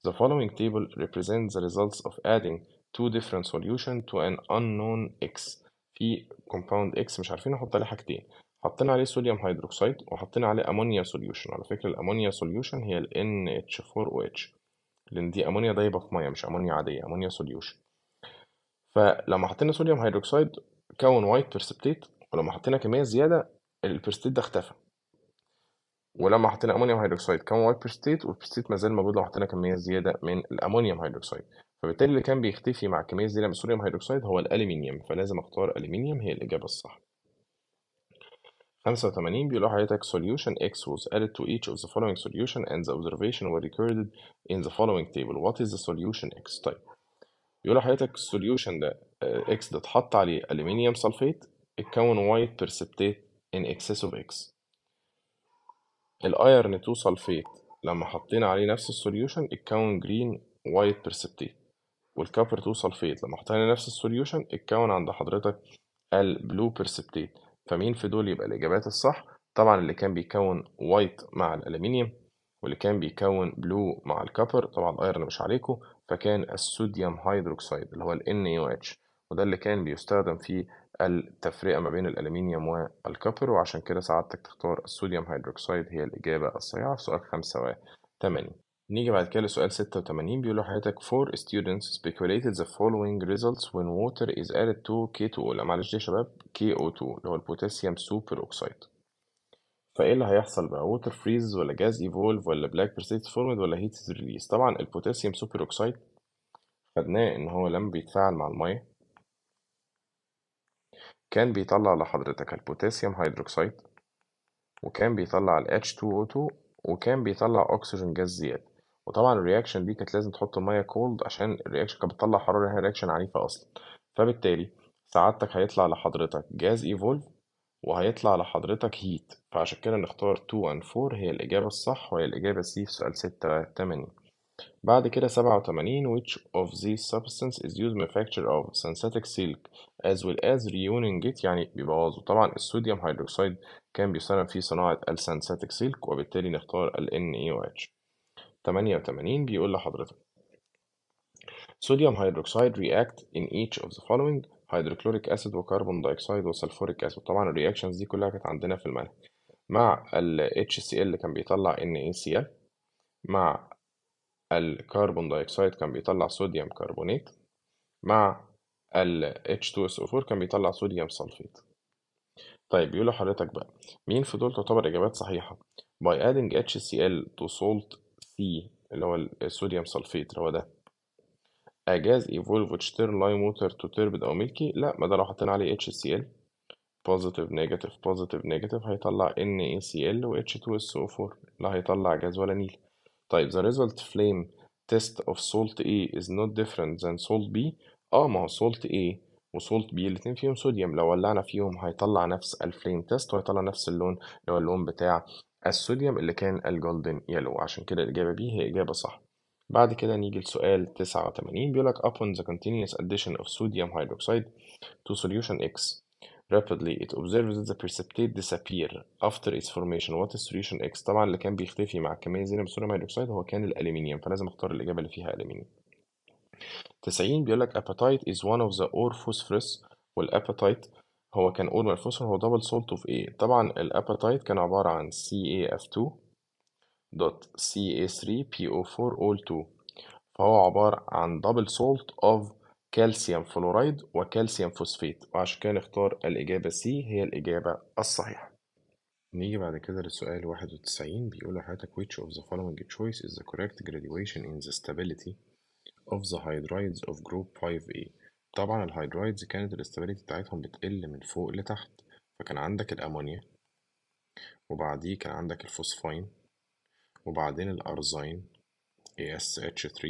The following table represents the results of adding two different solutions to an unknown X في compound X مش عارفين نحط عليه حاجتين حطينا عليه صوديوم هيدروكسيد وحطينا عليه امونيا سوليوشن على فكره الامونيا سوليوشن هي ال NH4OH لان دي امونيا دايبه في ميه مش امونيا عاديه امونيا سوليوشن فلما حطينا صوديوم هيدروكسيد كون وايت بيرسبتيت ولما حطينا كميه زياده البيرسبتيت ده اختفى ولما حطينا امونيوم هيدروكسيد كان وايت بيرسبتيت والبيرسبتيت ما زال موجود لو حطينا كميه زياده من الامونيوم هيدروكسيد فبالتالي اللي كان بيختفي مع كميه زياده من الصوديوم هيدروكسيد هو الالومنيوم فلازم اختار الالومنيوم هي الاجابه الصح 85 بيقول لحضرتك solution x was added to each of the following solution and the observation were recorded in the following table what is the solution x طيب بيقول لحضرتك solution ده x ده اتحط عليه aluminium sulfate اتكون white precipitate in excess of x الايرن 2 sulfate لما حطينا عليه نفس solution اتكون green white precipitate والكابر 2 sulfate لما حطينا نفس السوليوشن اتكون عند حضرتك البلو precipitate فمين في دول يبقى الإجابات الصح طبعا اللي كان بيكون وايت مع الألمنيوم واللي كان بيكون بلو مع الكابر طبعا الايرن مش عليكم فكان الصوديوم هيدروكسيد اللي هو ال NaOH وده اللي كان بيستخدم في التفرقة ما بين الألمنيوم والكابر وعشان كده سعادتك تختار الصوديوم هيدروكسيد هي الإجابة الصحيحة في سؤال خمسة وثمانية نيجي بعد كده لسؤال 86 بيقول له حضرتك four students speculated the following results when water is added to K2O لا معلش دي يا شباب KO2 اللي هو البوتاسيوم سوبر اوكسايد فإيه اللي هيحصل بقى water freeze ولا gas evolve ولا black precipitate formed ولا heat release طبعا البوتاسيوم سوبر اوكسايد خدناه إن هو لما بيتفاعل مع المية كان بيطلع لحضرتك البوتاسيوم هيدروكسيد وكان بيطلع ال H2O2 وكان بيطلع أكسجين جاز زيادة وطبعًا الريأكشن دي كانت لازم تحط الميه كولد عشان الريأكشن كانت بتطلّع حرارة هي ريأكشن عنيفة أصلًا، فبالتالي سعادتك هيطلع لحضرتك جاز ايفولف وهيطلع لحضرتك هيت فعشان كده نختار 2 and 4 هي الإجابة الصح وهي الإجابة سي في سؤال 8 بعد كده 87 which of these substance is used manufacture of synthetic silk as well as ruining it يعني بيبوظه طبعًا الصوديوم هيدروكسيد كان بيُصنَّع في صناعة السنساتيك سلك وبالتالي نختار ال NaOH 88 بيقول لحضرتك sodium hydroxide react in each of the following hydrochloric acid وcarbon dioxide وsulfuric acid طبعا الرياكشنز دي كلها كانت عندنا في المنهج مع ال HCl اللي كان بيطلع NaCl مع الكربون دايكسايد كان بيطلع صوديوم كربونات مع ال H2SO4 كان بيطلع صوديوم صلفيت طيب بيقول لحضرتك بقى مين في دول تعتبر إجابات صحيحة by adding HCl to salt سي اللي هو الصوديوم سلفيت اللي هو ده اجاز ايفولف وتشتر لاي موتر تو تربد أو ملكي لأ ما ده لو حطينا عليه اتش سي ال بوزيتيف نيجاتيف بوزيتيف نيجاتيف هيطلع ان اي ال و اتش 2 اس او 4 لا هيطلع جاز ولا نيل طيب ذا ريزلت فليم تيست اوف سولت اي از نوت ديفرنت ذان سولت بي اه ما هو سولت اي وسولت بي الاثنين فيهم صوديوم لو ولعنا فيهم هيطلع نفس الفليم تيست وهيطلع نفس اللون اللي هو اللون بتاع الصوديوم اللي كان الجولدن يلو عشان كده الإجابة بي هي إجابة صح بعد كده نيجي لسؤال 89 بيقول لك upon the continuous addition of sodium hydroxide to solution X rapidly it observes the precipitate disappear after its formation what is solution X طبعا اللي كان بيختفي مع كمية زينة من sodium hydroxide هو كان الألمنيوم فلازم اختار الإجابة اللي فيها ألمنيوم 90 بيقول لك apatite is one of the ore phosphorus والapatite هو كان أول والفوسفور هو دبل سولته اوف إيه طبعا الابيتايت كان عبارة عن CaF2 دوت CA3PO4O2 فهو عبارة عن دبل سولت أوف كالسيوم فلورايد وكالسيوم فوسفيت وعشان كده نختار الإجابة C هي الإجابة الصحيحة نيجي بعد كده للسؤال 91 بيقول لحضرتك which of the following choice is the correct graduation in the stability of the hydrides of group 5A طبعا الهيدرويدز كانت الاستابيليتي بتاعتهم بتقل من فوق لتحت فكان عندك الأمونيا وبعديه كان عندك الفوسفين وبعدين الأرزين ASH3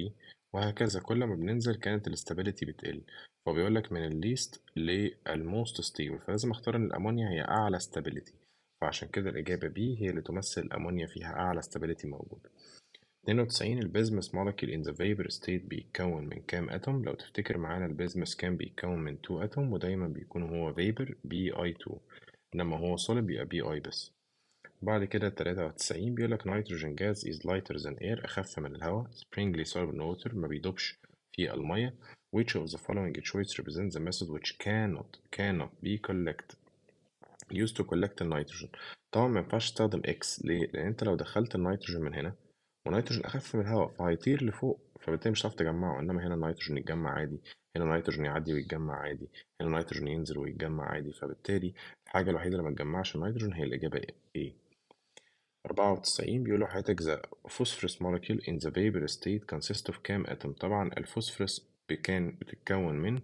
وهكذا كل ما بننزل كانت الاستابيليتي بتقل فبيقول لك من الليست للموست ستيبل فلازم اختار ان الامونيا هي اعلى استابيليتي فعشان كده الاجابه بي هي اللي تمثل الامونيا فيها اعلى استابيليتي موجوده 92 البيزمس مولكيول ان ذا فيبر ستيت بيتكون من كام اتوم لو تفتكر معانا البيزمس كان بيتكون من 2 اتوم ودايما بيكون هو فيبر بي اي 2 انما هو صلب بيبقى بي اي بس بعد كده 93 بيقولك نيتروجين جاز از لايتر ذان اير أخف من الهواء springly soluble in water ما بيدوبش في المية which of the following choice represents the method which cannot cannot be collect used to collect النيتروجين طبعا ما ينفعش تستخدم X ليه؟ لأن أنت لو دخلت النيتروجين من هنا ونيتروجين أخف من الهواء فهيطير لفوق فبالتالي مش هتعرف تجمعه إنما هنا النيتروجين يتجمع عادي هنا النيتروجين يعدي ويتجمع عادي هنا النيتروجين ينزل ويتجمع عادي فبالتالي الحاجة الوحيدة اللي ما تجمعش النيتروجين هي الإجابة إيه؟ أربعة بيقولوا حياتك ذا phosphorus molecule in the vapor state كونسيست of كام أتم طبعا الفوسفورس كان بتتكون من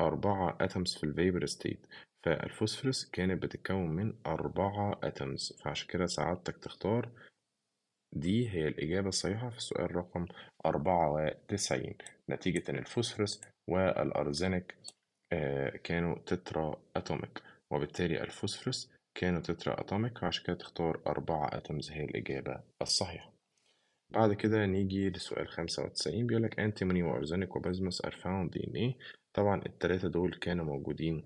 أربعة أتمز في الفيبر ستيت فالفوسفورس كانت بتتكون من أربعة أتمز فعشان كده سعادتك تختار دي هي الإجابة الصحيحة في السؤال رقم 94 نتيجة أن الفوسفورس والأرزينك آه، كانوا تترا أتوميك وبالتالي الفوسفورس كانوا تترا أتوميك عشان كده تختار أربعة أتومز هي الإجابة الصحيحة بعد كده نيجي لسؤال خمسة وتسعين بيقولك أنتيموني وأرزينيك وبازموس are found in إيه؟ طبعا التلاتة دول كانوا موجودين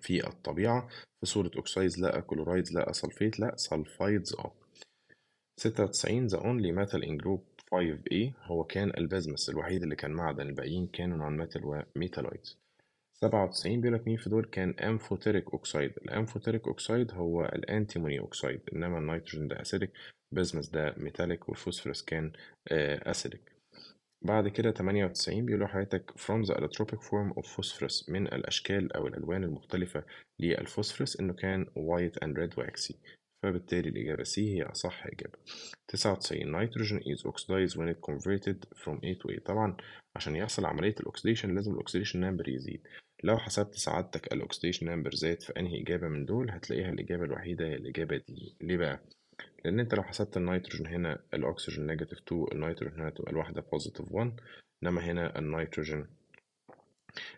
في الطبيعة في صورة أكسايدز لا كلورايدز لا سلفيت لا سلفايدز اه ستة وتسعين The only metal in group 5A هو كان البازمس الوحيد اللي كان معدن الباقيين كانوا نون ميتال وميتالويد سبعة وتسعين بيقولك مين في دول كان أمفوتيريك أوكسايد الأمفوتيريك أوكسايد هو الأنتيموني أوكسايد إنما النيتروجين ده أسيدك بازمس ده ميتاليك والفوسفورس كان أسيدك آه، بعد كده 98 بيقولوا حياتك from the allotropic form of phosphorus من الأشكال أو الألوان المختلفة للفوسفورس إنه كان white and red waxy فبالتالي الإجابة C هي أصح إجابة تسعة وتسعين نيتروجين is oxidized when it converted from A to A طبعا عشان يحصل عملية الأكسيديشن لازم الأكسيديشن نمبر يزيد لو حسبت سعادتك الأكسيديشن نمبر زاد في أنهي إجابة من دول هتلاقيها الإجابة الوحيدة هي الإجابة دي ليه بقى؟ لأن أنت لو حسبت النيتروجين هنا الأكسجين نيجاتيف 2 النيتروجين هنا تبقى الواحدة بوزيتيف 1 إنما هنا النيتروجين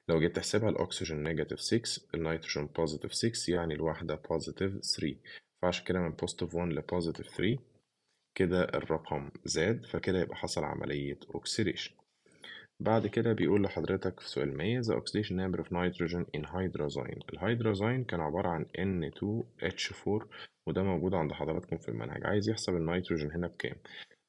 لو جيت تحسبها الأكسجين نيجاتيف 6 النيتروجين بوزيتيف 6 يعني الواحدة بوزيتيف 3 فعشان كده من positive 1 ل positive 3 كده الرقم زاد فكده يبقى حصل عملية oxidation بعد كده بيقول لحضرتك في سؤال 100 the oxidation number of nitrogen in hydrazine الهيدرازين كان عبارة عن N2H4 وده موجود عند حضراتكم في المنهج عايز يحسب النيتروجين هنا بكام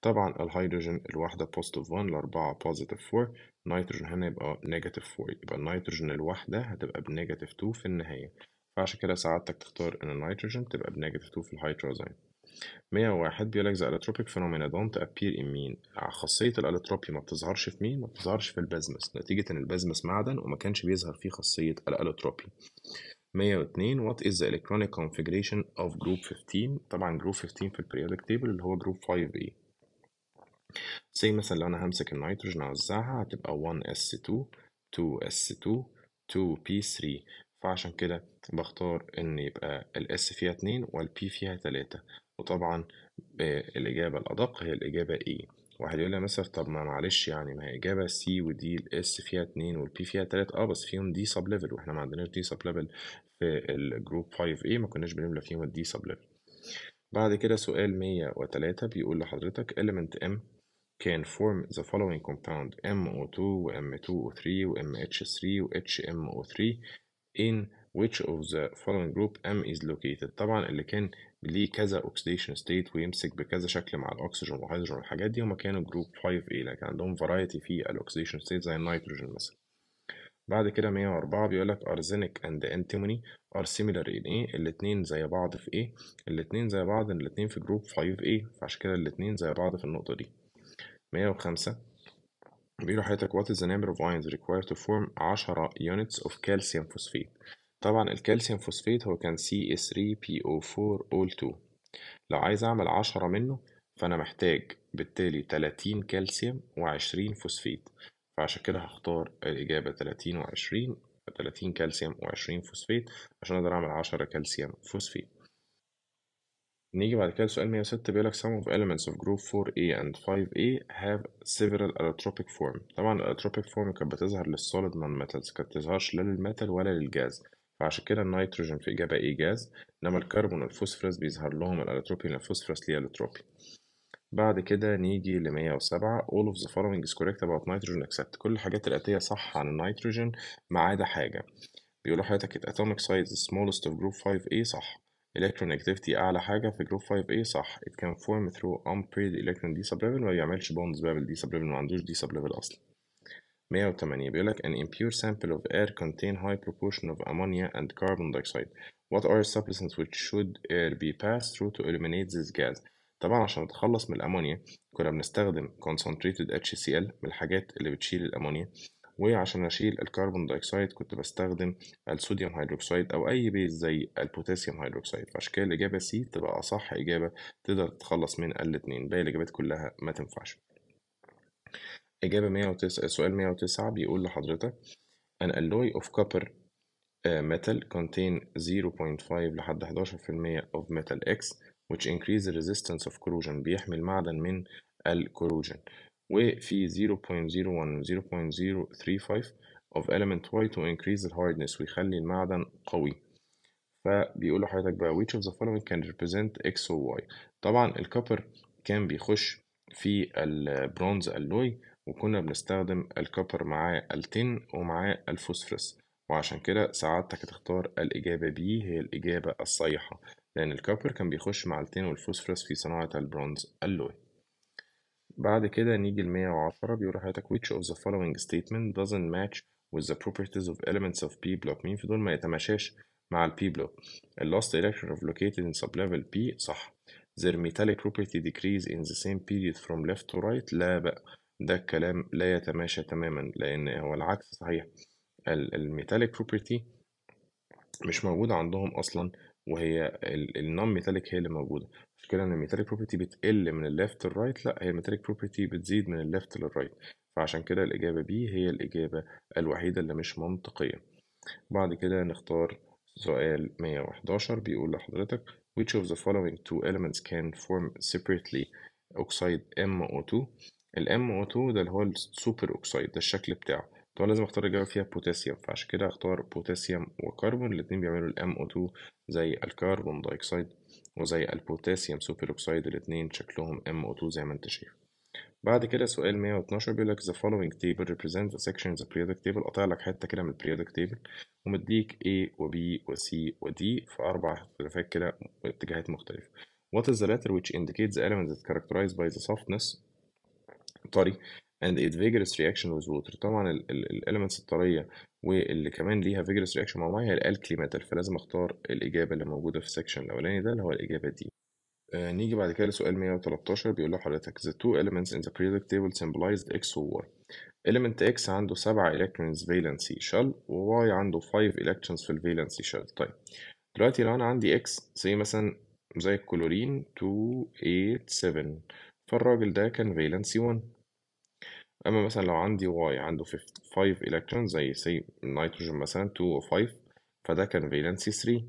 طبعا الهيدروجين الواحدة positive 1 الأربعة positive 4 النيتروجين هنا يبقى negative 4 يبقى النيتروجين الواحدة هتبقى بنيجاتيف 2 في النهاية فعشان كده ساعدتك تختار إن النيتروجين تبقى بنيجاتيف 2 في الهيدروزين 101 بيقول لك the allotropic phenomena don't appear in مين خاصية الالتروبي ما بتظهرش في مين؟ ما بتظهرش في البازمس نتيجة إن البازمس معدن وما كانش بيظهر فيه خاصية الالتروبي 102 what is the electronic configuration of group 15 طبعا group 15 في البريودك تيبل اللي هو group 5A زي مثلا لو انا همسك النيتروجين اوزعها هتبقى 1s2 2s2 2p3 فعشان كده بختار ان يبقى الاس فيها اتنين والبي فيها 3 وطبعا آه، الإجابة الأدق هي الإجابة إيه واحد يقول لي مثلا طب ما معلش يعني ما هي إجابة سي ودي الإس فيها اتنين والبي فيها 3 أه بس فيهم دي سب ليفل وإحنا ما عندناش دي سب ليفل في الجروب 5 A ما كناش بنملى فيهم الدي سب ليفل بعد كده سؤال 103 بيقول لحضرتك element M can form the following compound MO2 و M2O3 و MH3 و HMO3 in which of the following group M is located طبعا اللي كان ليه كذا oxidation state ويمسك بكذا شكل مع الاكسجين والهيدروجين والحاجات دي هما كانوا جروب 5A لكن عندهم variety في الاكسيديشن state زي النيتروجين مثلا بعد كده 104 بيقول لك ارزينيك اند انتيموني ار سيميلر ان ايه الاثنين زي بعض في ايه الاثنين زي بعض الاثنين في جروب 5A فعشان كده الاثنين زي بعض في النقطه دي 105 بيقولوا حضرتك what is the number of ions required to form 10 units of calcium phosphate طبعا الكالسيوم فوسفيت هو كان CA3PO4O2 لو عايز اعمل 10 منه فانا محتاج بالتالي 30 كالسيوم و20 فوسفيت فعشان كده هختار الإجابة 30 و20 30 كالسيوم و20 فوسفيت عشان أقدر أعمل 10 كالسيوم فوسفيت نيجي بعد كده لسؤال 106 بيقولك some of elements of group 4A and 5A have several allotropic form طبعا الالوتروبيك form كانت بتظهر للسوليد نون metals كانت بتظهرش لا للميتال ولا للجاز فعشان كده النيتروجين في إجابة A جاز إنما الكربون والفوسفورس بيظهر لهم لان الفوسفورس ليه الوتروبي بعد كده نيجي ل 107 all of the following is correct about nitrogen except كل الحاجات الآتية صح عن النيتروجين ما عدا حاجة بيقولوا حضرتك الاتوميك سايز smallest of group 5A صح electronegativityالكترونيجاتيفيتي اعلى حاجه في جروب 5A صح it can form through unpaired electron desublevel ما بيعملش بوندز بقى بالديسبليفل ما عندوش desublevel اصلا 108 بيقول لك an impure sample of air contain high proportion of ammonia and carbon dioxide what are substances which should air be passed through to eliminate this gas طبعا عشان نتخلص من الامونيا كنا بنستخدم concentrated HCl من الحاجات اللي بتشيل الامونيا وعشان أشيل الكربون دايكسايد كنت بستخدم الصوديوم هيدروكسيد أو أي بيز زي البوتاسيوم هيدروكسيد فعشان كده الإجابة سي تبقى أصح إجابة تقدر تتخلص من الاتنين باقي الإجابات كلها ما تنفعش إجابة 109 سؤال 109 بيقول لحضرتك an alloy of copper آه، metal contain 0.5 لحد 11% of metal X which increase the resistance of corrosion بيحمي المعدن من الكروجن وفي 0.01 0.035 of element Y to increase the hardness ويخلي المعدن قوي فبيقول لحضرتك بقى which of the following can represent X or Y طبعا الكوبر كان بيخش في البرونز اللوي وكنا بنستخدم الكوبر معاه التين ومعاه الفوسفرس وعشان كده سعادتك تختار الإجابة B هي الإجابة الصحيحة لأن الكوبر كان بيخش مع التين والفوسفرس في صناعة البرونز اللوي بعد كده نيجي ل 110 بيقول لحضرتك which of the following statement doesn't match with the properties of elements of P block مين في دول ما يتماشاش مع ال P block the last electron of located in sub level P صح their metallic property decrease in the same period from left to right لا بقى ده الكلام لا يتماشى تماما لأن هو العكس صحيح الميتاليك property مش موجودة عندهم أصلا وهي النون ميتاليك هي اللي موجودة المشكله ان الميتاليك بروبرتي بتقل من الليفت للرايت لا هي الميتاليك بروبرتي بتزيد من الليفت للرايت فعشان كده الاجابه بي هي الاجابه الوحيده اللي مش منطقيه بعد كده نختار سؤال 111 بيقول لحضرتك which of the following two elements can form separately oxide MO2 ال MO2 ده اللي هو السوبر اوكسيد ده الشكل بتاعه طبعا لازم اختار الاجابه فيها بوتاسيوم فعشان كده اختار بوتاسيوم وكربون الاثنين بيعملوا ال MO2 زي الكربون دايكسيد وزي البوتاسيوم سوبروكسيد الاثنين شكلهم MO2 زي ما انت شايف بعد كده سؤال 112 بيقول لك the following table represents a section of the periodic table قاطع لك حته كده من البريودك تيبل ومديك A و B و C و D في اربع اختلافات كده اتجاهات مختلفه What is the letter which indicates the element that characterized by the softness sorry and it vigorous reaction with water طبعا الاليمنتس الطريه واللي كمان ليها vigorous reaction مع الميه هي الالكلي ميتال فلازم اختار الاجابه اللي موجوده في السكشن الاولاني ده اللي هو الاجابه دي آه نيجي بعد كده لسؤال 113 بيقول لحضرتك the two elements in the periodic table symbolized X و Y element X عنده 7 electrons valency shell و Y عنده 5 electrons في ال valency shell طيب دلوقتي لو أنا عندي X زي مثلا زي الكلورين 2 8 7 فالراجل ده كان valency 1 أما مثلا لو عندي واي عنده 5 إلكترون زي سي النيتروجين مثلا 2 و 5 فده كان فالنسي 3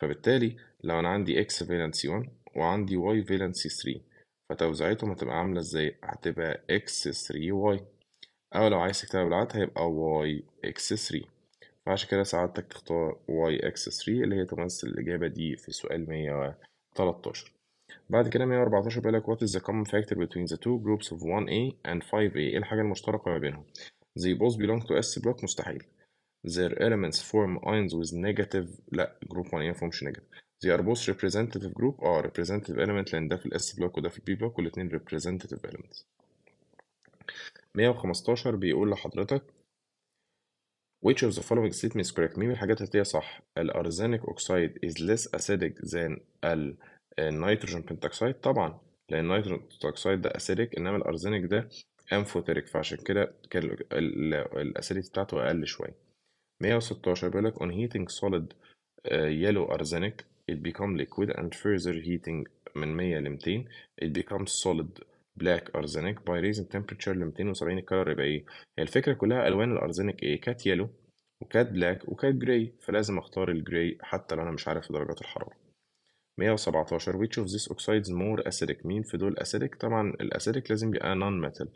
فبالتالي لو أنا عندي إكس فالنسي 1 وعندي واي فالنسي 3 فتوزيعتهم هتبقى عاملة ازاي؟ هتبقى إكس 3 واي أو لو عايز تكتبها بالعاده هيبقى واي إكس 3 فعشان كده سعادتك تختار واي إكس 3 اللي هي تمثل الإجابة دي في سؤال 113 بعد كده 114 بيقول لك what is the common factor between the two groups of 1A and 5A ايه الحاجة المشتركة ما بينهم they both belong to S block مستحيل their elements form ions with negative لا group 1A formش negative they are both representative group اه representative element لان ده في S block وده في البي block والاتنين representative elements 115 بيقول لحضرتك Which of the following statements correct؟ مين الحاجات اللي هي صح؟ الأرزانيك أوكسايد is less acidic than ال النيتروجين بنتاكسايد طبعا لان النيتروجين بنتاكسايد ده اسيديك انما الارزينيك ده امفوتيريك فعشان كده كان الاسيديتي بتاعته اقل شويه 116 بيقول لك on heating solid uh, yellow arsenic it become liquid and further heating من 100 ل 200 it becomes solid black arsenic by raising temperature ل 270 الكلر يبقى ايه هي الفكره كلها الوان الأرزينيك ايه كات يلو وكات بلاك وكات جراي فلازم اختار الجراي حتى لو انا مش عارف درجات الحراره 117 which of these oxides more acidic مين في دول acidic طبعا الاسيدك لازم يبقى non metal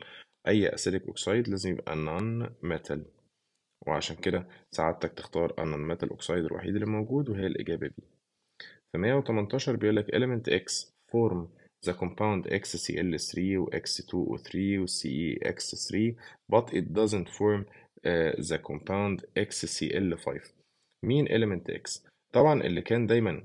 اي acidic oxide لازم يبقى non metal وعشان كده سعادتك تختار ان metal oxide الوحيد اللي موجود وهي الاجابه دي في 118 بيقول لك element X form the compound XCl3 و X2O3 و CeX3 but it doesn't form uh, the compound XCl5 مين element X طبعا اللي كان دايما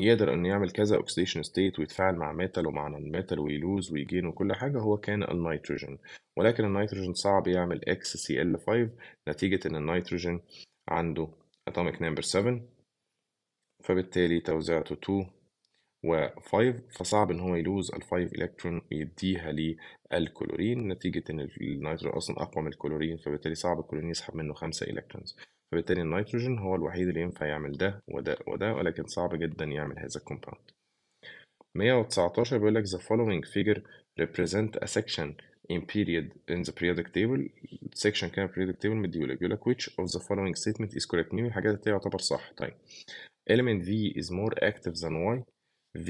يقدر انه يعمل كذا اوكسيديشن ستيت ويتفاعل مع ميتال ومع نون ميتال ويلوز ويجين وكل حاجه هو كان النيتروجين ولكن النيتروجين صعب يعمل اكس سي ال 5 نتيجه ان النيتروجين عنده اتوميك نمبر 7 فبالتالي توزيعته 2 و5 فصعب ان هو يلوز ال5 الكترون يديها للكلورين نتيجه ان النيتروجين اصلا اقوى من الكلورين فبالتالي صعب الكلورين يسحب منه 5 الكترونز فبالتالي النيتروجين هو الوحيد اللي ينفع يعمل ده وده وده ولكن صعب جدا يعمل هذا الكومباوند 119 بيقول لك the following figure represent a section in period in the periodic table section كده periodic table مديولك بيقول لك which of the following statement is correct مين الحاجات اللي يعتبر صح طيب element V is more active than Y V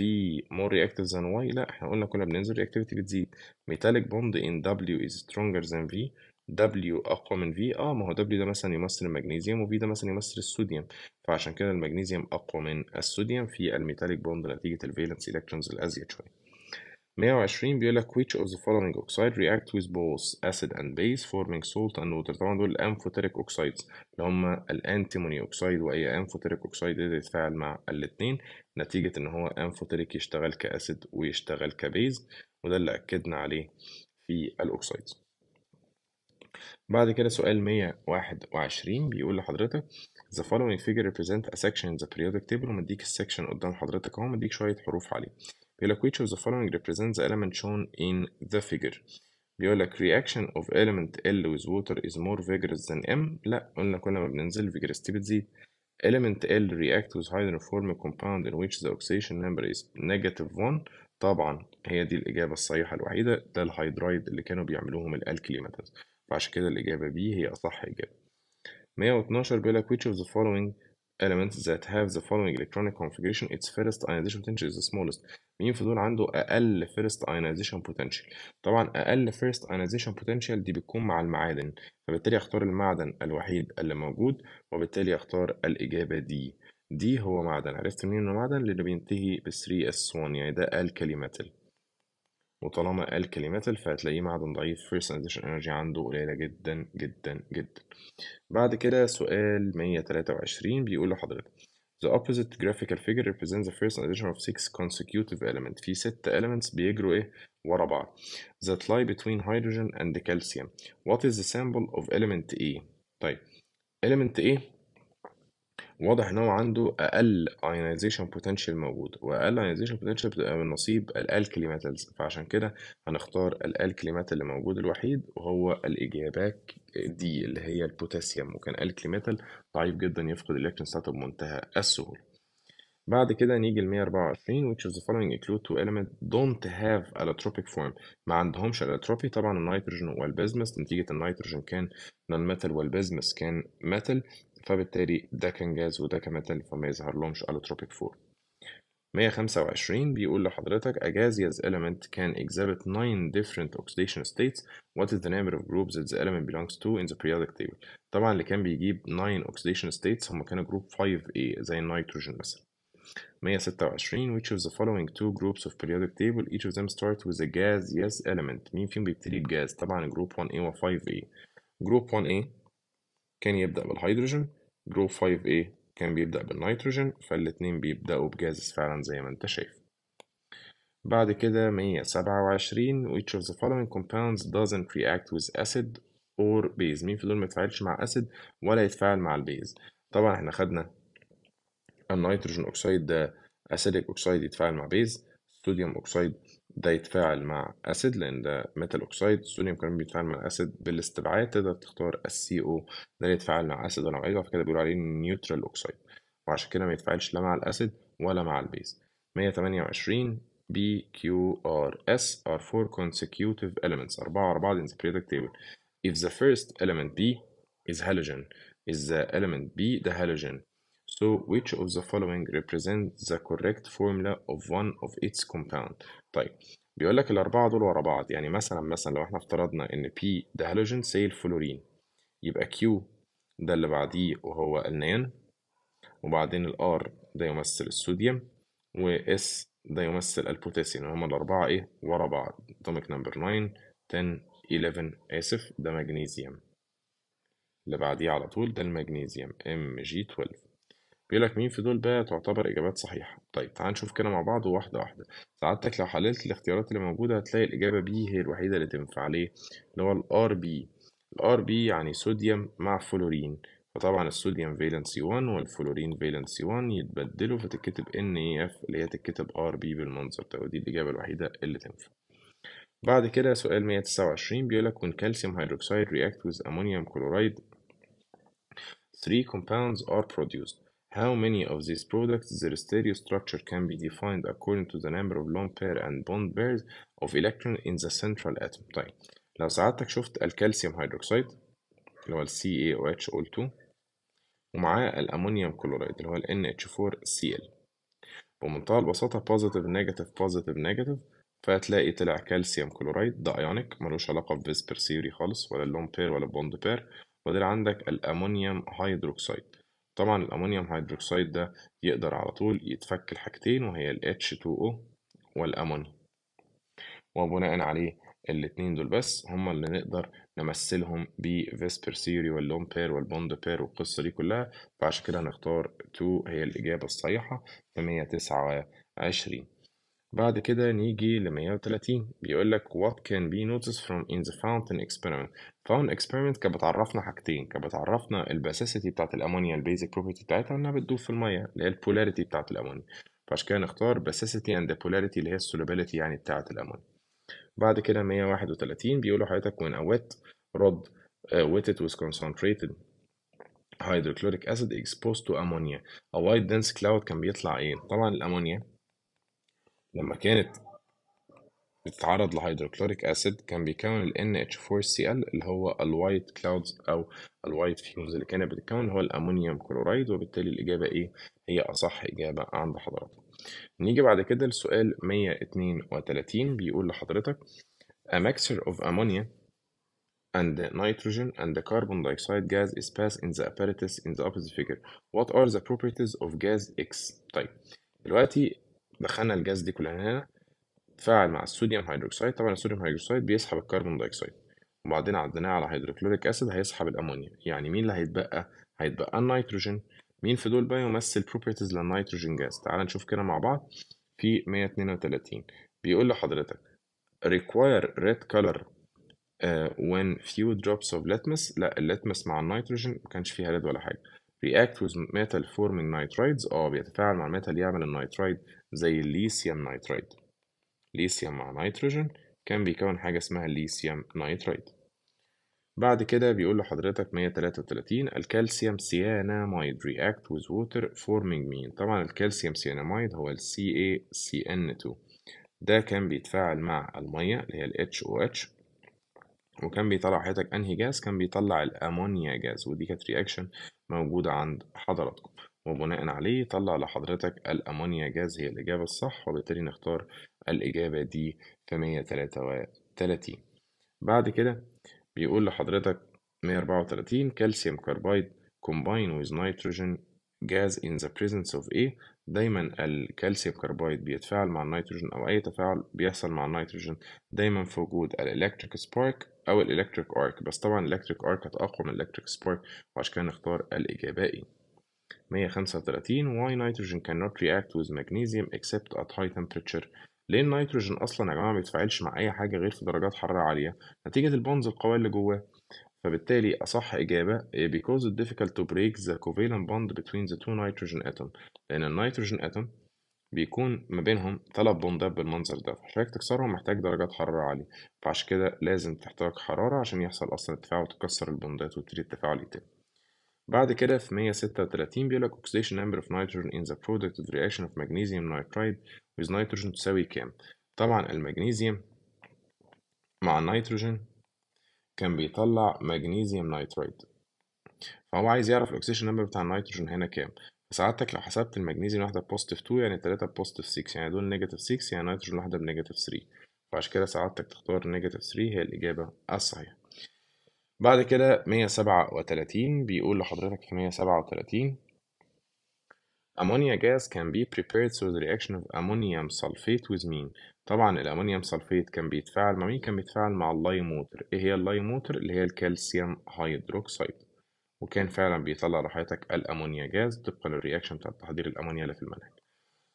more reactive than Y لا احنا قلنا كنا بننزل reactivity بتزيد metallic bond in W is stronger than V W أقوى من V اه ما هو W ده مثلا يمثل المغنيسيوم و V ده مثلا يمثل الصوديوم فعشان كده المغنيسيوم أقوى من الصوديوم في الميتاليك بوند نتيجة الفالنس إلكترونز الأزيد شوية 120 بيقول لك which of the following oxide react with both acid and base forming salt and water طبعا دول الانفوتيريك اوكسايدز اللي هم الانتيموني اوكسايد واي انفوتيريك اوكسايد يقدر يتفاعل مع الاثنين نتيجه ان هو انفوتيريك يشتغل كاسيد ويشتغل كبيز وده اللي اكدنا عليه في الاوكسايدز بعد كده سؤال 121 بيقول لحضرتك the following figure represents a section in the periodic table ومديك السكشن قدام حضرتك اهو مديك شوية حروف عليه بيقول لك which of the following represents the element shown in the figure بيقول لك reaction of element L with water is more vigorous than M لا قلنا كل ما بننزل vigorosity بتزيد element L react with hydroform compound in which the oxidation number is negative 1 طبعا هي دي الإجابة الصحيحة الوحيدة ده الهيدرايد اللي كانوا بيعملوهم الألكليماتز فعشان كده الإجابة B هي أصح إجابة 112 بيقول لك which of the following elements that have the following electronic configuration its first ionization potential is the smallest مين في دول عنده أقل first ionization potential طبعا أقل first ionization potential دي بتكون مع المعادن فبالتالي أختار المعدن الوحيد اللي موجود وبالتالي أختار الإجابة دي دي هو معدن عرفت منين إنه معدن لأنه بينتهي ب 3S1 يعني ده الكاليماتل وطالما قال كلمة فهتلاقيه معدن ضعيف first transition energy عنده قليلة جدا جدا جدا بعد كده سؤال 123 بيقول لحضرتك The opposite graphical figure represents the first addition of six consecutive elements في ست elements بيجروا ايه ورا بعض that lie between hydrogen and calcium what is the symbol of element A طيب element A واضح إن هو عنده أقل ionization potential موجود وأقل ionization potential بتبقى من نصيب الألكلي ميتالز فعشان كده هنختار الألكلي ميتال اللي موجود الوحيد وهو الإجابات دي اللي هي البوتاسيوم وكان ألكلي ميتال ضعيف جدا يفقد الإلكترون ستات بمنتهى السهولة بعد كده نيجي ل 124 which is the following include two elements don't have allotropic form ما عندهمش allotropy طبعا النيتروجين والبزمس نتيجة النيتروجين كان non metal والبزمس كان metal فبالتالي ده كان جاز وده كان ميتال فما يظهر لهمش الوتروبيك فورم 125 بيقول لحضرتك a gaseous element can exhibit 9 different oxidation states what is the number of groups that the element belongs to in the periodic table طبعا اللي كان بيجيب 9 oxidation states هم كانوا group 5A زي النيتروجين مثلا 126 which of the following two groups of periodic table each of them start with a gaseous element مين فيهم بيبتدي بجاز طبعا group 1A و 5A group 1A كان يبدأ بالهيدروجين جروب 5A كان بيبدأ بالنيتروجين فالاثنين بيبدأوا بجاز فعلا زي ما انت شايف بعد كده 127 which of the following compounds doesn't react with acid or base مين في دول ما يتفاعلش مع acid ولا يتفاعل مع البيز طبعا احنا خدنا النيتروجين اوكسيد ده اسيديك اوكسيد يتفاعل مع بيز صوديوم اوكسيد ده يتفاعل مع اسيد لان ده ميتال اوكسيد الصوديوم كمان بيتفاعل مع الاسيد بالاستبعاد تقدر تختار السي او ده يتفاعل مع اسيد ولا مع ايه فكده بيقولوا عليه نيوترال اوكسيد وعشان كده ما يتفاعلش لا مع الاسيد ولا مع البيز 128 بي كيو ار اس ار فور consecutive اليمنتس أربعة على بعض ان ذا بريدكت تيبل اف ذا فيرست اليمنت بي از هالوجين از ذا اليمنت بي the هالوجين So which of the following represents the correct formula of one of its compound طيب بيقول لك الأربعة دول ورا بعض يعني مثلا مثلا لو احنا افترضنا إن P ده هالوجين سي الفلورين يبقى Q ده اللي بعديه وهو النيان وبعدين ال R ده يمثل الصوديوم و S ده يمثل البوتاسيوم يعني هما الأربعة إيه ورا بعض atomic number 9 10 11 آسف ده مغنيسيوم اللي بعديه على طول ده المغنيسيوم Mg12 بيقول لك مين في دول بقى تعتبر إجابات صحيحة طيب تعال نشوف كده مع بعض واحدة واحدة سعادتك لو حللت الاختيارات اللي موجودة هتلاقي الإجابة بي هي الوحيدة اللي تنفع ليه اللي هو الار بي الار بي يعني صوديوم مع فلورين فطبعا الصوديوم فالنسي 1 والفلورين فالنسي 1 يتبدلوا فتتكتب NAF اللي هي تتكتب RB بالمنظر ده ودي الإجابة الوحيدة اللي تنفع بعد كده سؤال 129 بيقولك when calcium hydroxide react with ammonium chloride 3 compounds are produced How many of these products their stereo structure can be defined according to the number of lone pair and bond pairs of electrons in the central atom طيب لو سعادتك شفت الكالسيوم هيدروكسيد اللي هو ال CaOHO2 ومعاه الأمونيوم كلورايد اللي هو ال NH4Cl بمنتهى البساطة positive negative positive negative فهتلاقي طلع كالسيوم كلورايد ده ايونيك ملوش علاقة بفيسبر سيوري خالص ولا اللون بير ولا بوند بير وده عندك الأمونيوم هيدروكسيد طبعا الأمونيوم هيدروكسيد ده يقدر على طول يتفك الحاجتين وهي ال H2O والأمونيوم وبناء عليه الاتنين دول بس هما اللي نقدر نمثلهم بفيسبر سيري واللون بير والبوند بير والقصة دي كلها فعشان كده هنختار 2 هي الإجابة الصحيحة في 129 بعد كده نيجي ل 130 بيقول لك what can be noticed from in the fountain experiment فاون اكسبيرمنت كانت بتعرفنا حاجتين كانت بتعرفنا الباسيسيتي بتاعت الامونيا البيزك بروبرتي بتاعتها انها بتدوب في الميه اللي هي البولاريتي بتاعت الامونيا فعشان كده نختار باسيسيتي اند بولاريتي اللي هي السولوبيليتي يعني بتاعت الامونيا بعد كده 131 بيقولوا حضرتك when a wet rod uh, wetted with concentrated hydrochloric acid exposed to ammonia a white dense cloud كان بيطلع ايه طبعا الامونيا لما كانت بتتعرض لهيدروكلوريك اسيد كان بيكون ال NH4Cl اللي هو الوايت كلاودز او الوايت فيومز اللي كانت بتتكون اللي هو الامونيوم كلورايد وبالتالي الاجابه ايه هي اصح اجابه عند حضرتك نيجي بعد كده لسؤال 132 بيقول لحضرتك A mixture of ammonia and nitrogen and the carbon dioxide gas is passed in the apparatus in the opposite figure. What are the properties of gas X؟ طيب دلوقتي دخلنا الجاز دي كلها هنا تفاعل مع الصوديوم هيدروكسيد طبعا الصوديوم هيدروكسيد بيسحب الكربون دايكسيد وبعدين عديناه على هيدروكلوريك اسيد هيسحب الامونيا يعني مين اللي هيتبقى هيتبقى النيتروجين مين في دول بقى يمثل بروبرتيز للنيتروجين جاز تعال نشوف كده مع بعض في 132 بيقول لحضرتك require red color uh, when few drops of litmus لا اللتمس مع النيتروجين ما كانش فيها ريد ولا حاجه react with metal forming nitrides اه بيتفاعل مع metal يعمل النيترايد زي الليثيوم نيترايد ليثيوم مع نيتروجين كان بيكون حاجة اسمها الليثيوم نيترايد بعد كده بيقول لحضرتك 133 الكالسيوم سياناميد react with water forming mean طبعا الكالسيوم سياناميد هو ال CaCN2 ده كان بيتفاعل مع المية اللي هي ال HOH وكان بيطلع حضرتك انهي جاز كان بيطلع الامونيا جاز ودي كانت رياكشن موجودة عند حضراتكم وبناء عليه طلع لحضرتك الأمونيا جاز هي الإجابة الصح وبالتالي نختار الإجابة دي في 133 بعد كده بيقول لحضرتك 134 كالسيوم كاربايد كومباين with nitrogen gas in the presence of A دايما الكالسيوم كربايد بيتفاعل مع النيتروجين او اي تفاعل بيحصل مع النيتروجين دايما في وجود الالكتريك سبارك او الالكتريك ارك بس طبعا الالكتريك ارك اقوى من الالكتريك سبارك وعشان كده نختار الاجابه 135 why nitrogen cannot react with magnesium except at high temperature ليه النيتروجين اصلا يا جماعه ما بيتفاعلش مع اي حاجه غير في درجات حراره عاليه نتيجه البونز القوي اللي جواه فبالتالي أصح إجابة because it's difficult to break the covalent bond between the two nitrogen atom لأن النيتروجين atom بيكون ما بينهم ثلاث بوندات بالمنظر ده فعشان تكسرهم محتاج درجات حرارة عالية فعشان كده لازم تحتاج حرارة عشان يحصل أصلا ارتفاع وتكسر البوندات وتبتدي التفاعل يتم بعد كده في 136 بيقول لك oxidation number of nitrogen in the product of reaction of magnesium nitride with nitrogen تساوي كام؟ طبعا المغنيسيوم مع النيتروجين كان بيطلع مغنيسيوم نايتريت فهو عايز يعرف الاكسجين نمبر بتاع النيتروجين هنا كام فسعادتك لو حسبت المغنيسيوم واحده بوزيتيف 2 يعني 3 بوزيتيف 6 يعني دول نيجاتيف 6 يعني نيتروجين واحده بنيجاتيف 3 فعشان كده سعادتك تختار نيجاتيف 3 هي الاجابه الصحيحه بعد كده 137 بيقول لحضرتك في 137 Ammonia gas can be prepared through the reaction of ammonium sulfate with mean طبعا الأمونيوم سلفيت كان بيتفاعل مع مين؟ كان بيتفاعل مع اللايموتر إيه هي اللايموتر؟ اللي هي الكالسيوم هيدروكسيد وكان فعلا بيطلع لحياتك الأمونيا جاز طبقا للرياكشن بتاع تحضير الأمونيا اللي في المنهج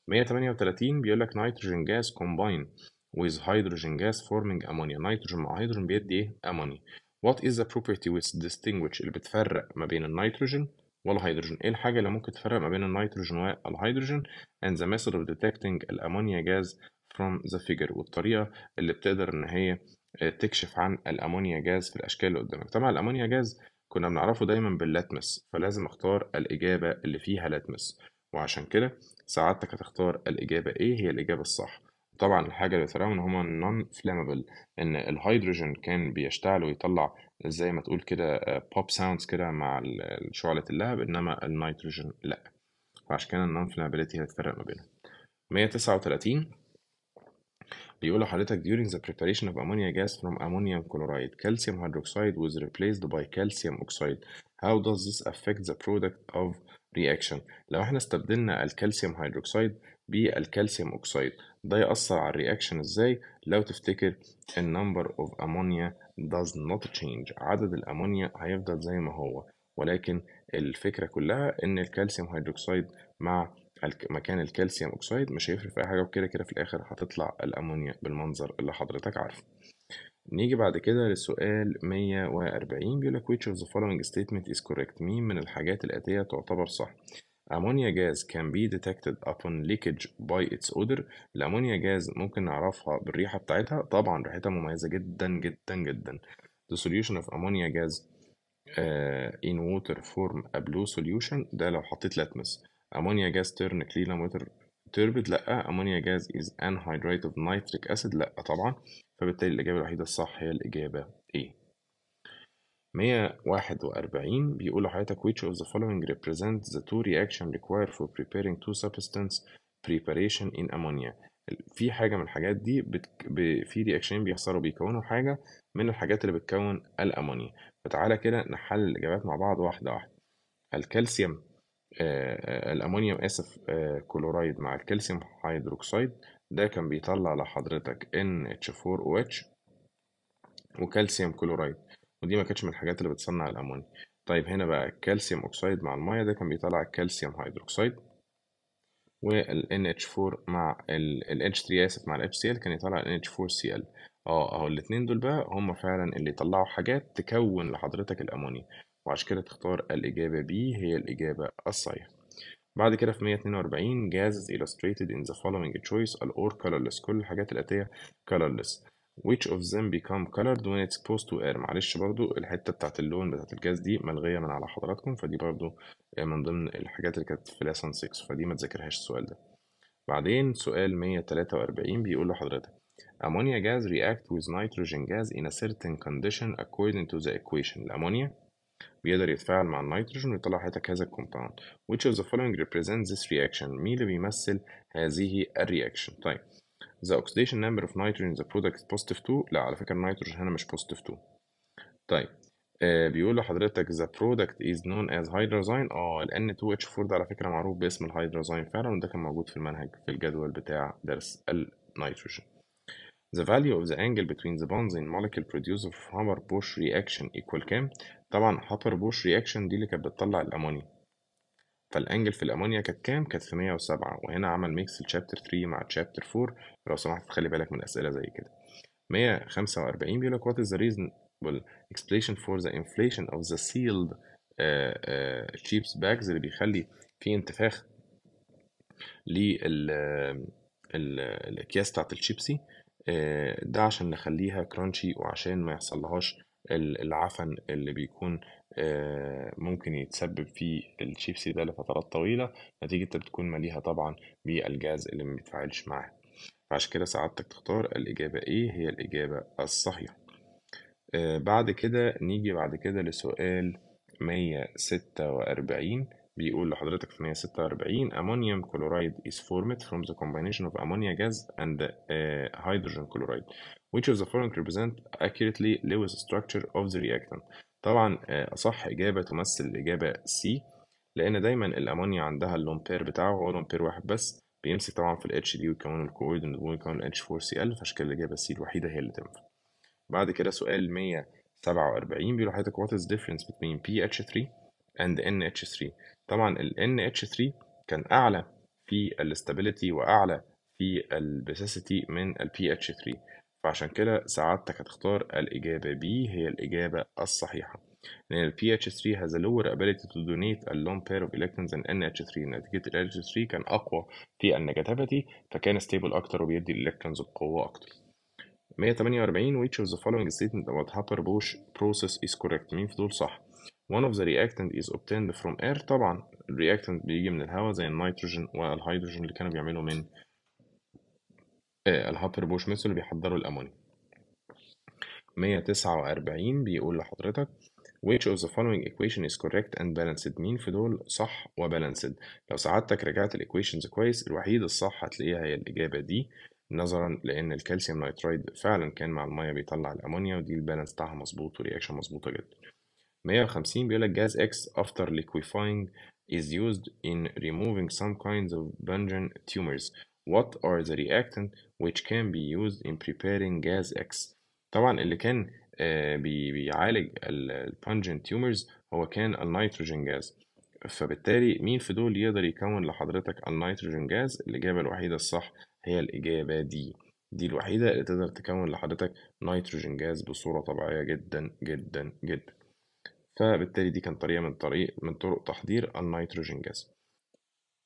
138 بيقول لك نيتروجين جاز كومباين with hydrogen gas forming ammonia نيتروجين مع هيدروجين بيدي ايه؟ امونيا what is the property which distinguish اللي بتفرق ما بين النيتروجين والهيدروجين ايه الحاجة اللي ممكن تفرق ما بين النيتروجين والهيدروجين and the method of detecting الامونيا جاز from the figure والطريقة اللي بتقدر إن هي آه، تكشف عن الأمونيا جاز في الأشكال اللي قدامك طبعا الأمونيا جاز كنا بنعرفه دايما باللاتمس فلازم اختار الإجابة اللي فيها لاتمس وعشان كده سعادتك هتختار الإجابة إيه هي الإجابة الصح طبعا الحاجة اللي بتراها إن هما نون فلامبل إن الهيدروجين كان بيشتعل ويطلع زي ما تقول كده بوب آه، ساوندز كده مع شعلة اللهب إنما النيتروجين لأ فعشان كده النون فلامبلتي هتفرق ما بينهم 139 بيقولوا حضرتك during the preparation of ammonia gas from ammonium chloride calcium hydroxide was replaced by calcium oxide how does this affect the product of reaction لو احنا استبدلنا الكالسيوم هيدروكسيد بالكالسيوم اوكسيد ده يأثر على الرياكشن ازاي لو تفتكر number اوف ammonia does not change عدد الامونيا هيفضل زي ما هو ولكن الفكرة كلها ان الكالسيوم هيدروكسيد مع مكان الكالسيوم أكسيد مش هيفرق في أي حاجة وكده كده في الآخر هتطلع الأمونيا بالمنظر اللي حضرتك عارفه نيجي بعد كده للسؤال 140 بيقول لك which of the following statement is correct مين من الحاجات الآتية تعتبر صح أمونيا جاز can be detected upon leakage by its odor الامونيا جاز ممكن نعرفها بالريحه بتاعتها طبعا ريحتها مميزه جدا جدا جدا the solution of ammonia gas uh, in water form a blue solution ده لو حطيت لاتمس امونيا جاز تيرن كلينا ووتر تربت لا امونيا جاز از هيدرايت اوف نيتريك اسيد لا طبعا فبالتالي الاجابه الوحيده الصح هي الاجابه ايه 141 بيقول لحضرتك which of the following represent the two reaction required for preparing two substance preparation in ammonia في حاجة من الحاجات دي بتك... ب... في رياكشنين بيحصلوا بيكونوا حاجة من الحاجات اللي بتكون الأمونيا فتعالى كده نحلل الإجابات مع بعض واحدة واحدة الكالسيوم آه، آه، الأمونيوم آسف آه، كلورايد مع الكالسيوم هيدروكسيد ده كان بيطلع لحضرتك NH4OH وكالسيوم كلورايد ودي ما كانتش من الحاجات اللي بتصنع الأمونيا طيب هنا بقى الكالسيوم اوكسيد مع المية ده كان بيطلع الكالسيوم هيدروكسيد وال NH4 مع ال NH3 آسف مع ال FCL كان يطلع ال NH4Cl اه اهو الاتنين دول بقى هما فعلا اللي طلعوا حاجات تكون لحضرتك الأمونيا وعشان كده تختار الإجابة B هي الإجابة الصحيحة بعد كده في 142 gases illustrated in the following choice are or colorless كل الحاجات الآتية colorless which of them become colored when it's exposed to air معلش برضو الحتة بتاعت اللون بتاعت الجاز دي ملغية من على حضراتكم فدي برضو آه، من ضمن الحاجات اللي كانت في lesson 6 فدي ما تذاكرهاش السؤال ده بعدين سؤال 143 بيقول لحضرتك ammonia gas react with nitrogen gas in a certain condition according to the equation الأمونيا بيقدر يتفاعل مع النيتروجين ويطلع حياتك هذا الكومباوند which of the following represents this reaction مين اللي بيمثل هذه الرياكشن طيب the oxidation number of nitrogen in the product is positive 2 لا على فكرة النيتروجين هنا مش positive 2 طيب آه بيقول لحضرتك the product is known as hydrazine اه ال N2H4 ده على فكرة معروف باسم الهيدرازين فعلا وده كان موجود في المنهج في الجدول بتاع درس النيتروجين the value of the angle between the benzene molecule produced of hammer Bush reaction equal كام؟ طبعا هوبر بوش رياكشن دي اللي كانت بتطلع الأمونيا فالأنجل في الأمونيا كانت كام؟ كانت في 107 وهنا عمل ميكس لشابتر 3 مع شابتر 4 لو سمحت خلي بالك من أسئلة زي كده 145 بيقول لك what is the reasonable explanation for the inflation of the sealed uh, uh, chips bags اللي بيخلي في انتفاخ للأكياس آه، بتاعت الشيبسي آه، ده عشان نخليها كرانشي وعشان ما يحصلهاش العفن اللي بيكون آه، ممكن يتسبب في الشيبسي ده لفترات طويلة نتيجة بتكون مليها طبعا بالجاز اللي ما بيتفاعلش معاه فعشان كده سعادتك تختار الإجابة إيه هي الإجابة الصحيحة آه، بعد كده نيجي بعد كده لسؤال مية ستة وأربعين بيقول لحضرتك في 146 ammonium chloride is formed from the combination of ammonia gas and uh, hydrogen chloride which of the following represent accurately Lewis structure of the reactant طبعا أصح إجابة تمثل الإجابة C لأن دايما الأمونيا عندها اللومبير بتاعه هو لومبير واحد بس بيمسك طبعا في ال H دي ويكون الكويد ويكون ال H4Cl فشكل الإجابة C الوحيدة هي اللي تنفع بعد كده سؤال 147 بيقول لحضرتك what is difference between pH 3 and NH3 طبعا ال NH3 كان أعلى في الاستابيليتي وأعلى في البيسيسيتي من ال PH3 فعشان كده سعادتك هتختار الإجابة B هي الإجابة الصحيحة لأن ال PH3 has a lower ability to donate a long pair of electrons than NH3 نتيجة ال NH3 كان أقوى في النيجاتيفيتي فكان ستيبل أكتر وبيدي الإلكترونز بقوة أكتر 148 which of the following statement about Haber-Bosch process is correct مين في دول صح؟ one of the reactant is obtained from air طبعا الرياكتنت بيجي من الهواء زي النيتروجين والهيدروجين اللي كانوا بيعملوا من آه، الهابر بوش ميثود اللي بيحضروا الامونيا 149 بيقول لحضرتك which of the following equation is correct and balanced مين في دول صح وبالانسد لو سعادتك رجعت الايكويشنز كويس الوحيد الصح هتلاقيها هي الاجابه دي نظرا لان الكالسيوم نايترايد فعلا كان مع الميه بيطلع الامونيا ودي البالانس بتاعها مظبوط ورياكشن مظبوطه جدا 150 بيقولك جاز X after liquefying is used in removing some kinds of Bungeon tumors what are the reactant which can be used in preparing gas X طبعا اللي كان آه، بيعالج البنجن تيومرز هو كان النيتروجين جاز فبالتالي مين في دول يقدر يكون لحضرتك النيتروجين جاز الإجابة الوحيدة الصح هي الإجابة دي دي الوحيدة اللي تقدر تكون لحضرتك نيتروجين جاز بصورة طبيعية جدا جدا جدا فبالتالي دي كانت طريقة من طريق من طرق تحضير النيتروجين جاز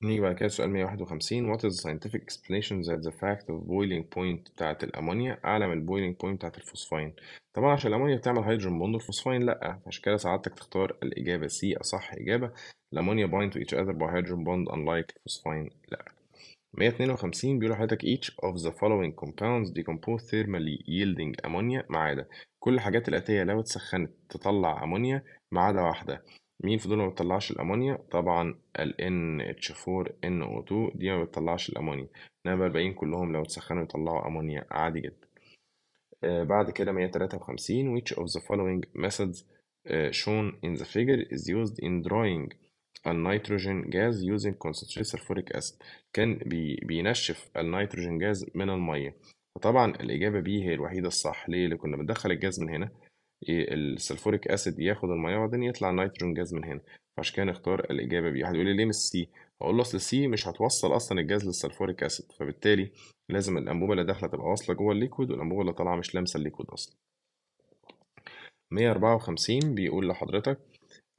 نيجي بعد كده سؤال 151 What is the scientific explanation that the fact of boiling point بتاعت الأمونيا أعلى من boiling point بتاعت الفوسفين؟ طبعا عشان الأمونيا بتعمل هيدروجين بوند والفوسفين لأ عشان كده سعادتك تختار الإجابة سي أصح إجابة الأمونيا bind to each other by hydrogen bond unlike الفوسفاين لأ 152 بيقول لحضرتك each of the following compounds decompose thermally yielding ammonia ما عدا كل الحاجات الآتية لو اتسخنت تطلع أمونيا ما عدا واحدة مين في دول ما بتطلعش الأمونيا طبعا ال NH4NO2 دي ما بتطلعش الأمونيا إنما الباقيين كلهم لو اتسخنوا يطلعوا أمونيا عادي جدا آه، بعد كده 153 which of the following methods آه، shown in the figure is used in drawing النيتروجين جاز using concentrated sulfuric acid كان بينشف النيتروجين جاز من المية فطبعًا الإجابة بي هي الوحيدة الصح، ليه؟ لأن كنا بندخّل الجاز من هنا، إيه، السلفوريك أسيد ياخد المَيّة وبعدين يطلع نيتروجين جاز من هنا، فعشان كده نختار الإجابة بي. واحد يقول لي: "ليه مش سي؟" اقول له: "أصل سي مش هتوصّل أصلًا الجاز للسلفوريك أسيد، فبالتالي لازم الأنبوبة اللي داخلة تبقى واصلة جوّه الليكويد والأنبوبة اللي طالعة مش لامسة الليكويد أصلًا." 154 بيقول لحضرتك: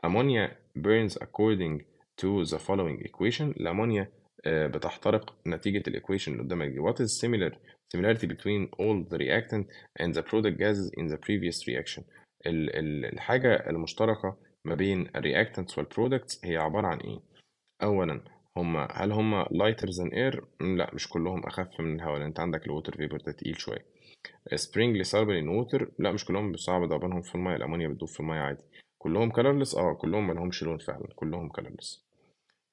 "Ammonia burns according to the following equation" الأمونيا آه، بتحترق نتيجة الإيكويشن اللي قدامك دي what is similar similarity between all the reactant and the product gases in the previous reaction الحاجة المشتركة ما بين الرياكتنتس والبرودكتس هي عبارة عن إيه أولا هما هل هما lighter than air لا مش كلهم أخف من الهواء لأن أنت عندك الووتر فيبر ده تقيل شوية سبرينج لسربل ان ووتر لا مش كلهم صعب ضربانهم في المية الأمونيا بتدوب في المية عادي كلهم كلرلس اه كلهم ملهمش لون فعلا كلهم كلرلس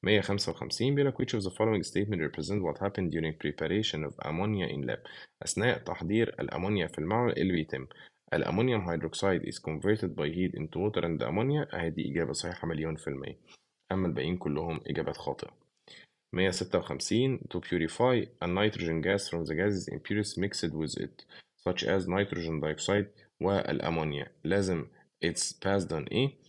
155 بيقول لك which of the following statement represent what happened during preparation of ammonia in lab أثناء تحضير الأمونيا في المعمل اللي بيتم الأمونيوم هيدروكسيد is converted by heat into water and ammonia هذه إجابة صحيحة مليون في المية أما الباقيين كلهم إجابات خاطئة 156 to purify a nitrogen gas from the gases impurities mixed with it such as nitrogen dioxide والأمونيا لازم it's passed on إيه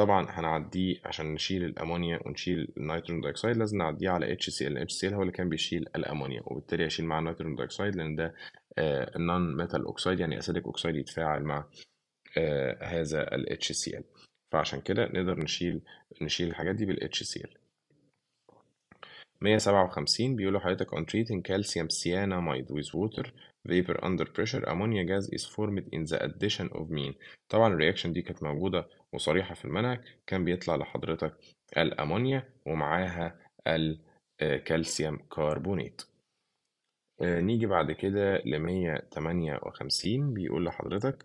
طبعا هنعديه عشان نشيل الامونيا ونشيل النيتروجين دايوكسيد لازم نعديه على اتش اتش سي ال سي ال هو اللي كان بيشيل الامونيا وبالتالي هشيل مع النيتروجين دايوكسيد لان ده النون ميتال اوكسيد يعني اسيدك اوكسيد يتفاعل مع آه، هذا ال فعشان كده نقدر نشيل نشيل الحاجات دي بال ال 157 بيقولوا حضرتك on treating calcium cyanamide with water vapor under pressure ammonia gas is formed in the addition of mean طبعا الرياكشن دي كانت موجودة وصريحة في المنهج كان بيطلع لحضرتك الأمونيا ومعاها الكالسيوم كاربونيت نيجي بعد كده ل 158 بيقول لحضرتك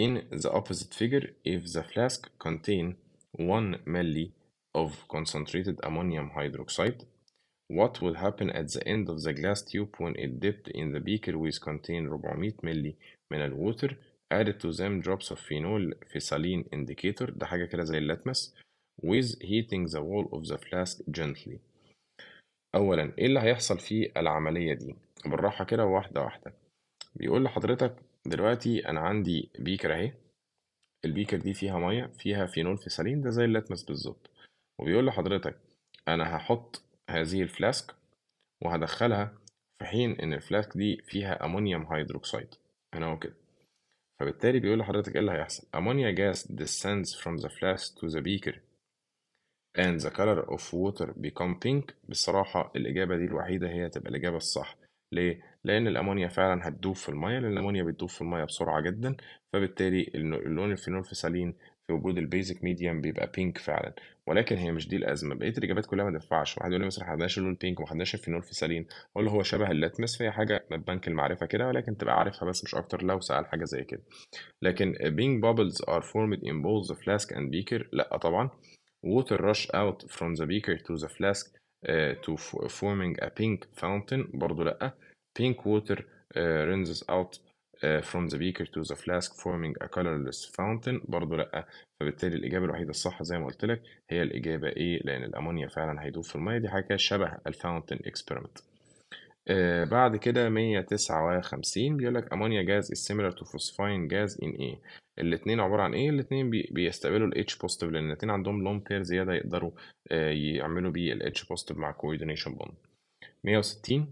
in the opposite figure if the flask contain 1 milli of concentrated ammonium hydroxide what would happen at the end of the glass tube when it dipped in the beaker with contain 400 milli من water added to them drops of phenol في سالين indicator ده حاجة كده زي اللتمس with heating the wall of the flask gently أولا إيه اللي هيحصل في العملية دي بالراحة كده واحدة واحدة بيقول لحضرتك دلوقتي أنا عندي بيكر أهي البيكر دي فيها مية فيها فينول في سالين ده زي اللتمس بالظبط وبيقول لحضرتك أنا هحط هذه الفلاسك وهدخلها في حين إن الفلاسك دي فيها أمونيوم هيدروكسيد هنا وكده فبالتالي بيقول لحضرتك ايه اللي هيحصل امونيا gas descends from the flask to the beaker and the color of water become pink بصراحة الإجابة دي الوحيدة هي تبقى الإجابة الصح ليه؟ لأن الأمونيا فعلا هتدوب في المية لأن الأمونيا بتدوب في المية بسرعة جدا فبالتالي اللون الفينول في سالين في وجود البيزك ميديم بيبقى بينك فعلا ولكن هي مش دي الازمه بقيه الاجابات كلها ما تنفعش واحد يقول لي مثلا ما حدناش اللون بينك وما خدناش الفينول في سالين اقول له هو شبه اللاتمس فهي حاجه من بنك المعرفه كده ولكن تبقى عارفها بس مش اكتر لو سال حاجه زي كده لكن بينك بابلز ار فورمد ان بولز فلاسك اند بيكر لا طبعا water rush out from the beaker to the flask uh, to forming a pink fountain برضو لا pink water uh, آه، اوت out آه، from the beaker to the flask forming a colorless fountain برضو لأ فبالتالي الإجابة الوحيدة الصح زي ما قلت لك هي الإجابة إيه لأن الأمونيا فعلا هيدوب في المية دي حاجة شبه الفاونتن اكسبيرمنت آه، بعد كده 159 بيقول لك امونيا جاز is similar to phosphine جاز in A الاثنين عباره عن ايه الاثنين بي بيستقبلوا الاتش بوزيتيف لان الاثنين عندهم لون بير زياده يقدروا آه، يعملوا بيه الاتش بوزيتيف مع coordination bond 160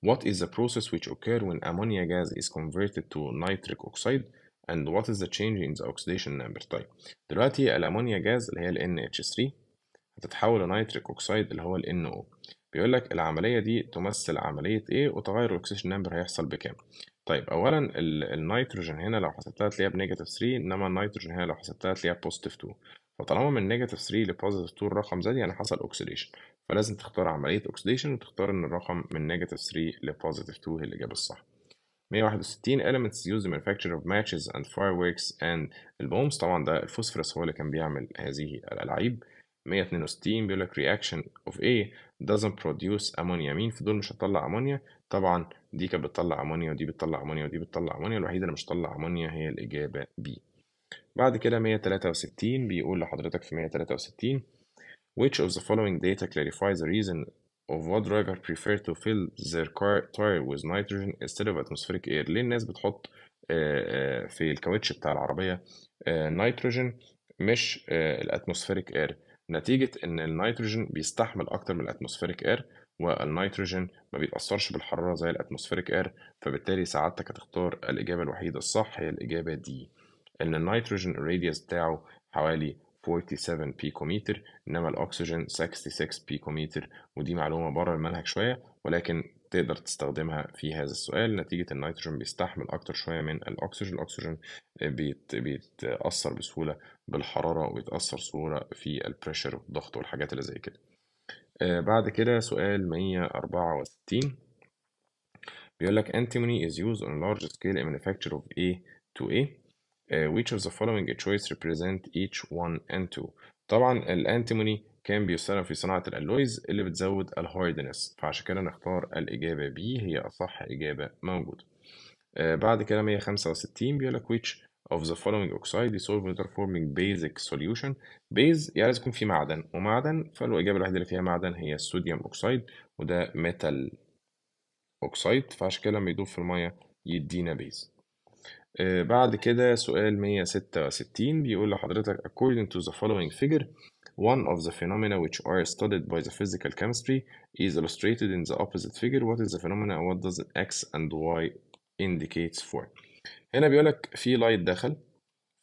What is the process which occurs when ammonia gas is converted to nitric oxide and what is the change in the oxidation number طيب دلوقتي الامونيا جاز اللي هي ال NH3 هتتحول لنيتريك اوكسيد اللي هو ال NO بيقول لك العملية دي تمثل عملية ايه وتغير الاكسجين نمبر هيحصل بكام طيب اولا النيتروجين هنا لو حسبتها تلاقيها بنيجاتيف 3 انما النيتروجين هنا لو حسبتها تلاقيها بوزيتيف 2 فطالما من نيجاتيف 3 لبوزيتيف 2 الرقم زاد يعني حصل اوكسيديشن فلازم تختار عمليه اوكسيديشن وتختار ان الرقم من نيجاتيف 3 لبوزيتيف 2 هي الاجابه الصح 161 elements used in manufacture of matches and fireworks and البومز طبعا ده الفوسفورس هو اللي كان بيعمل هذه الألعاب 162 بيقول لك reaction of A doesn't produce ammonia مين في دول مش هتطلع أمونيا طبعا دي كانت بتطلع أمونيا ودي بتطلع أمونيا ودي بتطلع أمونيا الوحيدة اللي مش هتطلع أمونيا هي الإجابة B بعد كده 163 بيقول لحضرتك في 163 Which of the following data clarifies the reason of what driver prefer to fill their car tire with nitrogen instead of atmospheric air ليه الناس بتحط آه، آه، في الكاوتش بتاع العربية نيتروجين آه، مش الاتموسفيريك اير نتيجة ان النيتروجين بيستحمل اكتر من الاتموسفيريك اير والنيتروجين ما بيتأثرش بالحرارة زي الاتموسفيريك اير فبالتالي سعادتك هتختار الإجابة الوحيدة الصح هي الإجابة دي ان النيتروجين الراديوس بتاعه حوالي 47 بيكوميتر انما الاكسجين 66 بيكوميتر ودي معلومه بره المنهج شويه ولكن تقدر تستخدمها في هذا السؤال نتيجة النيتروجين بيستحمل أكتر شوية من الأكسجين الأكسجين بيت بيتأثر بسهولة بالحرارة وبيتأثر بسهولة في البريشر والضغط والحاجات اللي زي كده آه، بعد كده سؤال 164 بيقول لك antimony is used on large scale in manufacture of A to A uh, which of the following choice represent each one and two طبعا الانتيموني كان بيستخدم في صناعة الألويز اللي بتزود الهاردنس فعشان كده نختار الإجابة B هي أصح إجابة موجودة uh, بعد كده 165 بيقول لك which of the following oxide dissolved water forming basic solution base يعني لازم يكون في معدن ومعدن فالإجابة الوحيدة اللي فيها معدن هي الصوديوم أوكسيد وده ميتال أوكسيد فعشان كده لما يدوب في المية يدينا بيز آه، بعد كده سؤال 166 بيقول لحضرتك according to the following figure one of the phenomena which are studied by the physical chemistry is illustrated in the opposite figure what is the phenomena and what does x and y indicates for هنا بيقول لك في لايت دخل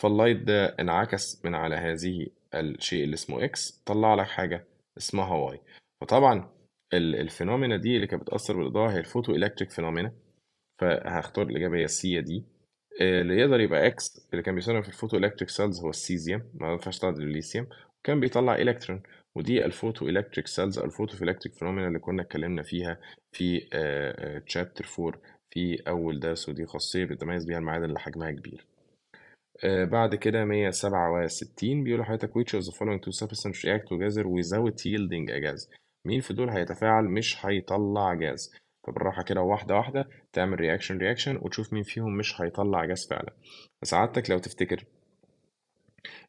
فاللايت ده انعكس من على هذه الشيء اللي اسمه x طلع لك حاجة اسمها y فطبعا الفينومينا دي اللي كانت بتأثر بالإضاءة هي الفوتو إلكتريك فينومينا فهختار الإجابة هي سي دي اللي يقدر يبقى اكس اللي كان بيصنع في الفوتو الكتريك سيلز هو السيزيوم ما ينفعش تعدل الليثيوم وكان بيطلع الكترون ودي الفوتو الكتريك سيلز او الفوتو الكتريك فينومينا اللي كنا اتكلمنا فيها في تشابتر آه، 4 آه، في اول درس ودي خاصيه بيتميز بيها المعادن اللي حجمها كبير آه، بعد كده 167 بيقول لحضرتك which of the following two substances react together without yielding a gas مين في دول هيتفاعل مش هيطلع جاز فبالراحه كده واحده واحده تعمل رياكشن رياكشن وتشوف مين فيهم مش هيطلع جاز فعلا سعادتك لو تفتكر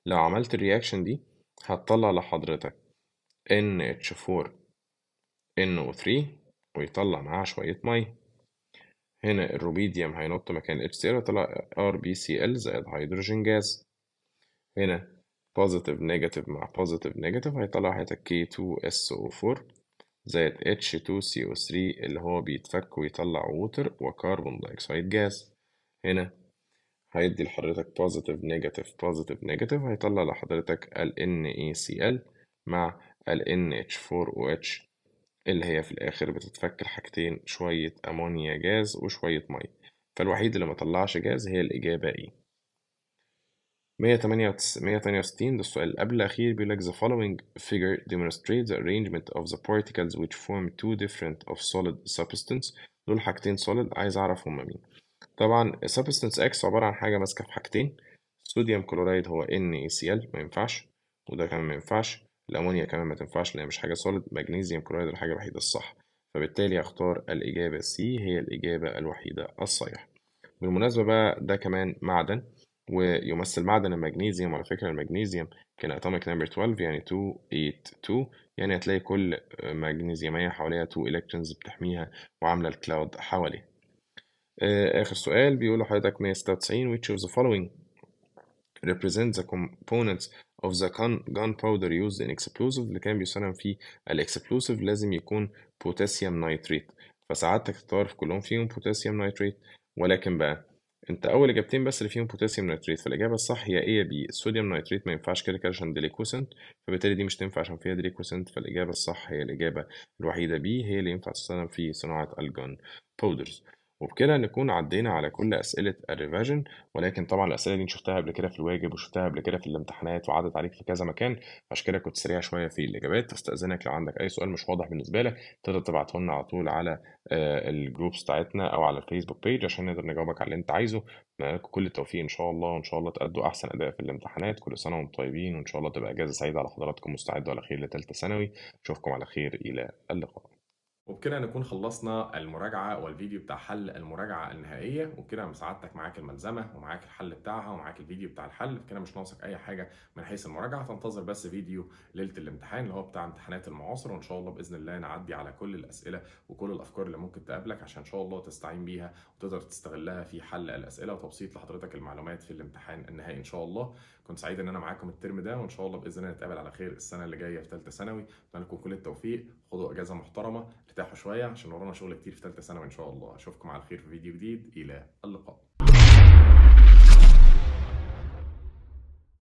لو عملت الرياكشن دي هتطلع لحضرتك NH4 NO3 ويطلع معاه شوية مية هنا الروبيديوم هينط مكان H0 طلع RBCl زائد هيدروجين جاز هنا positive negative مع positive negative هيطلع حياتك K2SO4 زائد H2CO3 اللي هو بيتفك ويطلع ووتر وكربون دايكسايد جاز هنا هيدي لحضرتك بوزيتيف نيجاتيف بوزيتيف نيجاتيف هيطلع لحضرتك ال NaCl مع ال NH4OH اللي هي في الآخر بتتفك الحاجتين شوية أمونيا جاز وشوية مية فالوحيد اللي مطلعش جاز هي الإجابة إيه 168 ده السؤال اللي قبل الأخير بيقول لك the following figure demonstrates the arrangement of the particles which form two different of solid substance دول حاجتين solid عايز أعرف هما مين طبعا substance X عبارة عن حاجة ماسكة في حاجتين sodium كلورايد هو NaCl ما ينفعش وده كمان ما ينفعش الأمونيا كمان ما تنفعش لأن مش حاجة solid magnesium كلورايد الحاجة الوحيدة الصح فبالتالي هختار الإجابة C هي الإجابة الوحيدة الصحيحة بالمناسبة بقى ده كمان معدن ويمثل معدن المغنيسيوم على فكرة المغنيسيوم كان اتوميك نمبر 12 يعني 282 يعني هتلاقي كل مغنيسيومية حواليها 2 الكترونز بتحميها وعاملة الكلاود حواليه آه، آخر سؤال بيقول لحضرتك 196 which of the following represent the components of the gunpowder used in explosive اللي كان بيستخدم فيه الاكسبلوسيف لازم يكون بوتاسيوم نايتريت فساعات تختار في كلهم فيهم بوتاسيوم نايتريت ولكن بقى انت اول اجابتين بس اللي فيهم بوتاسيوم نيتريت فالاجابه الصح هي ايه بي الصوديوم نيتريت ما ينفعش كده كده عشان ديليكوسنت فبالتالي دي مش تنفع عشان فيها ديليكوسنت فالاجابه الصح هي الاجابه الوحيده بي هي اللي ينفع تستخدم في صناعه الجون بودرز وبكده نكون عدينا على كل أسئلة الريفاجن ولكن طبعا الأسئلة دي شفتها قبل كده في الواجب وشفتها قبل كده في الامتحانات وعدت عليك في كذا مكان عشان كده كنت سريع شوية في الإجابات فاستأذنك لو عندك أي سؤال مش واضح بالنسبة لك تقدر تبعته لنا على طول على آه، الجروبس بتاعتنا أو على الفيسبوك بيج عشان نقدر نجاوبك على اللي أنت عايزه لكم كل التوفيق إن شاء الله وإن شاء الله تأدوا أحسن أداء في الامتحانات كل سنة وأنتم طيبين وإن شاء الله تبقى إجازة سعيدة على حضراتكم مستعدة على خير لثالثة ثانوي أشوفكم على خير إلى اللقاء وبكده نكون خلصنا المراجعة والفيديو بتاع حل المراجعة النهائية وبكده أنا مساعدتك معاك الملزمة ومعاك الحل بتاعها ومعاك الفيديو بتاع الحل كده مش ناقصك أي حاجة من حيث المراجعة تنتظر بس فيديو ليلة الامتحان اللي هو بتاع امتحانات المعاصر وإن شاء الله بإذن الله نعدي على كل الأسئلة وكل الأفكار اللي ممكن تقابلك عشان إن شاء الله تستعين بيها وتقدر تستغلها في حل الأسئلة وتبسيط لحضرتك المعلومات في الامتحان النهائي إن شاء الله كنت سعيد ان انا معاكم الترم ده وان شاء الله باذن الله نتقابل على خير السنه اللي جايه في ثالثه ثانوي اتمنى لكم كل التوفيق خدوا اجازه محترمه ارتاحوا شويه عشان ورانا شغل كتير في ثالثه ثانوي ان شاء الله اشوفكم على خير في فيديو جديد الى اللقاء